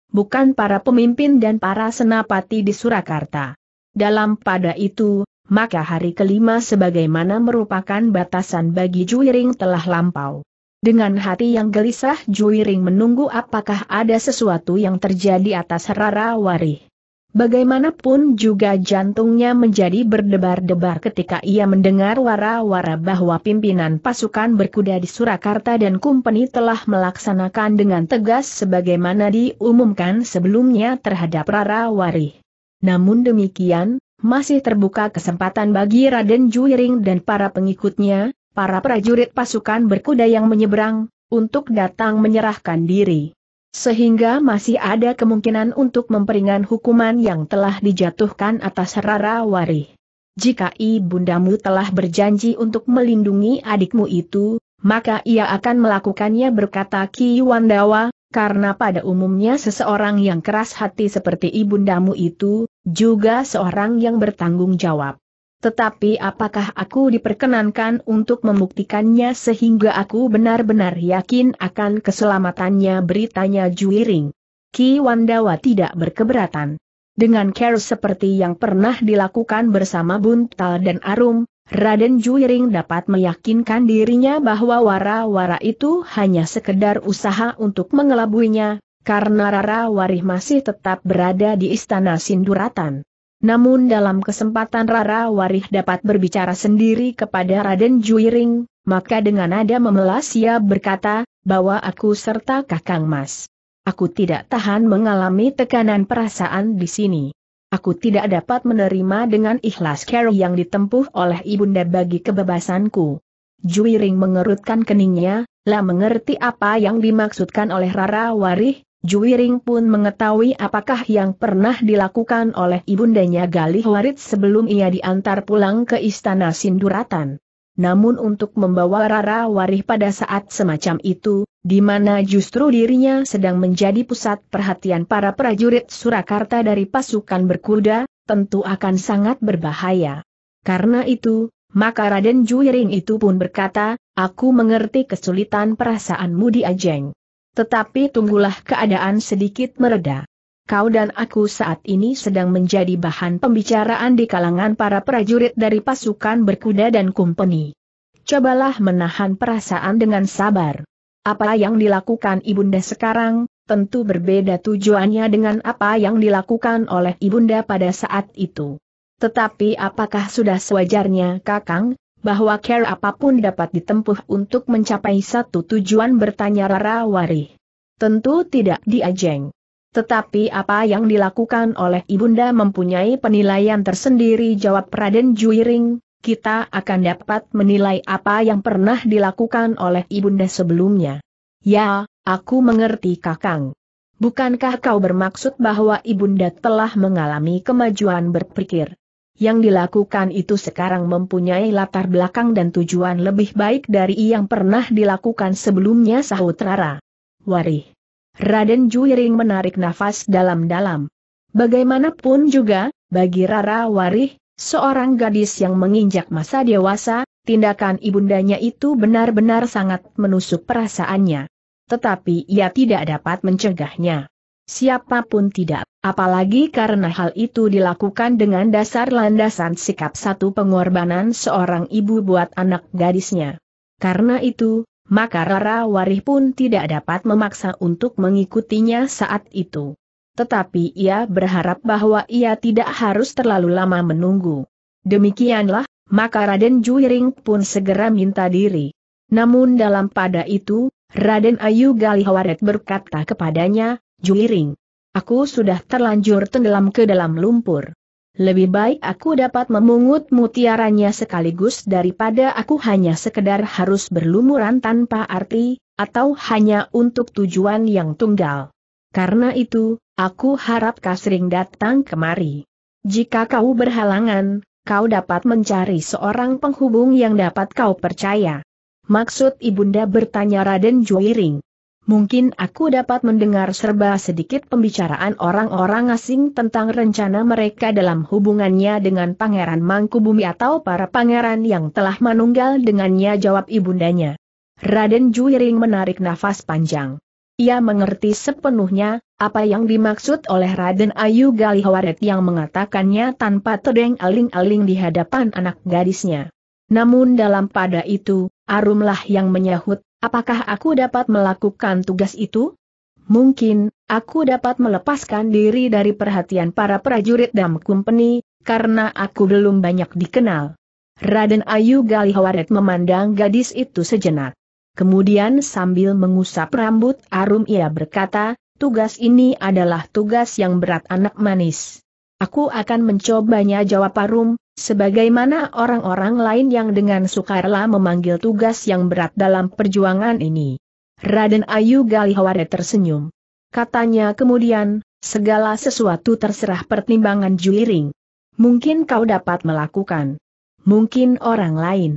Bukan para pemimpin dan para senapati di Surakarta. Dalam pada itu, maka hari kelima sebagaimana merupakan batasan bagi Juiring telah lampau. Dengan hati yang gelisah Juiring menunggu apakah ada sesuatu yang terjadi atas Rara Wari. Bagaimanapun juga jantungnya menjadi berdebar-debar ketika ia mendengar wara-wara bahwa pimpinan pasukan berkuda di Surakarta dan Kumpeni telah melaksanakan dengan tegas sebagaimana diumumkan sebelumnya terhadap Rara Wari. Namun demikian, masih terbuka kesempatan bagi Raden Juiring dan para pengikutnya, para prajurit pasukan berkuda yang menyeberang, untuk datang menyerahkan diri. Sehingga masih ada kemungkinan untuk memperingan hukuman yang telah dijatuhkan atas Rara Wari. Jika ibundamu telah berjanji untuk melindungi adikmu itu, maka ia akan melakukannya berkata Ki Wandawa, karena pada umumnya seseorang yang keras hati seperti ibundamu itu, juga seorang yang bertanggung jawab. Tetapi apakah aku diperkenankan untuk membuktikannya sehingga aku benar-benar yakin akan keselamatannya beritanya Juiring. Ki Wandawa tidak berkeberatan. Dengan care seperti yang pernah dilakukan bersama Buntal dan Arum, Raden Juiring dapat meyakinkan dirinya bahwa wara-wara itu hanya sekedar usaha untuk mengelabuinya, karena Rara Warih masih tetap berada di istana Sinduratan. Namun dalam kesempatan Rara Warih dapat berbicara sendiri kepada Raden Juiring, maka dengan nada memelas ia berkata, bahwa aku serta Kakang Mas. Aku tidak tahan mengalami tekanan perasaan di sini. Aku tidak dapat menerima dengan ikhlas care yang ditempuh oleh ibunda bagi kebebasanku. Juiring mengerutkan keningnya, lah mengerti apa yang dimaksudkan oleh Rara Warih, Juiring pun mengetahui apakah yang pernah dilakukan oleh ibundanya Galih Warit sebelum ia diantar pulang ke istana Sinduratan namun untuk membawa Rara Warih pada saat semacam itu, di mana justru dirinya sedang menjadi pusat perhatian para prajurit Surakarta dari pasukan berkuda, tentu akan sangat berbahaya. Karena itu, maka Raden Juiring itu pun berkata, aku mengerti kesulitan perasaanmu di Ajeng. Tetapi tunggulah keadaan sedikit mereda kau dan aku saat ini sedang menjadi bahan pembicaraan di kalangan para prajurit dari pasukan berkuda dan kumpeni. Cobalah menahan perasaan dengan sabar. Apa yang dilakukan Ibunda sekarang, tentu berbeda tujuannya dengan apa yang dilakukan oleh Ibunda pada saat itu. Tetapi apakah sudah sewajarnya Kakang, bahwa care apapun dapat ditempuh untuk mencapai satu tujuan bertanya Rara Wari? Tentu tidak diajeng. Tetapi apa yang dilakukan oleh Ibunda mempunyai penilaian tersendiri jawab Raden Juiring, kita akan dapat menilai apa yang pernah dilakukan oleh Ibunda sebelumnya. Ya, aku mengerti Kakang. Bukankah kau bermaksud bahwa Ibunda telah mengalami kemajuan berpikir? Yang dilakukan itu sekarang mempunyai latar belakang dan tujuan lebih baik dari yang pernah dilakukan sebelumnya sahut Rara. Warih. Raden Juiring menarik nafas dalam-dalam. Bagaimanapun juga, bagi Rara Warih, seorang gadis yang menginjak masa dewasa, tindakan ibundanya itu benar-benar sangat menusuk perasaannya. Tetapi ia tidak dapat mencegahnya. Siapapun tidak, apalagi karena hal itu dilakukan dengan dasar landasan sikap satu pengorbanan seorang ibu buat anak gadisnya. Karena itu, maka Rara Warih pun tidak dapat memaksa untuk mengikutinya saat itu. Tetapi ia berharap bahwa ia tidak harus terlalu lama menunggu. Demikianlah, maka Raden Juiring pun segera minta diri. Namun dalam pada itu, Raden Ayu Galihawaret berkata kepadanya, Juiring, aku sudah terlanjur tenggelam ke dalam lumpur. Lebih baik aku dapat memungut mutiaranya sekaligus daripada aku hanya sekedar harus berlumuran tanpa arti, atau hanya untuk tujuan yang tunggal. Karena itu, aku harap kau sering datang kemari. Jika kau berhalangan, kau dapat mencari seorang penghubung yang dapat kau percaya. Maksud Ibunda bertanya Raden Juiring mungkin aku dapat mendengar serba sedikit pembicaraan orang-orang asing tentang rencana mereka dalam hubungannya dengan Pangeran Mangkubumi atau para pangeran yang telah menunggal dengannya jawab ibundanya. Raden Juiring menarik nafas panjang. Ia mengerti sepenuhnya, apa yang dimaksud oleh Raden Ayu Galihawaret yang mengatakannya tanpa terdeng aling-aling di hadapan anak gadisnya. Namun dalam pada itu, Arumlah yang menyahut, Apakah aku dapat melakukan tugas itu? Mungkin, aku dapat melepaskan diri dari perhatian para prajurit Dam Company, karena aku belum banyak dikenal. Raden Ayu Galihawaret memandang gadis itu sejenak. Kemudian sambil mengusap rambut Arum ia berkata, tugas ini adalah tugas yang berat anak manis. Aku akan mencobanya jawab Arum, Sebagaimana orang-orang lain yang dengan sukarela memanggil tugas yang berat dalam perjuangan ini. Raden Ayu Galihaware tersenyum. Katanya kemudian, segala sesuatu terserah pertimbangan juiring. Mungkin kau dapat melakukan. Mungkin orang lain.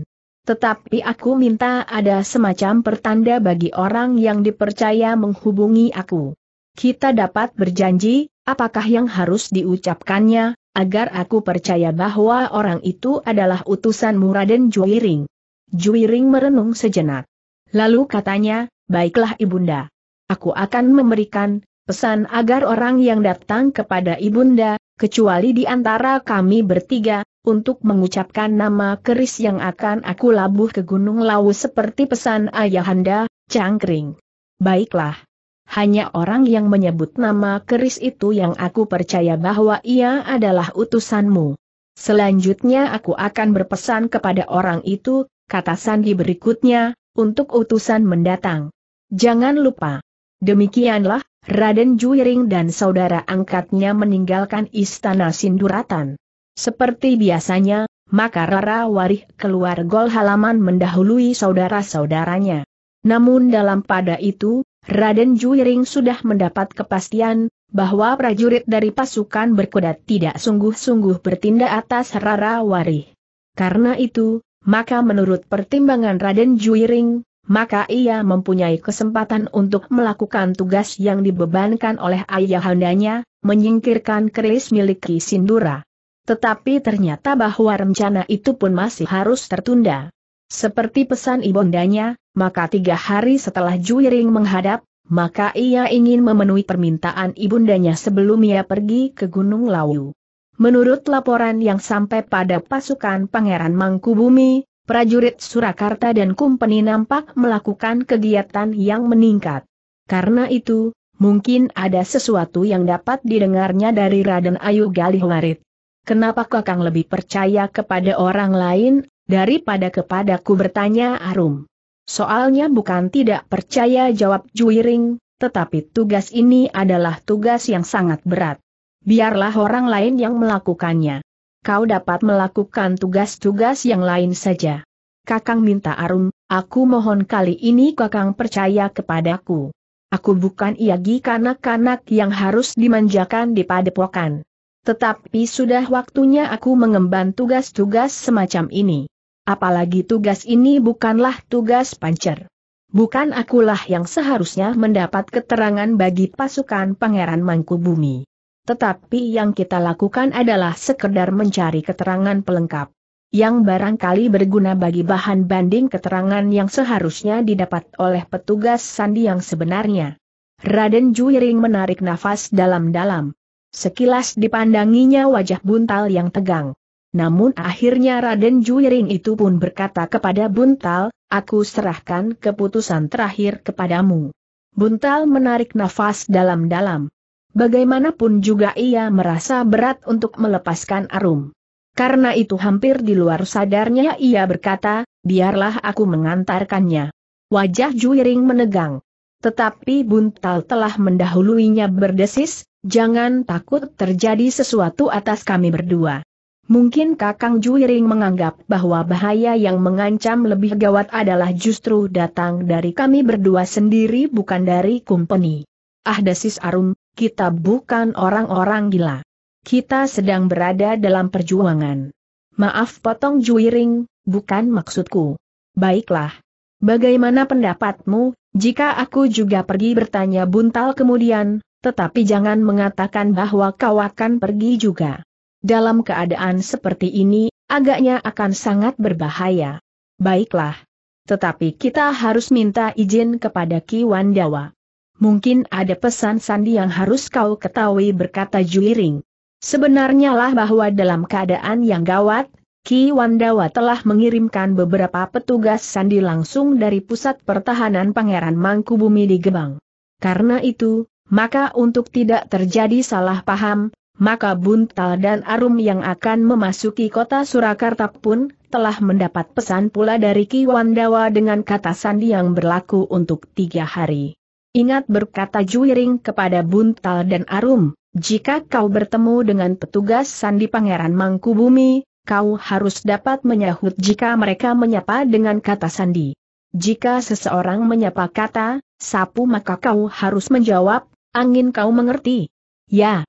Tetapi aku minta ada semacam pertanda bagi orang yang dipercaya menghubungi aku. Kita dapat berjanji, apakah yang harus diucapkannya, agar aku percaya bahwa orang itu adalah utusanmu Raden Juiring. Juiring merenung sejenak. Lalu katanya, baiklah Ibunda. Aku akan memberikan pesan agar orang yang datang kepada Ibunda, kecuali di antara kami bertiga, untuk mengucapkan nama keris yang akan aku labuh ke Gunung Lawu seperti pesan ayahanda, cangkring. Baiklah hanya orang yang menyebut nama keris itu yang aku percaya bahwa ia adalah utusanmu. Selanjutnya aku akan berpesan kepada orang itu, kata Sandi berikutnya, untuk utusan mendatang. Jangan lupa. Demikianlah, Raden Juiring dan saudara angkatnya meninggalkan istana Sinduratan. Seperti biasanya, maka Rara Warih keluar gol halaman mendahului saudara-saudaranya. Namun dalam pada itu, Raden Juiring sudah mendapat kepastian bahwa prajurit dari pasukan berkuda tidak sungguh-sungguh bertindak atas Rara Wari. Karena itu, maka menurut pertimbangan Raden Juiring, maka ia mempunyai kesempatan untuk melakukan tugas yang dibebankan oleh ayahandanya, menyingkirkan keris milik Ki Sindura. Tetapi ternyata bahwa rencana itu pun masih harus tertunda. Seperti pesan ibundanya, maka tiga hari setelah Juiring menghadap, maka ia ingin memenuhi permintaan ibundanya sebelum ia pergi ke Gunung Lawu. Menurut laporan yang sampai pada pasukan Pangeran Mangkubumi, prajurit Surakarta dan Kumpeni nampak melakukan kegiatan yang meningkat. Karena itu, mungkin ada sesuatu yang dapat didengarnya dari Raden Ayu Galih Warit. Kenapa Kakang lebih percaya kepada orang lain, daripada kepadaku bertanya Arum. Soalnya bukan tidak percaya jawab Juiring, tetapi tugas ini adalah tugas yang sangat berat. Biarlah orang lain yang melakukannya. Kau dapat melakukan tugas-tugas yang lain saja. Kakang minta arum, aku mohon kali ini kakang percaya kepadaku. Aku bukan iagi kanak-kanak yang harus dimanjakan di padepokan. Tetapi sudah waktunya aku mengemban tugas-tugas semacam ini. Apalagi tugas ini bukanlah tugas pancer. Bukan akulah yang seharusnya mendapat keterangan bagi pasukan Pangeran Mangkubumi. Tetapi yang kita lakukan adalah sekedar mencari keterangan pelengkap. Yang barangkali berguna bagi bahan banding keterangan yang seharusnya didapat oleh petugas sandi yang sebenarnya. Raden Juiring menarik nafas dalam-dalam. Sekilas dipandanginya wajah buntal yang tegang. Namun akhirnya Raden Juiring itu pun berkata kepada Buntal, aku serahkan keputusan terakhir kepadamu. Buntal menarik nafas dalam-dalam. Bagaimanapun juga ia merasa berat untuk melepaskan Arum. Karena itu hampir di luar sadarnya ia berkata, biarlah aku mengantarkannya. Wajah Juiring menegang. Tetapi Buntal telah mendahuluinya berdesis, jangan takut terjadi sesuatu atas kami berdua. Mungkin Kakang Juiring menganggap bahwa bahaya yang mengancam lebih gawat adalah justru datang dari kami berdua sendiri bukan dari kumpeni. Ah desis Arum, kita bukan orang-orang gila. Kita sedang berada dalam perjuangan. Maaf potong Juiring, bukan maksudku. Baiklah. Bagaimana pendapatmu, jika aku juga pergi bertanya buntal kemudian, tetapi jangan mengatakan bahwa kau akan pergi juga. Dalam keadaan seperti ini, agaknya akan sangat berbahaya. Baiklah. Tetapi kita harus minta izin kepada Ki Wandawa. Mungkin ada pesan sandi yang harus kau ketahui berkata Juiring. Sebenarnya lah bahwa dalam keadaan yang gawat, Ki Wandawa telah mengirimkan beberapa petugas sandi langsung dari pusat pertahanan Pangeran Mangkubumi di Gebang. Karena itu, maka untuk tidak terjadi salah paham, maka Buntal dan Arum yang akan memasuki kota Surakarta pun telah mendapat pesan pula dari Ki Wandawa dengan kata sandi yang berlaku untuk tiga hari. Ingat berkata Juiring kepada Buntal dan Arum, jika kau bertemu dengan petugas sandi Pangeran Mangkubumi, kau harus dapat menyahut jika mereka menyapa dengan kata sandi. Jika seseorang menyapa kata, sapu maka kau harus menjawab, angin kau mengerti. Ya,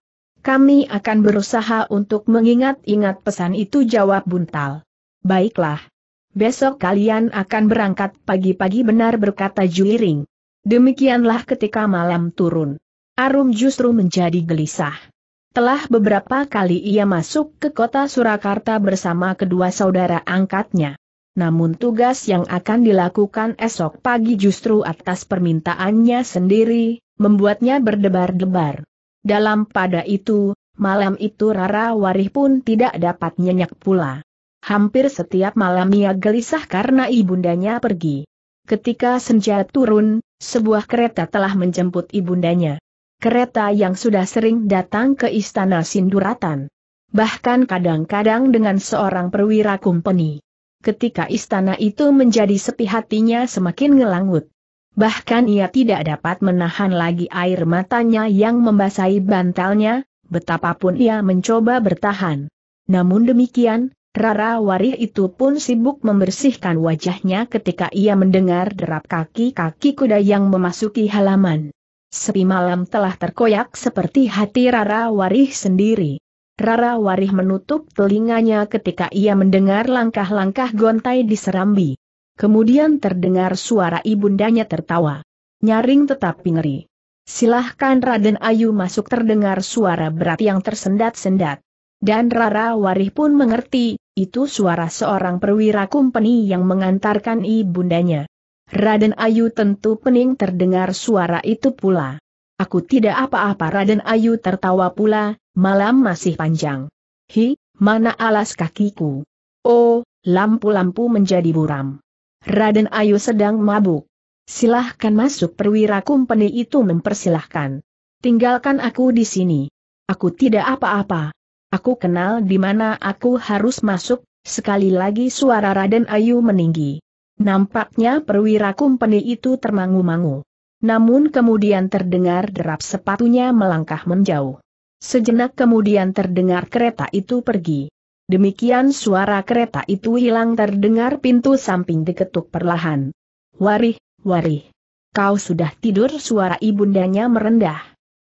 kami akan berusaha untuk mengingat-ingat pesan itu jawab Buntal. Baiklah. Besok kalian akan berangkat pagi-pagi benar berkata Juiring. Demikianlah ketika malam turun. Arum justru menjadi gelisah. Telah beberapa kali ia masuk ke kota Surakarta bersama kedua saudara angkatnya. Namun tugas yang akan dilakukan esok pagi justru atas permintaannya sendiri, membuatnya berdebar-debar. Dalam pada itu, malam itu Rara Warih pun tidak dapat nyenyak pula. Hampir setiap malam ia gelisah karena ibundanya pergi. Ketika senja turun, sebuah kereta telah menjemput ibundanya. Kereta yang sudah sering datang ke istana Sinduratan. Bahkan kadang-kadang dengan seorang perwira kumpeni. Ketika istana itu menjadi sepi hatinya semakin ngelangut bahkan ia tidak dapat menahan lagi air matanya yang membasahi bantalnya, betapapun ia mencoba bertahan. Namun demikian, Rara Warih itu pun sibuk membersihkan wajahnya ketika ia mendengar derap kaki-kaki kuda yang memasuki halaman. Sepi malam telah terkoyak seperti hati Rara Warih sendiri. Rara Warih menutup telinganya ketika ia mendengar langkah-langkah gontai di serambi. Kemudian terdengar suara ibundanya tertawa. Nyaring tetapi ngeri. Silahkan Raden Ayu masuk terdengar suara berat yang tersendat-sendat. Dan Rara Warih pun mengerti, itu suara seorang perwira kumpeni yang mengantarkan ibundanya. Raden Ayu tentu pening terdengar suara itu pula. Aku tidak apa-apa Raden Ayu tertawa pula, malam masih panjang. Hi, mana alas kakiku? Oh, lampu-lampu menjadi buram. Raden Ayu sedang mabuk. Silahkan masuk perwira kumpeni itu mempersilahkan. Tinggalkan aku di sini. Aku tidak apa-apa. Aku kenal di mana aku harus masuk, sekali lagi suara Raden Ayu meninggi. Nampaknya perwira kumpeni itu termangu-mangu. Namun kemudian terdengar derap sepatunya melangkah menjauh. Sejenak kemudian terdengar kereta itu pergi. Demikian suara kereta itu hilang terdengar pintu samping diketuk perlahan. Warih, warih. Kau sudah tidur suara ibundanya merendah.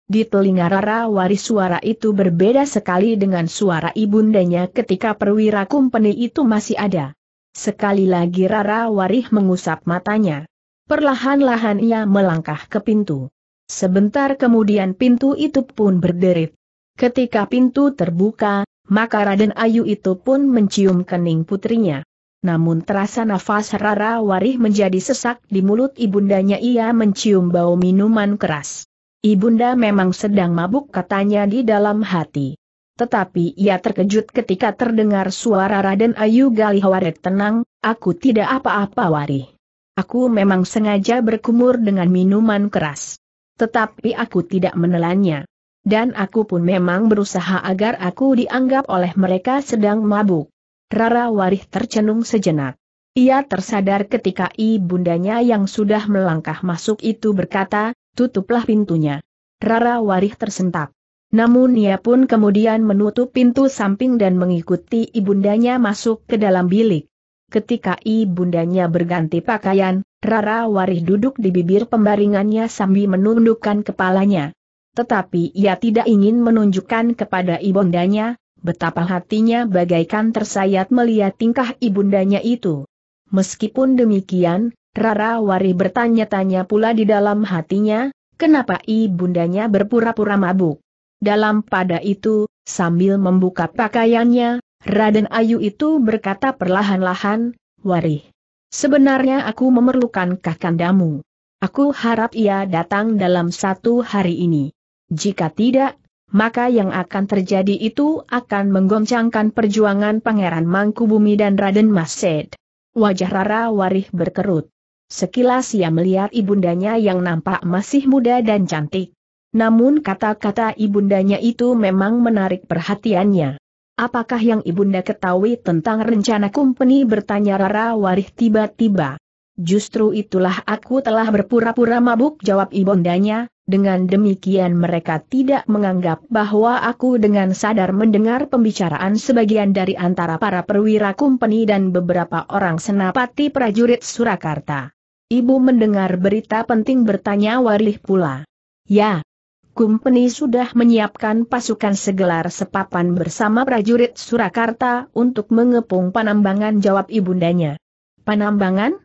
Di telinga Rara Wari suara itu berbeda sekali dengan suara ibundanya ketika perwira kumpeni itu masih ada. Sekali lagi Rara Warih mengusap matanya. Perlahan-lahan ia melangkah ke pintu. Sebentar kemudian pintu itu pun berderit. Ketika pintu terbuka, maka Raden Ayu itu pun mencium kening putrinya. Namun terasa nafas Rara Warih menjadi sesak di mulut ibundanya ia mencium bau minuman keras. Ibunda memang sedang mabuk katanya di dalam hati. Tetapi ia terkejut ketika terdengar suara Raden Ayu Galih Warih tenang, aku tidak apa-apa Warih. Aku memang sengaja berkumur dengan minuman keras. Tetapi aku tidak menelannya. Dan aku pun memang berusaha agar aku dianggap oleh mereka sedang mabuk. Rara Warih tercenung sejenak. Ia tersadar ketika ibundanya yang sudah melangkah masuk itu berkata, tutuplah pintunya. Rara Warih tersentak. Namun ia pun kemudian menutup pintu samping dan mengikuti ibundanya masuk ke dalam bilik. Ketika ibundanya berganti pakaian, Rara Warih duduk di bibir pembaringannya sambil menundukkan kepalanya. Tetapi ia tidak ingin menunjukkan kepada ibundanya, betapa hatinya bagaikan tersayat melihat tingkah ibundanya itu. Meskipun demikian, Rara Wari bertanya-tanya pula di dalam hatinya, kenapa ibundanya berpura-pura mabuk. Dalam pada itu, sambil membuka pakaiannya, Raden Ayu itu berkata perlahan-lahan, Wari, sebenarnya aku memerlukan kakandamu. Aku harap ia datang dalam satu hari ini. Jika tidak, maka yang akan terjadi itu akan menggoncangkan perjuangan Pangeran Mangkubumi dan Raden Mased. Wajah Rara Warih berkerut. Sekilas ia melihat ibundanya yang nampak masih muda dan cantik. Namun kata-kata ibundanya itu memang menarik perhatiannya. Apakah yang ibunda ketahui tentang rencana kumpeni bertanya Rara Warih tiba-tiba? Justru itulah aku telah berpura-pura mabuk jawab ibundanya, dengan demikian mereka tidak menganggap bahwa aku dengan sadar mendengar pembicaraan sebagian dari antara para perwira kumpeni dan beberapa orang senapati prajurit Surakarta. Ibu mendengar berita penting bertanya Warih pula. Ya, kumpeni sudah menyiapkan pasukan segelar sepapan bersama prajurit Surakarta untuk mengepung Panambangan jawab ibundanya. Panambangan?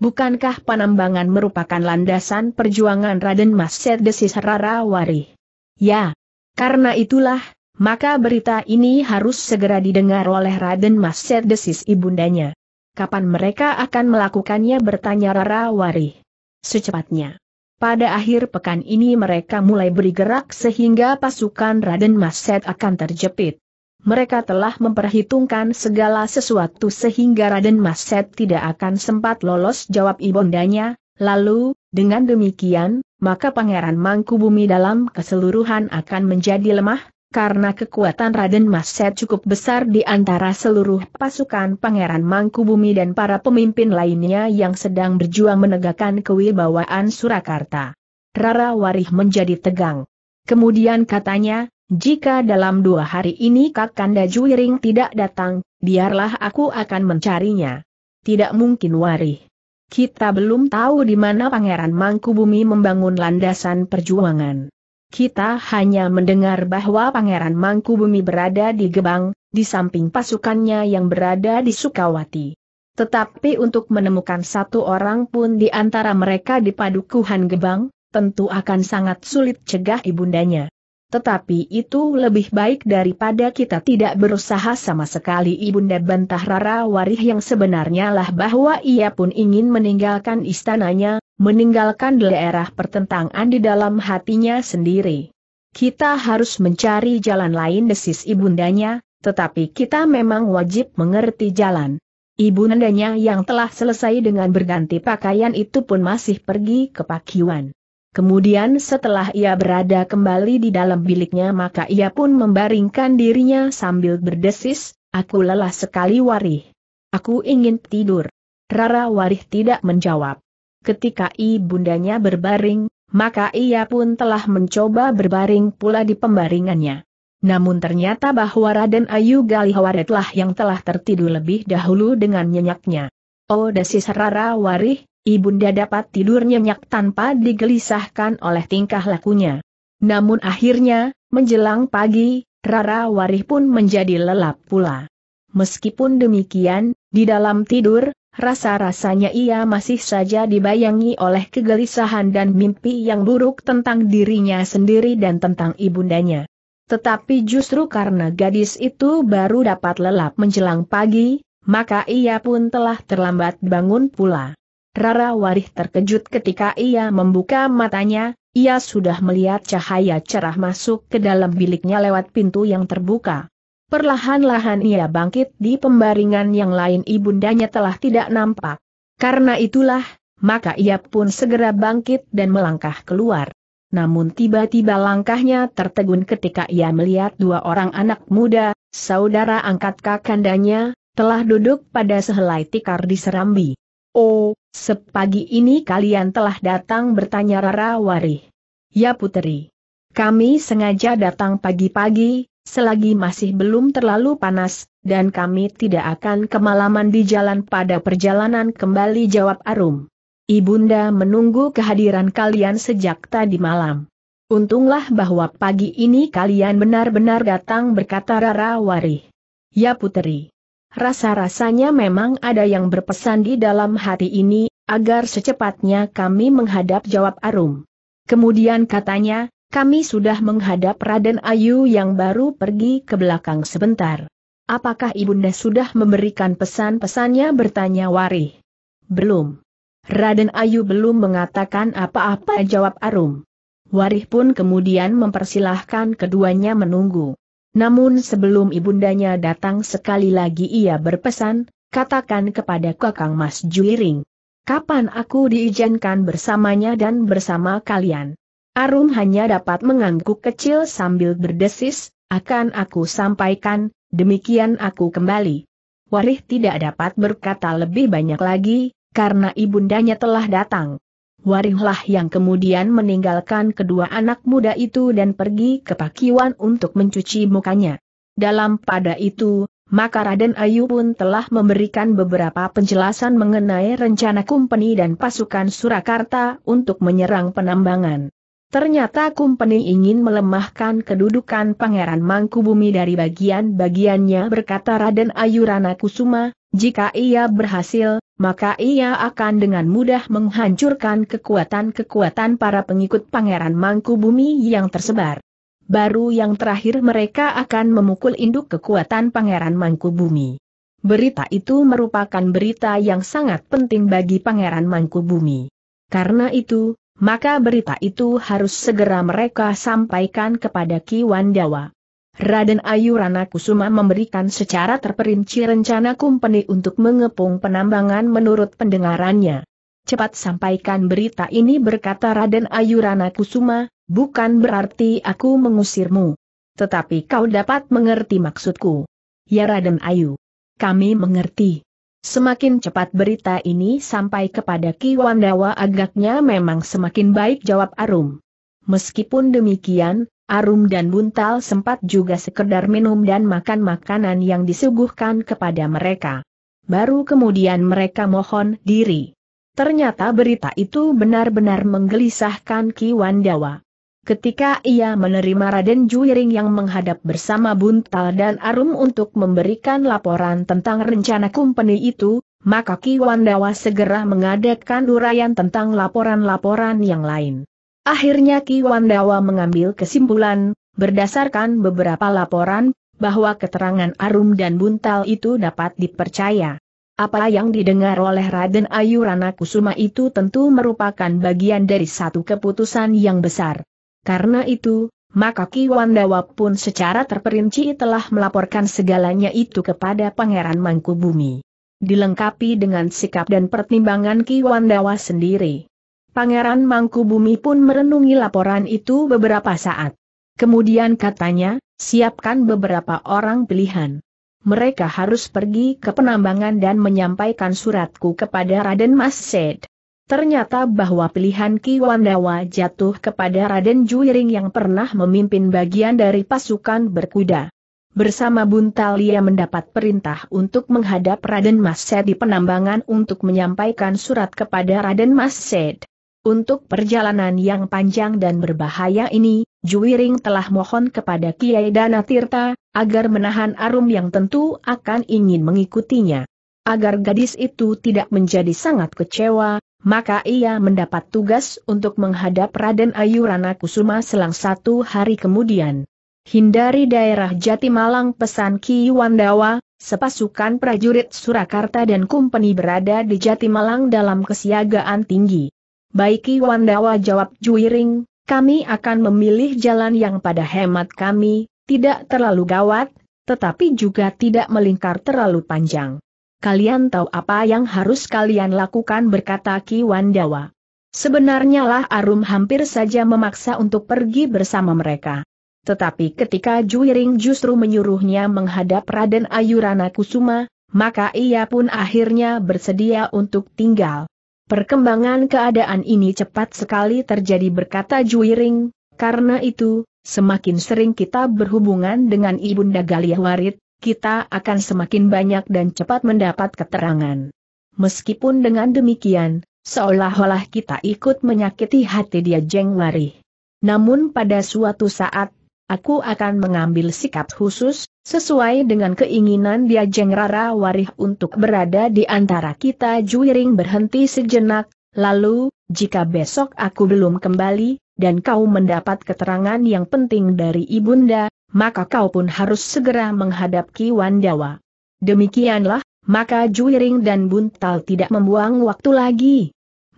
Bukankah Panambangan merupakan landasan perjuangan Raden Mas Serdesis Rarawari? Ya. Karena itulah, maka berita ini harus segera didengar oleh Raden Mas Serdesis ibundanya. Kapan mereka akan melakukannya bertanya Rarawari? Secepatnya. Pada akhir pekan ini mereka mulai bergerak sehingga pasukan Raden Maset akan terjepit mereka telah memperhitungkan segala sesuatu sehingga Raden Mas Set tidak akan sempat lolos jawab ibundanya, lalu, dengan demikian, maka Pangeran Mangkubumi dalam keseluruhan akan menjadi lemah, karena kekuatan Raden Mas Set cukup besar di antara seluruh pasukan Pangeran Mangkubumi dan para pemimpin lainnya yang sedang berjuang menegakkan kewibawaan Surakarta. Rara Warih menjadi tegang. Kemudian katanya, jika dalam dua hari ini Kakanda Juiring tidak datang, biarlah aku akan mencarinya. Tidak mungkin warih. Kita belum tahu di mana Pangeran Mangkubumi membangun landasan perjuangan. Kita hanya mendengar bahwa Pangeran Mangkubumi berada di Gebang, di samping pasukannya yang berada di Sukawati. Tetapi untuk menemukan satu orang pun di antara mereka di padukuhan Gebang, tentu akan sangat sulit cegah ibundanya. Tetapi itu lebih baik daripada kita tidak berusaha sama sekali Ibunda bantah Rara Warih yang sebenarnya lah bahwa ia pun ingin meninggalkan istananya, meninggalkan daerah pertentangan di dalam hatinya sendiri. Kita harus mencari jalan lain desis Ibundanya, tetapi kita memang wajib mengerti jalan. Ibundanya yang telah selesai dengan berganti pakaian itu pun masih pergi ke Pakiwan. Kemudian setelah ia berada kembali di dalam biliknya maka ia pun membaringkan dirinya sambil berdesis, aku lelah sekali warih. Aku ingin tidur. Rara warih tidak menjawab. Ketika ibundanya berbaring, maka ia pun telah mencoba berbaring pula di pembaringannya. Namun ternyata bahwa Raden Ayu Galihawaretlah yang telah tertidur lebih dahulu dengan nyenyaknya. Oh desis Rara warih, Ibunda dapat tidur nyenyak tanpa digelisahkan oleh tingkah lakunya. Namun akhirnya, menjelang pagi, Rara Warih pun menjadi lelap pula. Meskipun demikian, di dalam tidur, rasa-rasanya ia masih saja dibayangi oleh kegelisahan dan mimpi yang buruk tentang dirinya sendiri dan tentang ibundanya. Tetapi justru karena gadis itu baru dapat lelap menjelang pagi, maka ia pun telah terlambat bangun pula. Rara Warih terkejut ketika ia membuka matanya, ia sudah melihat cahaya cerah masuk ke dalam biliknya lewat pintu yang terbuka. Perlahan-lahan ia bangkit di pembaringan yang lain ibundanya telah tidak nampak. Karena itulah, maka ia pun segera bangkit dan melangkah keluar. Namun tiba-tiba langkahnya tertegun ketika ia melihat dua orang anak muda, saudara angkat kakandanya, telah duduk pada sehelai tikar di Serambi. Oh, sepagi ini kalian telah datang bertanya Rara Wari. Ya puteri. Kami sengaja datang pagi-pagi, selagi masih belum terlalu panas, dan kami tidak akan kemalaman di jalan pada perjalanan kembali jawab Arum. Ibunda menunggu kehadiran kalian sejak tadi malam. Untunglah bahwa pagi ini kalian benar-benar datang berkata Rara Wari. Ya puteri. Rasa-rasanya memang ada yang berpesan di dalam hati ini, agar secepatnya kami menghadap jawab Arum. Kemudian katanya, kami sudah menghadap Raden Ayu yang baru pergi ke belakang sebentar. Apakah Ibunda sudah memberikan pesan-pesannya bertanya Warih? Belum. Raden Ayu belum mengatakan apa-apa jawab Arum. Warih pun kemudian mempersilahkan keduanya menunggu. Namun sebelum ibundanya datang sekali lagi ia berpesan, katakan kepada kakang Mas Juiring. Kapan aku diizinkan bersamanya dan bersama kalian? Arum hanya dapat mengangguk kecil sambil berdesis, akan aku sampaikan, demikian aku kembali. Warih tidak dapat berkata lebih banyak lagi, karena ibundanya telah datang. Waringlah yang kemudian meninggalkan kedua anak muda itu dan pergi ke pakiwan untuk mencuci mukanya. Dalam pada itu, maka Raden Ayu pun telah memberikan beberapa penjelasan mengenai rencana kumpeni dan pasukan Surakarta untuk menyerang penambangan. Ternyata Kumpeni ingin melemahkan kedudukan Pangeran Mangkubumi dari bagian-bagiannya berkata Raden Ayurana Kusuma, jika ia berhasil, maka ia akan dengan mudah menghancurkan kekuatan-kekuatan para pengikut Pangeran Mangkubumi yang tersebar. Baru yang terakhir mereka akan memukul induk kekuatan Pangeran Mangkubumi. Berita itu merupakan berita yang sangat penting bagi Pangeran Mangkubumi. Karena itu, maka berita itu harus segera mereka sampaikan kepada Ki Wandawa. Raden Ayurana Kusuma memberikan secara terperinci rencana kumpeni untuk mengepung penambangan menurut pendengarannya. Cepat sampaikan berita ini berkata Raden Ayurana Kusuma, bukan berarti aku mengusirmu. Tetapi kau dapat mengerti maksudku. Ya Raden Ayu. Kami mengerti. Semakin cepat berita ini sampai kepada Ki Wandawa agaknya memang semakin baik jawab Arum. Meskipun demikian, Arum dan Buntal sempat juga sekedar minum dan makan makanan yang disuguhkan kepada mereka. Baru kemudian mereka mohon diri. Ternyata berita itu benar-benar menggelisahkan Ki Wandawa. Ketika ia menerima Raden Juiring yang menghadap bersama Buntal dan Arum untuk memberikan laporan tentang rencana kumpeni itu, maka Ki Wandawa segera mengadakan uraian tentang laporan-laporan yang lain. Akhirnya Ki Wandawa mengambil kesimpulan, berdasarkan beberapa laporan, bahwa keterangan Arum dan Buntal itu dapat dipercaya. Apa yang didengar oleh Raden Ayu Rana Kusuma itu tentu merupakan bagian dari satu keputusan yang besar. Karena itu, maka Ki Wandawa pun secara terperinci telah melaporkan segalanya itu kepada Pangeran Mangkubumi. Dilengkapi dengan sikap dan pertimbangan Ki Wandawa sendiri. Pangeran Mangkubumi pun merenungi laporan itu beberapa saat. Kemudian katanya, siapkan beberapa orang pilihan. Mereka harus pergi ke penambangan dan menyampaikan suratku kepada Raden Mas Sed. Ternyata bahwa pilihan Ki Wandawa jatuh kepada Raden Juiring yang pernah memimpin bagian dari pasukan berkuda. Bersama Buntal ia mendapat perintah untuk menghadap Raden Mas Said di penambangan untuk menyampaikan surat kepada Raden Mas Said. Untuk perjalanan yang panjang dan berbahaya ini, Juwiring telah mohon kepada Kiai Dana Tirta, agar menahan arum yang tentu akan ingin mengikutinya agar gadis itu tidak menjadi sangat kecewa, maka ia mendapat tugas untuk menghadap Raden Ayurana Kusuma selang satu hari kemudian. Hindari daerah Jatimalang pesan Ki Wandawa, sepasukan prajurit Surakarta dan Kumpeni berada di Jatimalang dalam kesiagaan tinggi. Baik Ki Wandawa jawab Juiring, kami akan memilih jalan yang pada hemat kami, tidak terlalu gawat, tetapi juga tidak melingkar terlalu panjang kalian tahu apa yang harus kalian lakukan berkata Ki Wandawa. Sebenarnya lah Arum hampir saja memaksa untuk pergi bersama mereka. Tetapi ketika Juiring justru menyuruhnya menghadap Raden Ayurana Kusuma, maka ia pun akhirnya bersedia untuk tinggal. Perkembangan keadaan ini cepat sekali terjadi berkata Juiring, karena itu, semakin sering kita berhubungan dengan Ibunda Galiah Warit, kita akan semakin banyak dan cepat mendapat keterangan. Meskipun dengan demikian, seolah-olah kita ikut menyakiti hati dia Jeng Wari. Namun pada suatu saat, aku akan mengambil sikap khusus, sesuai dengan keinginan dia Jeng Rara Warih untuk berada di antara kita Juiring berhenti sejenak, lalu, jika besok aku belum kembali, dan kau mendapat keterangan yang penting dari Ibunda, maka kau pun harus segera menghadap Ki Wandawa. Demikianlah, maka Juiring dan Buntal tidak membuang waktu lagi.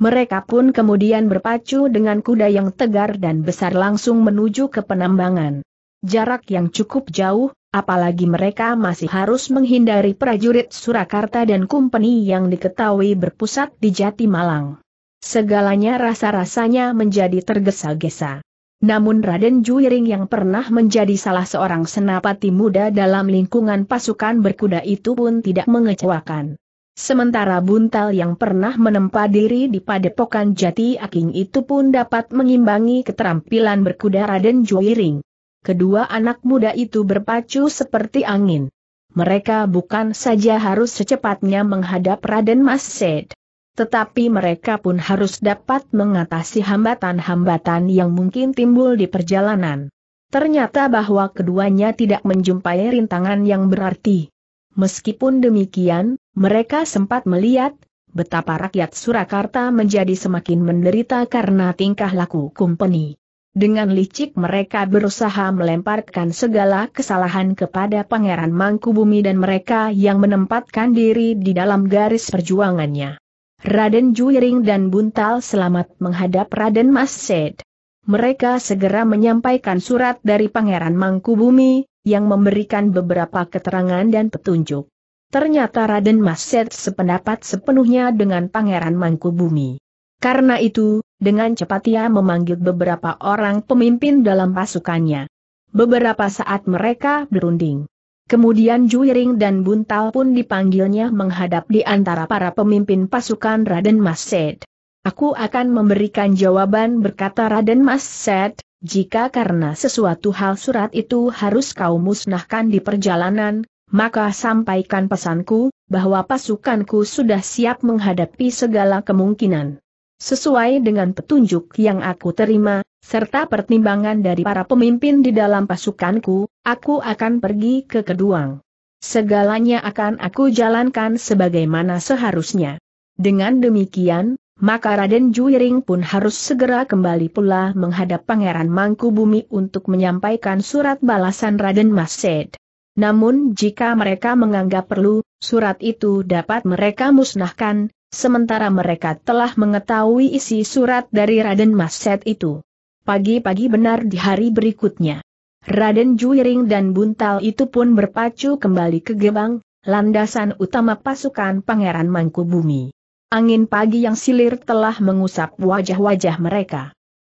Mereka pun kemudian berpacu dengan kuda yang tegar dan besar langsung menuju ke penambangan. Jarak yang cukup jauh, apalagi mereka masih harus menghindari prajurit Surakarta dan kumpeni yang diketahui berpusat di Jati Malang. Segalanya rasa-rasanya menjadi tergesa-gesa. Namun Raden Juiring yang pernah menjadi salah seorang senapati muda dalam lingkungan pasukan berkuda itu pun tidak mengecewakan. Sementara Buntal yang pernah menempa diri di padepokan Jati Aking itu pun dapat mengimbangi keterampilan berkuda Raden Juiring. Kedua anak muda itu berpacu seperti angin. Mereka bukan saja harus secepatnya menghadap Raden Mas Sed, tetapi mereka pun harus dapat mengatasi hambatan-hambatan yang mungkin timbul di perjalanan. Ternyata bahwa keduanya tidak menjumpai rintangan yang berarti. Meskipun demikian, mereka sempat melihat betapa rakyat Surakarta menjadi semakin menderita karena tingkah laku kumpeni. Dengan licik mereka berusaha melemparkan segala kesalahan kepada Pangeran Mangkubumi dan mereka yang menempatkan diri di dalam garis perjuangannya. Raden Juiring dan Buntal selamat menghadap Raden Mas Sed. Mereka segera menyampaikan surat dari Pangeran Mangkubumi, yang memberikan beberapa keterangan dan petunjuk. Ternyata Raden Mas Sed sependapat sepenuhnya dengan Pangeran Mangkubumi. Karena itu, dengan cepat ia memanggil beberapa orang pemimpin dalam pasukannya. Beberapa saat mereka berunding. Kemudian Juiring dan Buntal pun dipanggilnya menghadap di antara para pemimpin pasukan Raden Mas Said. Aku akan memberikan jawaban berkata Raden Mas Said. jika karena sesuatu hal surat itu harus kau musnahkan di perjalanan, maka sampaikan pesanku, bahwa pasukanku sudah siap menghadapi segala kemungkinan. Sesuai dengan petunjuk yang aku terima, serta pertimbangan dari para pemimpin di dalam pasukanku, aku akan pergi ke Keduang. Segalanya akan aku jalankan sebagaimana seharusnya. Dengan demikian, maka Raden Juiring pun harus segera kembali pula menghadap Pangeran Mangku Bumi untuk menyampaikan surat balasan Raden Mased. Namun jika mereka menganggap perlu, surat itu dapat mereka musnahkan, sementara mereka telah mengetahui isi surat dari Raden Mased itu pagi-pagi benar di hari berikutnya. Raden Juiring dan Buntal itu pun berpacu kembali ke Gebang, landasan utama pasukan Pangeran Mangkubumi. Angin pagi yang silir telah mengusap wajah-wajah mereka.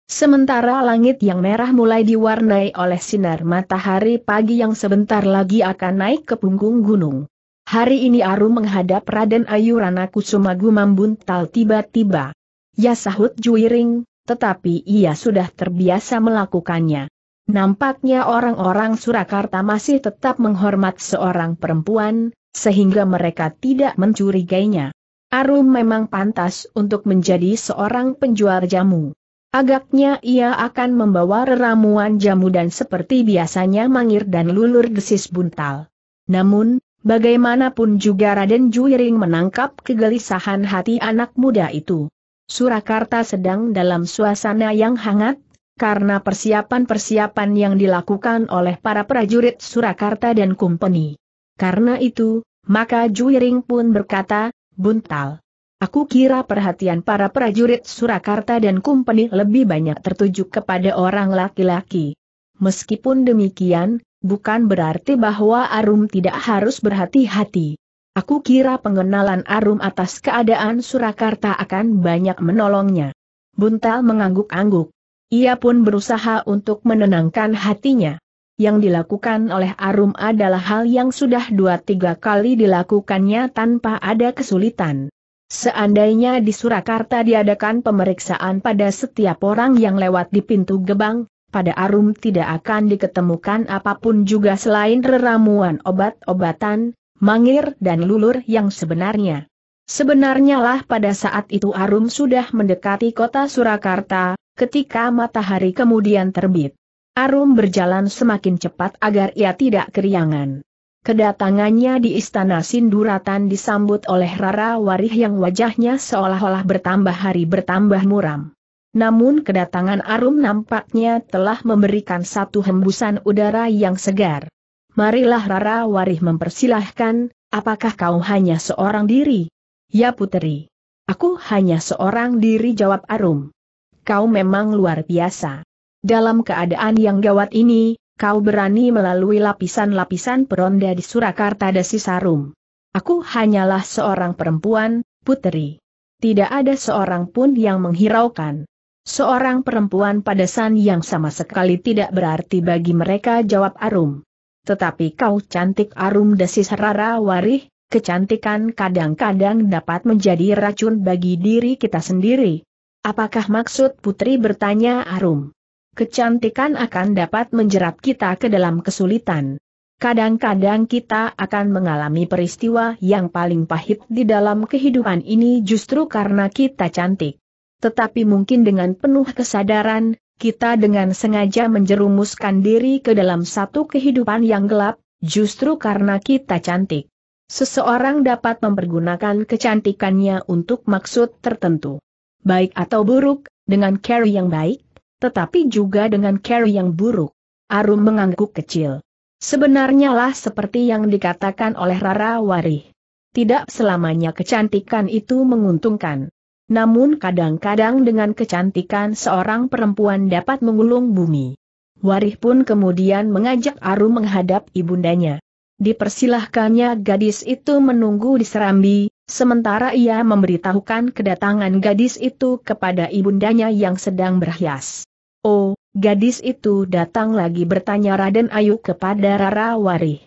Sementara langit yang merah mulai diwarnai oleh sinar matahari pagi yang sebentar lagi akan naik ke punggung gunung. Hari ini Aru menghadap Raden Ayu Ranaku Sumagumam Buntal tiba-tiba. Ya sahut Juiring, tetapi ia sudah terbiasa melakukannya. Nampaknya orang-orang Surakarta masih tetap menghormat seorang perempuan, sehingga mereka tidak mencurigainya. Arum memang pantas untuk menjadi seorang penjual jamu. Agaknya ia akan membawa ramuan jamu dan seperti biasanya mangir dan lulur desis buntal. Namun, bagaimanapun juga Raden Juiring menangkap kegelisahan hati anak muda itu. Surakarta sedang dalam suasana yang hangat, karena persiapan-persiapan yang dilakukan oleh para prajurit Surakarta dan Kumpeni. Karena itu, maka Juiring pun berkata, Buntal. Aku kira perhatian para prajurit Surakarta dan Kumpeni lebih banyak tertuju kepada orang laki-laki. Meskipun demikian, bukan berarti bahwa Arum tidak harus berhati-hati. Aku kira pengenalan Arum atas keadaan Surakarta akan banyak menolongnya. Buntal mengangguk-angguk. Ia pun berusaha untuk menenangkan hatinya. Yang dilakukan oleh Arum adalah hal yang sudah dua tiga kali dilakukannya tanpa ada kesulitan. Seandainya di Surakarta diadakan pemeriksaan pada setiap orang yang lewat di pintu gebang, pada Arum tidak akan diketemukan apapun juga selain reramuan obat-obatan, mangir dan lulur yang sebenarnya. Sebenarnya lah pada saat itu Arum sudah mendekati kota Surakarta, ketika matahari kemudian terbit. Arum berjalan semakin cepat agar ia tidak keriangan. Kedatangannya di istana Sinduratan disambut oleh Rara Warih yang wajahnya seolah-olah bertambah hari bertambah muram. Namun kedatangan Arum nampaknya telah memberikan satu hembusan udara yang segar marilah Rara Warih mempersilahkan, apakah kau hanya seorang diri? Ya putri, Aku hanya seorang diri jawab Arum. Kau memang luar biasa. Dalam keadaan yang gawat ini, kau berani melalui lapisan-lapisan peronda di Surakarta Desi Sarum. Aku hanyalah seorang perempuan, putri. Tidak ada seorang pun yang menghiraukan. Seorang perempuan pada san yang sama sekali tidak berarti bagi mereka jawab Arum. Tetapi kau cantik arum desis rara warih, kecantikan kadang-kadang dapat menjadi racun bagi diri kita sendiri. Apakah maksud putri bertanya arum? Kecantikan akan dapat menjerat kita ke dalam kesulitan. Kadang-kadang kita akan mengalami peristiwa yang paling pahit di dalam kehidupan ini justru karena kita cantik. Tetapi mungkin dengan penuh kesadaran, kita dengan sengaja menjerumuskan diri ke dalam satu kehidupan yang gelap, justru karena kita cantik. Seseorang dapat mempergunakan kecantikannya untuk maksud tertentu. Baik atau buruk, dengan carry yang baik, tetapi juga dengan carry yang buruk. Arum mengangguk kecil. Sebenarnya lah seperti yang dikatakan oleh Rara Wari. Tidak selamanya kecantikan itu menguntungkan. Namun kadang-kadang dengan kecantikan seorang perempuan dapat mengulung bumi. Warih pun kemudian mengajak Arum menghadap ibundanya. Dipersilahkannya gadis itu menunggu di Serambi, sementara ia memberitahukan kedatangan gadis itu kepada ibundanya yang sedang berhias. Oh, gadis itu datang lagi bertanya Raden Ayu kepada Rara Warih.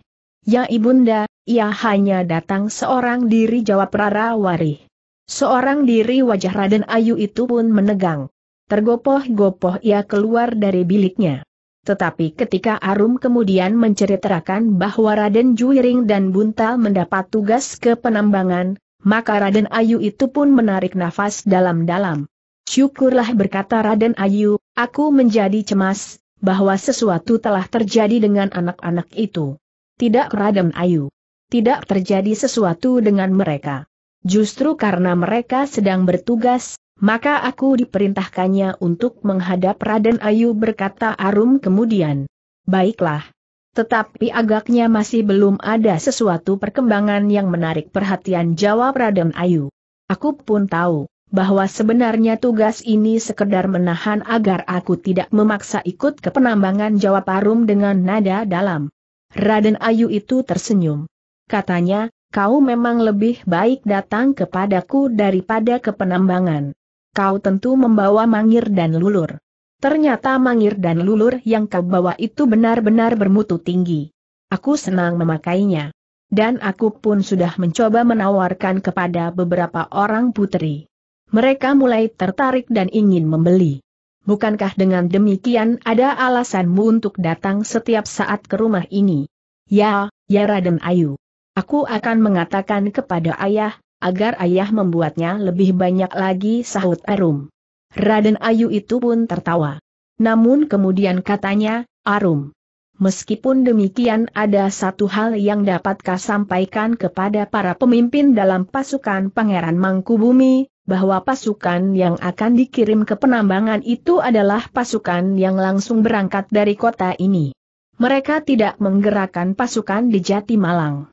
Ya ibunda, ia hanya datang seorang diri jawab Rara Warih. Seorang diri wajah Raden Ayu itu pun menegang. Tergopoh-gopoh ia keluar dari biliknya. Tetapi ketika Arum kemudian menceritakan bahwa Raden Juiring dan Buntal mendapat tugas ke penambangan, maka Raden Ayu itu pun menarik nafas dalam-dalam. Syukurlah berkata Raden Ayu, aku menjadi cemas, bahwa sesuatu telah terjadi dengan anak-anak itu. Tidak Raden Ayu. Tidak terjadi sesuatu dengan mereka. Justru karena mereka sedang bertugas, maka aku diperintahkannya untuk menghadap Raden Ayu berkata Arum kemudian. Baiklah. Tetapi agaknya masih belum ada sesuatu perkembangan yang menarik perhatian jawab Raden Ayu. Aku pun tahu, bahwa sebenarnya tugas ini sekedar menahan agar aku tidak memaksa ikut ke penambangan jawab Arum dengan nada dalam. Raden Ayu itu tersenyum. Katanya, kau memang lebih baik datang kepadaku daripada ke penambangan. Kau tentu membawa mangir dan lulur. Ternyata mangir dan lulur yang kau bawa itu benar-benar bermutu tinggi. Aku senang memakainya. Dan aku pun sudah mencoba menawarkan kepada beberapa orang putri. Mereka mulai tertarik dan ingin membeli. Bukankah dengan demikian ada alasanmu untuk datang setiap saat ke rumah ini? Ya, ya Raden Ayu. Aku akan mengatakan kepada ayah, agar ayah membuatnya lebih banyak lagi sahut Arum. Raden Ayu itu pun tertawa. Namun kemudian katanya, Arum. Meskipun demikian ada satu hal yang dapat kau sampaikan kepada para pemimpin dalam pasukan Pangeran Mangkubumi, bahwa pasukan yang akan dikirim ke penambangan itu adalah pasukan yang langsung berangkat dari kota ini. Mereka tidak menggerakkan pasukan di Jati Malang.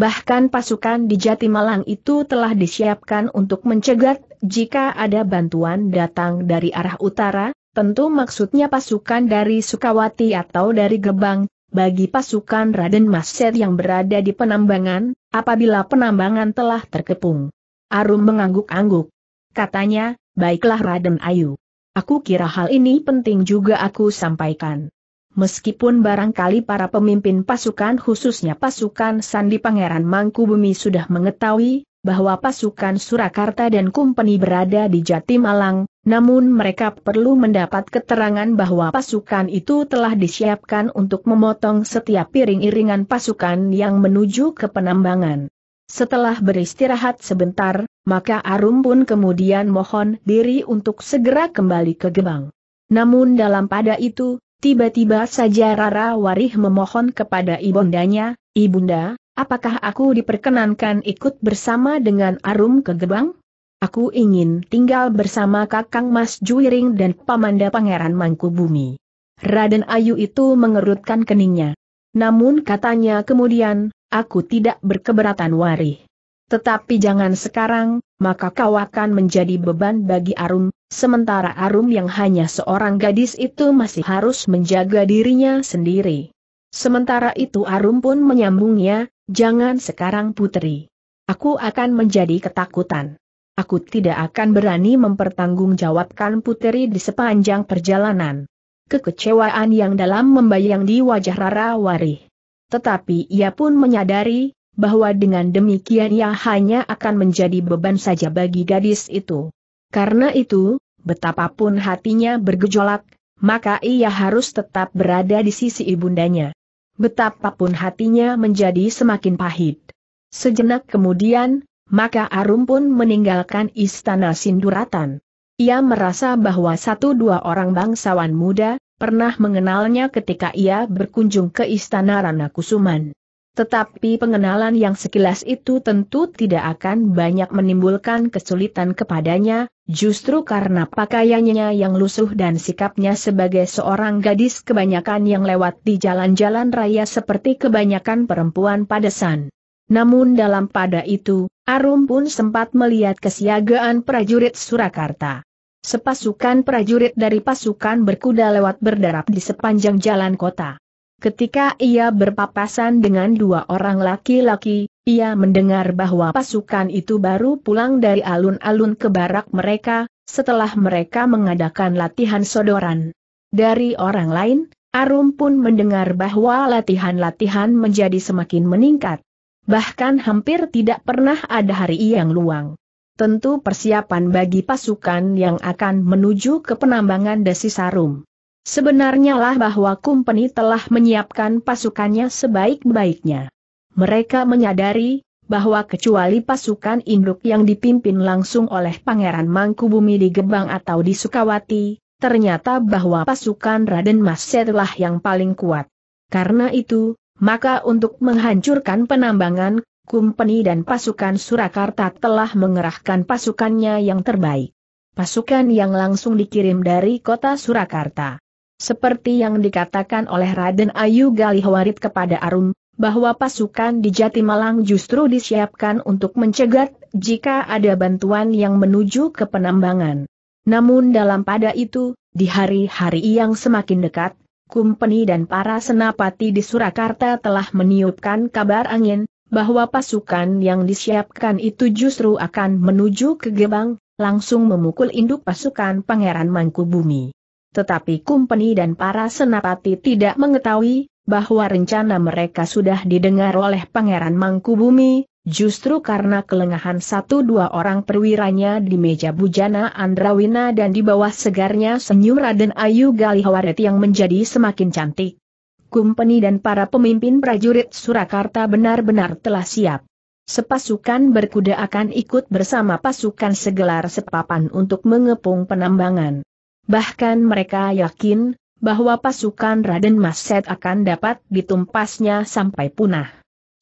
Bahkan pasukan di Jatimalang itu telah disiapkan untuk mencegat jika ada bantuan datang dari arah utara, tentu maksudnya pasukan dari Sukawati atau dari Gebang, bagi pasukan Raden Maset yang berada di penambangan, apabila penambangan telah terkepung. Arum mengangguk-angguk. Katanya, baiklah Raden Ayu. Aku kira hal ini penting juga aku sampaikan. Meskipun barangkali para pemimpin pasukan khususnya pasukan Sandi Pangeran Mangkubumi sudah mengetahui bahwa pasukan Surakarta dan Kumpeni berada di Jatimalang, namun mereka perlu mendapat keterangan bahwa pasukan itu telah disiapkan untuk memotong setiap piring-iringan pasukan yang menuju ke penambangan. Setelah beristirahat sebentar, maka Arum pun kemudian mohon diri untuk segera kembali ke Gebang. Namun dalam pada itu, Tiba-tiba saja Rara Warih memohon kepada ibundanya, Ibunda, apakah aku diperkenankan ikut bersama dengan Arum ke Gebang? Aku ingin tinggal bersama Kakang Mas Juiring dan Pamanda Pangeran Mangkubumi. Raden Ayu itu mengerutkan keningnya. Namun katanya kemudian, aku tidak berkeberatan warih. Tetapi jangan sekarang, maka kau akan menjadi beban bagi Arum, sementara Arum yang hanya seorang gadis itu masih harus menjaga dirinya sendiri. Sementara itu Arum pun menyambungnya, jangan sekarang putri. Aku akan menjadi ketakutan. Aku tidak akan berani mempertanggungjawabkan putri di sepanjang perjalanan. Kekecewaan yang dalam membayang di wajah Rara Warih. Tetapi ia pun menyadari, bahwa dengan demikian ia hanya akan menjadi beban saja bagi gadis itu. Karena itu, betapapun hatinya bergejolak, maka ia harus tetap berada di sisi ibundanya. Betapapun hatinya menjadi semakin pahit. Sejenak kemudian, maka Arum pun meninggalkan istana Sinduratan. Ia merasa bahwa satu dua orang bangsawan muda, pernah mengenalnya ketika ia berkunjung ke istana Rana tetapi pengenalan yang sekilas itu tentu tidak akan banyak menimbulkan kesulitan kepadanya, justru karena pakaiannya yang lusuh dan sikapnya sebagai seorang gadis kebanyakan yang lewat di jalan-jalan raya seperti kebanyakan perempuan padesan. Namun dalam pada itu, Arum pun sempat melihat kesiagaan prajurit Surakarta. Sepasukan prajurit dari pasukan berkuda lewat berderap di sepanjang jalan kota. Ketika ia berpapasan dengan dua orang laki-laki, ia mendengar bahwa pasukan itu baru pulang dari alun-alun ke barak mereka, setelah mereka mengadakan latihan sodoran. Dari orang lain, Arum pun mendengar bahwa latihan-latihan menjadi semakin meningkat. Bahkan hampir tidak pernah ada hari yang luang. Tentu persiapan bagi pasukan yang akan menuju ke penambangan Desi Sarum. Sebenarnya lah bahwa Kumpeni telah menyiapkan pasukannya sebaik-baiknya. Mereka menyadari, bahwa kecuali pasukan induk yang dipimpin langsung oleh Pangeran Mangkubumi di Gebang atau di Sukawati, ternyata bahwa pasukan Raden Mas Setelah yang paling kuat. Karena itu, maka untuk menghancurkan penambangan, Kumpeni dan pasukan Surakarta telah mengerahkan pasukannya yang terbaik. Pasukan yang langsung dikirim dari kota Surakarta. Seperti yang dikatakan oleh Raden Ayu Galihwarit kepada Arum, bahwa pasukan di Jatimalang justru disiapkan untuk mencegat jika ada bantuan yang menuju ke penambangan. Namun dalam pada itu, di hari-hari yang semakin dekat, Kumpeni dan para senapati di Surakarta telah meniupkan kabar angin, bahwa pasukan yang disiapkan itu justru akan menuju ke Gebang, langsung memukul induk pasukan Pangeran Mangkubumi. Tetapi Kumpeni dan para senapati tidak mengetahui bahwa rencana mereka sudah didengar oleh Pangeran Mangkubumi, justru karena kelengahan satu dua orang perwiranya di meja bujana Andrawina dan di bawah segarnya senyum Raden Ayu Galihawaret yang menjadi semakin cantik. Kumpeni dan para pemimpin prajurit Surakarta benar-benar telah siap. Sepasukan berkuda akan ikut bersama pasukan segelar sepapan untuk mengepung penambangan. Bahkan mereka yakin, bahwa pasukan Raden Maset akan dapat ditumpasnya sampai punah.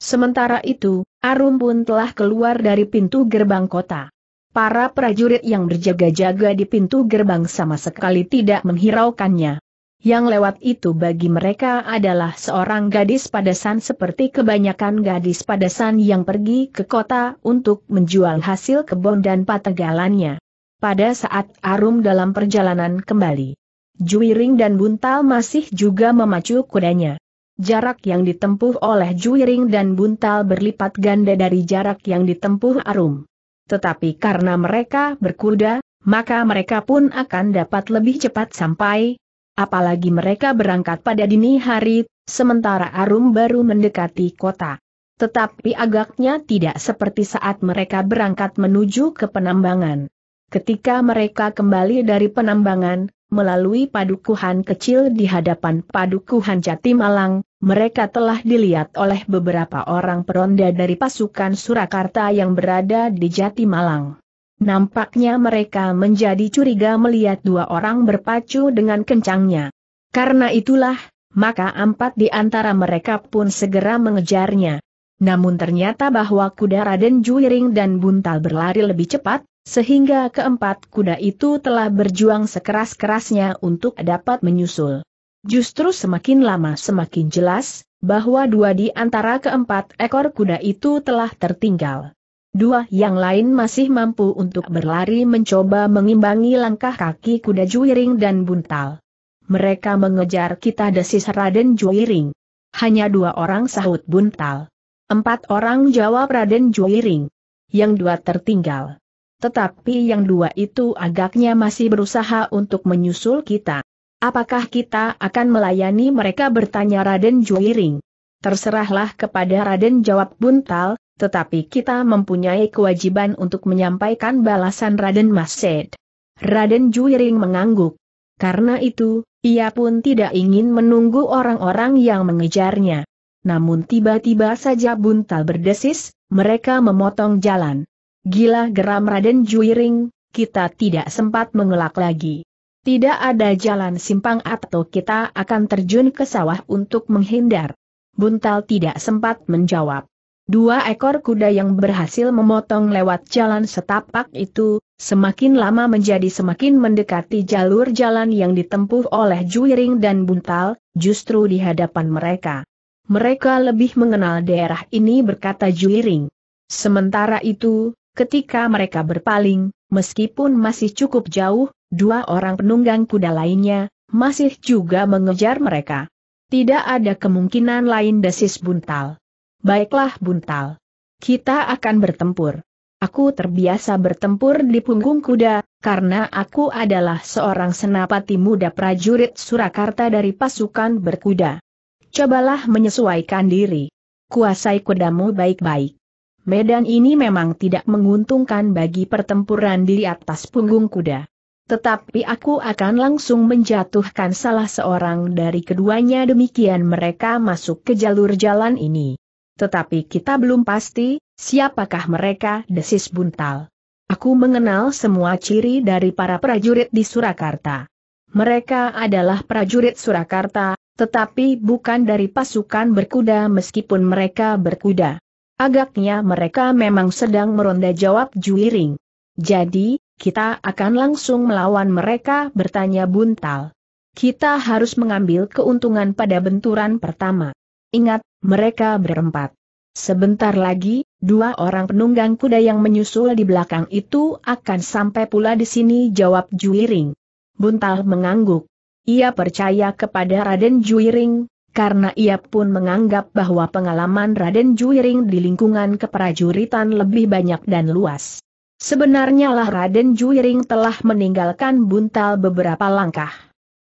Sementara itu, Arum pun telah keluar dari pintu gerbang kota. Para prajurit yang berjaga-jaga di pintu gerbang sama sekali tidak menghiraukannya. Yang lewat itu bagi mereka adalah seorang gadis padasan seperti kebanyakan gadis padasan yang pergi ke kota untuk menjual hasil kebun dan pategalannya pada saat Arum dalam perjalanan kembali. Juiring dan Buntal masih juga memacu kudanya. Jarak yang ditempuh oleh Juiring dan Buntal berlipat ganda dari jarak yang ditempuh Arum. Tetapi karena mereka berkuda, maka mereka pun akan dapat lebih cepat sampai, apalagi mereka berangkat pada dini hari, sementara Arum baru mendekati kota. Tetapi agaknya tidak seperti saat mereka berangkat menuju ke penambangan. Ketika mereka kembali dari penambangan, melalui padukuhan kecil di hadapan padukuhan Jatimalang, mereka telah dilihat oleh beberapa orang peronda dari pasukan Surakarta yang berada di Jatimalang. Nampaknya mereka menjadi curiga melihat dua orang berpacu dengan kencangnya. Karena itulah, maka empat di antara mereka pun segera mengejarnya. Namun ternyata bahwa kuda Raden Juiring dan Buntal berlari lebih cepat, sehingga keempat kuda itu telah berjuang sekeras-kerasnya untuk dapat menyusul. Justru semakin lama semakin jelas, bahwa dua di antara keempat ekor kuda itu telah tertinggal. Dua yang lain masih mampu untuk berlari mencoba mengimbangi langkah kaki kuda Juiring dan Buntal. Mereka mengejar kita desis Raden Juiring. Hanya dua orang sahut Buntal. Empat orang jawab Raden Juiring. Yang dua tertinggal. Tetapi yang dua itu agaknya masih berusaha untuk menyusul kita. Apakah kita akan melayani mereka bertanya Raden Juiring? Terserahlah kepada Raden jawab Buntal, tetapi kita mempunyai kewajiban untuk menyampaikan balasan Raden Mased. Raden Juiring mengangguk. Karena itu, ia pun tidak ingin menunggu orang-orang yang mengejarnya. Namun tiba-tiba saja Buntal berdesis, mereka memotong jalan. Gila geram Raden Juiring, kita tidak sempat mengelak lagi. Tidak ada jalan simpang atau kita akan terjun ke sawah untuk menghindar. Buntal tidak sempat menjawab. Dua ekor kuda yang berhasil memotong lewat jalan setapak itu, semakin lama menjadi semakin mendekati jalur jalan yang ditempuh oleh Juiring dan Buntal, justru di hadapan mereka. Mereka lebih mengenal daerah ini berkata Juiring. Sementara itu, Ketika mereka berpaling, meskipun masih cukup jauh, dua orang penunggang kuda lainnya, masih juga mengejar mereka. Tidak ada kemungkinan lain desis buntal. Baiklah buntal. Kita akan bertempur. Aku terbiasa bertempur di punggung kuda, karena aku adalah seorang senapati muda prajurit Surakarta dari pasukan berkuda. Cobalah menyesuaikan diri. Kuasai kudamu baik-baik medan ini memang tidak menguntungkan bagi pertempuran di atas punggung kuda. Tetapi aku akan langsung menjatuhkan salah seorang dari keduanya demikian mereka masuk ke jalur jalan ini. Tetapi kita belum pasti, siapakah mereka desis buntal. Aku mengenal semua ciri dari para prajurit di Surakarta. Mereka adalah prajurit Surakarta, tetapi bukan dari pasukan berkuda meskipun mereka berkuda. Agaknya mereka memang sedang meronda jawab Juiring. Jadi, kita akan langsung melawan mereka bertanya Buntal. Kita harus mengambil keuntungan pada benturan pertama. Ingat, mereka berempat. Sebentar lagi, dua orang penunggang kuda yang menyusul di belakang itu akan sampai pula di sini jawab Juiring. Buntal mengangguk. Ia percaya kepada Raden Juiring, karena ia pun menganggap bahwa pengalaman Raden Juiring di lingkungan keprajuritan lebih banyak dan luas. Sebenarnya lah Raden Juiring telah meninggalkan buntal beberapa langkah.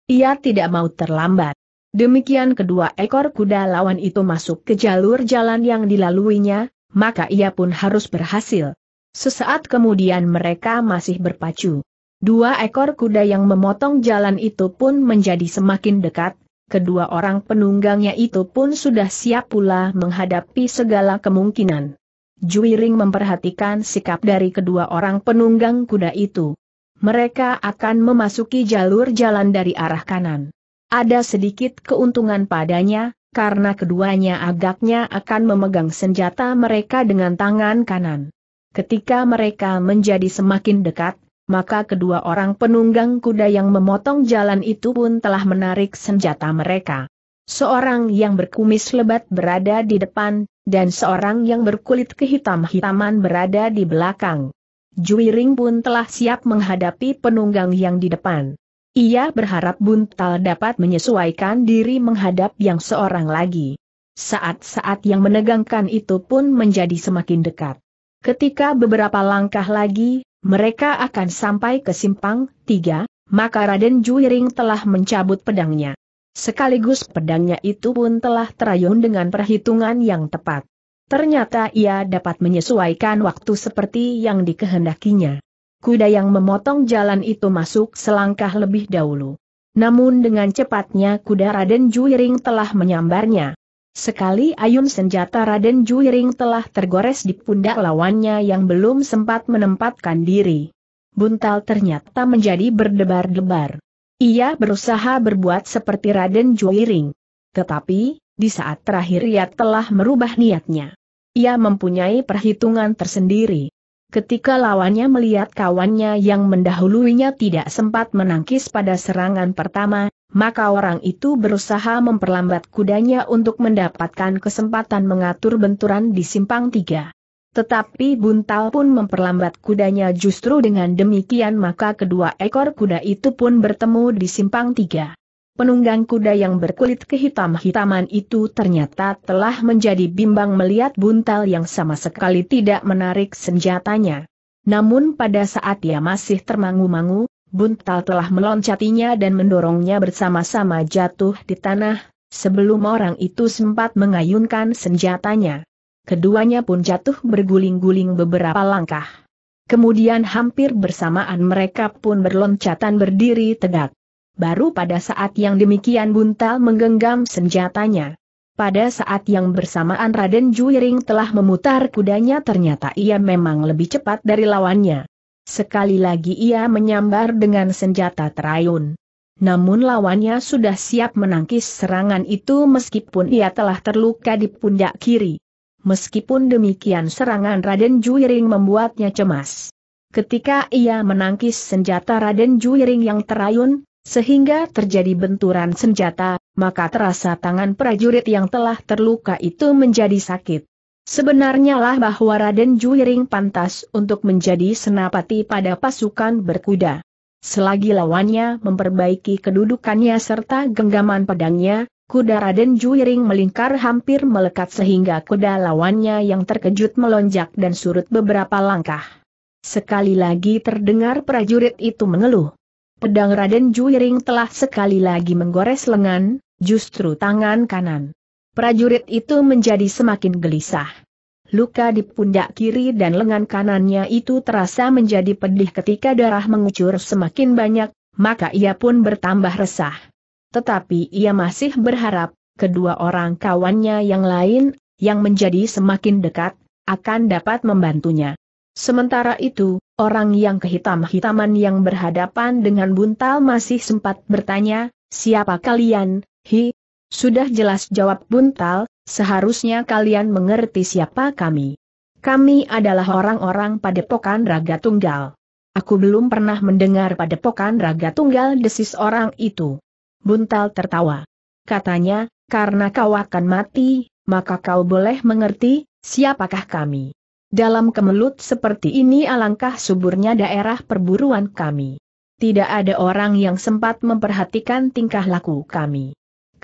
Ia tidak mau terlambat. Demikian kedua ekor kuda lawan itu masuk ke jalur jalan yang dilaluinya, maka ia pun harus berhasil. Sesaat kemudian mereka masih berpacu. Dua ekor kuda yang memotong jalan itu pun menjadi semakin dekat, kedua orang penunggangnya itu pun sudah siap pula menghadapi segala kemungkinan. Juiring memperhatikan sikap dari kedua orang penunggang kuda itu. Mereka akan memasuki jalur jalan dari arah kanan. Ada sedikit keuntungan padanya, karena keduanya agaknya akan memegang senjata mereka dengan tangan kanan. Ketika mereka menjadi semakin dekat, maka kedua orang penunggang kuda yang memotong jalan itu pun telah menarik senjata mereka. Seorang yang berkumis lebat berada di depan, dan seorang yang berkulit kehitam-hitaman berada di belakang. Juiring pun telah siap menghadapi penunggang yang di depan. Ia berharap Buntal dapat menyesuaikan diri menghadap yang seorang lagi. Saat-saat yang menegangkan itu pun menjadi semakin dekat. Ketika beberapa langkah lagi, mereka akan sampai ke simpang tiga, maka Raden Juiring telah mencabut pedangnya. Sekaligus pedangnya itu pun telah terayun dengan perhitungan yang tepat. Ternyata ia dapat menyesuaikan waktu seperti yang dikehendakinya. Kuda yang memotong jalan itu masuk selangkah lebih dahulu. Namun dengan cepatnya kuda Raden Juiring telah menyambarnya. Sekali ayun senjata Raden Juiring telah tergores di pundak lawannya yang belum sempat menempatkan diri. Buntal ternyata menjadi berdebar-debar. Ia berusaha berbuat seperti Raden Juiring. Tetapi, di saat terakhir ia telah merubah niatnya. Ia mempunyai perhitungan tersendiri. Ketika lawannya melihat kawannya yang mendahuluinya tidak sempat menangkis pada serangan pertama, maka orang itu berusaha memperlambat kudanya untuk mendapatkan kesempatan mengatur benturan di simpang tiga. Tetapi Buntal pun memperlambat kudanya justru dengan demikian maka kedua ekor kuda itu pun bertemu di simpang tiga. Penunggang kuda yang berkulit kehitam-hitaman itu ternyata telah menjadi bimbang melihat buntal yang sama sekali tidak menarik senjatanya. Namun pada saat ia masih termangu-mangu, Buntal telah meloncatinya dan mendorongnya bersama-sama jatuh di tanah, sebelum orang itu sempat mengayunkan senjatanya. Keduanya pun jatuh berguling-guling beberapa langkah. Kemudian hampir bersamaan mereka pun berloncatan berdiri tegak. Baru pada saat yang demikian Buntal menggenggam senjatanya. Pada saat yang bersamaan Raden Juiring telah memutar kudanya ternyata ia memang lebih cepat dari lawannya. Sekali lagi ia menyambar dengan senjata terayun. Namun lawannya sudah siap menangkis serangan itu meskipun ia telah terluka di pundak kiri. Meskipun demikian serangan Raden Juiring membuatnya cemas. Ketika ia menangkis senjata Raden Juiring yang terayun, sehingga terjadi benturan senjata, maka terasa tangan prajurit yang telah terluka itu menjadi sakit. Sebenarnya lah bahwa Raden Juiring pantas untuk menjadi senapati pada pasukan berkuda. Selagi lawannya memperbaiki kedudukannya serta genggaman pedangnya, kuda Raden Juiring melingkar hampir melekat sehingga kuda lawannya yang terkejut melonjak dan surut beberapa langkah. Sekali lagi terdengar prajurit itu mengeluh. Pedang Raden Juiring telah sekali lagi menggores lengan, justru tangan kanan. Prajurit itu menjadi semakin gelisah. Luka di pundak kiri dan lengan kanannya itu terasa menjadi pedih ketika darah mengucur semakin banyak, maka ia pun bertambah resah. Tetapi ia masih berharap, kedua orang kawannya yang lain, yang menjadi semakin dekat, akan dapat membantunya. Sementara itu, orang yang kehitam-hitaman yang berhadapan dengan buntal masih sempat bertanya, siapa kalian, hi, sudah jelas jawab Buntal, seharusnya kalian mengerti siapa kami. Kami adalah orang-orang padepokan Raga Tunggal. Aku belum pernah mendengar padepokan Raga Tunggal desis orang itu. Buntal tertawa. Katanya, karena kau akan mati, maka kau boleh mengerti, siapakah kami. Dalam kemelut seperti ini alangkah suburnya daerah perburuan kami. Tidak ada orang yang sempat memperhatikan tingkah laku kami.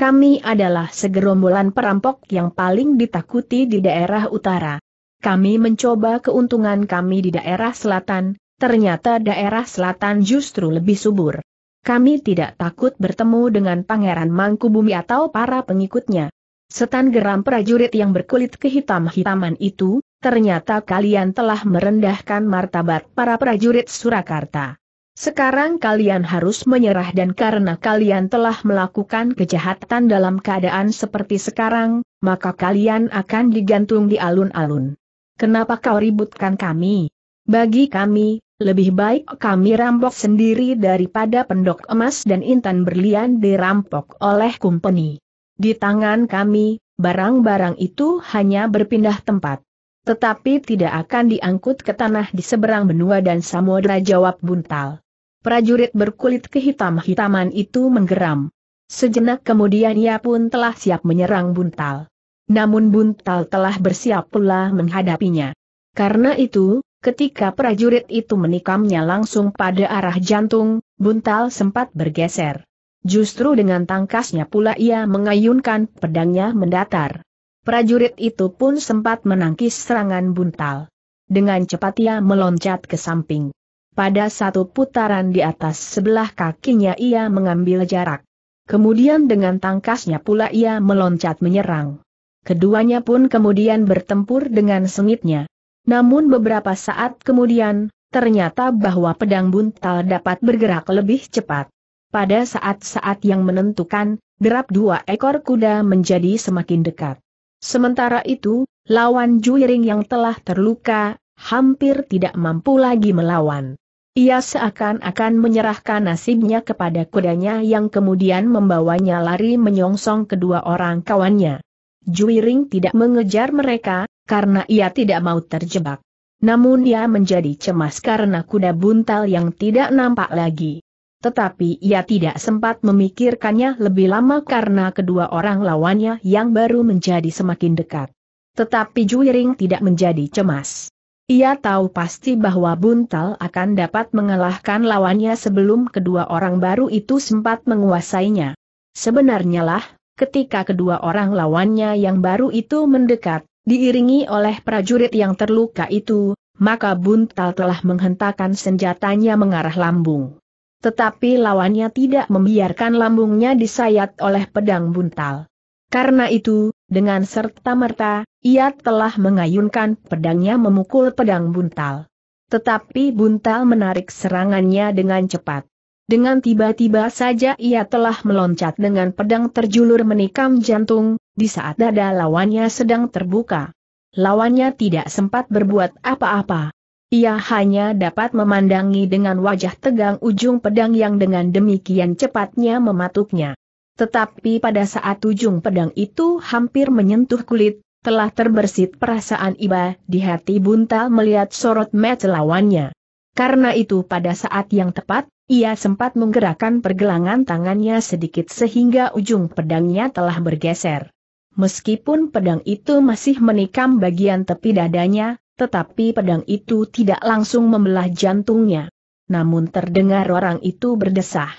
Kami adalah segerombolan perampok yang paling ditakuti di daerah utara. Kami mencoba keuntungan kami di daerah selatan, ternyata daerah selatan justru lebih subur. Kami tidak takut bertemu dengan Pangeran Mangkubumi atau para pengikutnya. Setan geram prajurit yang berkulit kehitam-hitaman itu, ternyata kalian telah merendahkan martabat para prajurit Surakarta. Sekarang kalian harus menyerah dan karena kalian telah melakukan kejahatan dalam keadaan seperti sekarang, maka kalian akan digantung di alun-alun. Kenapa kau ributkan kami? Bagi kami, lebih baik kami rampok sendiri daripada pendok emas dan intan berlian dirampok oleh kumpeni. Di tangan kami, barang-barang itu hanya berpindah tempat. Tetapi tidak akan diangkut ke tanah di seberang benua dan samudera jawab buntal prajurit berkulit kehitam-hitaman itu menggeram. Sejenak kemudian ia pun telah siap menyerang buntal. Namun buntal telah bersiap pula menghadapinya. Karena itu, ketika prajurit itu menikamnya langsung pada arah jantung, buntal sempat bergeser. Justru dengan tangkasnya pula ia mengayunkan pedangnya mendatar. Prajurit itu pun sempat menangkis serangan buntal. Dengan cepat ia meloncat ke samping. Pada satu putaran di atas sebelah kakinya ia mengambil jarak. Kemudian dengan tangkasnya pula ia meloncat menyerang. Keduanya pun kemudian bertempur dengan sengitnya. Namun beberapa saat kemudian, ternyata bahwa pedang buntal dapat bergerak lebih cepat. Pada saat-saat yang menentukan, derap dua ekor kuda menjadi semakin dekat. Sementara itu, lawan Juiring yang telah terluka, hampir tidak mampu lagi melawan. Ia seakan-akan menyerahkan nasibnya kepada kudanya yang kemudian membawanya lari menyongsong kedua orang kawannya. Juiring tidak mengejar mereka, karena ia tidak mau terjebak. Namun ia menjadi cemas karena kuda buntal yang tidak nampak lagi. Tetapi ia tidak sempat memikirkannya lebih lama karena kedua orang lawannya yang baru menjadi semakin dekat. Tetapi Juiring tidak menjadi cemas. Ia tahu pasti bahwa Buntal akan dapat mengalahkan lawannya sebelum kedua orang baru itu sempat menguasainya. Sebenarnya lah, ketika kedua orang lawannya yang baru itu mendekat, diiringi oleh prajurit yang terluka itu, maka Buntal telah menghentakkan senjatanya mengarah lambung. Tetapi lawannya tidak membiarkan lambungnya disayat oleh pedang Buntal. Karena itu, dengan serta-merta, ia telah mengayunkan pedangnya memukul pedang buntal. Tetapi buntal menarik serangannya dengan cepat. Dengan tiba-tiba saja ia telah meloncat dengan pedang terjulur menikam jantung, di saat dada lawannya sedang terbuka. Lawannya tidak sempat berbuat apa-apa. Ia hanya dapat memandangi dengan wajah tegang ujung pedang yang dengan demikian cepatnya mematuknya. Tetapi pada saat ujung pedang itu hampir menyentuh kulit, telah terbersit perasaan iba di hati buntal melihat sorot mata lawannya. Karena itu pada saat yang tepat, ia sempat menggerakkan pergelangan tangannya sedikit sehingga ujung pedangnya telah bergeser. Meskipun pedang itu masih menikam bagian tepi dadanya, tetapi pedang itu tidak langsung membelah jantungnya. Namun terdengar orang itu berdesah.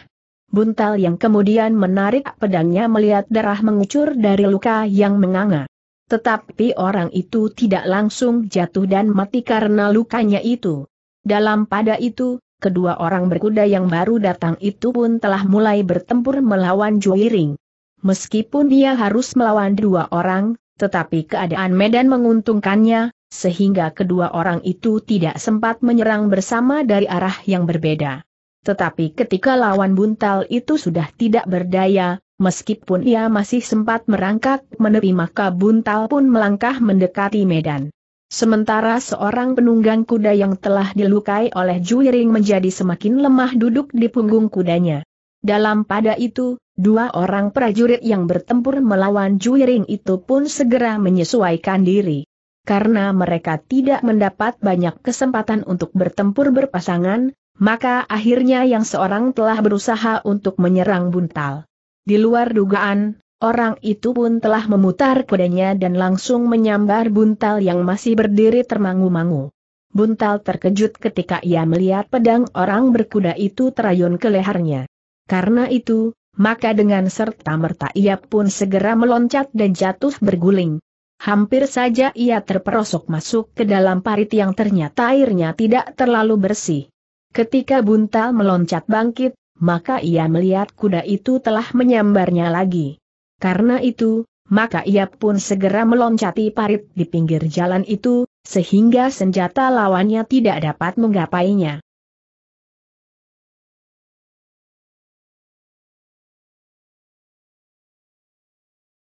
Buntal yang kemudian menarik pedangnya melihat darah mengucur dari luka yang menganga. Tetapi orang itu tidak langsung jatuh dan mati karena lukanya itu. Dalam pada itu, kedua orang berkuda yang baru datang itu pun telah mulai bertempur melawan Juiring. Meskipun dia harus melawan dua orang, tetapi keadaan medan menguntungkannya, sehingga kedua orang itu tidak sempat menyerang bersama dari arah yang berbeda. Tetapi ketika lawan buntal itu sudah tidak berdaya, meskipun ia masih sempat merangkak menepi maka buntal pun melangkah mendekati medan. Sementara seorang penunggang kuda yang telah dilukai oleh juiring menjadi semakin lemah duduk di punggung kudanya. Dalam pada itu, dua orang prajurit yang bertempur melawan juiring itu pun segera menyesuaikan diri. Karena mereka tidak mendapat banyak kesempatan untuk bertempur berpasangan, maka akhirnya yang seorang telah berusaha untuk menyerang buntal. Di luar dugaan, orang itu pun telah memutar kudanya dan langsung menyambar buntal yang masih berdiri termangu-mangu. Buntal terkejut ketika ia melihat pedang orang berkuda itu terayun ke lehernya. Karena itu, maka dengan serta-merta ia pun segera meloncat dan jatuh berguling. Hampir saja ia terperosok masuk ke dalam parit yang ternyata airnya tidak terlalu bersih. Ketika buntal meloncat bangkit, maka ia melihat kuda itu telah menyambarnya lagi. Karena itu, maka ia pun segera meloncati parit di pinggir jalan itu, sehingga senjata lawannya tidak dapat menggapainya.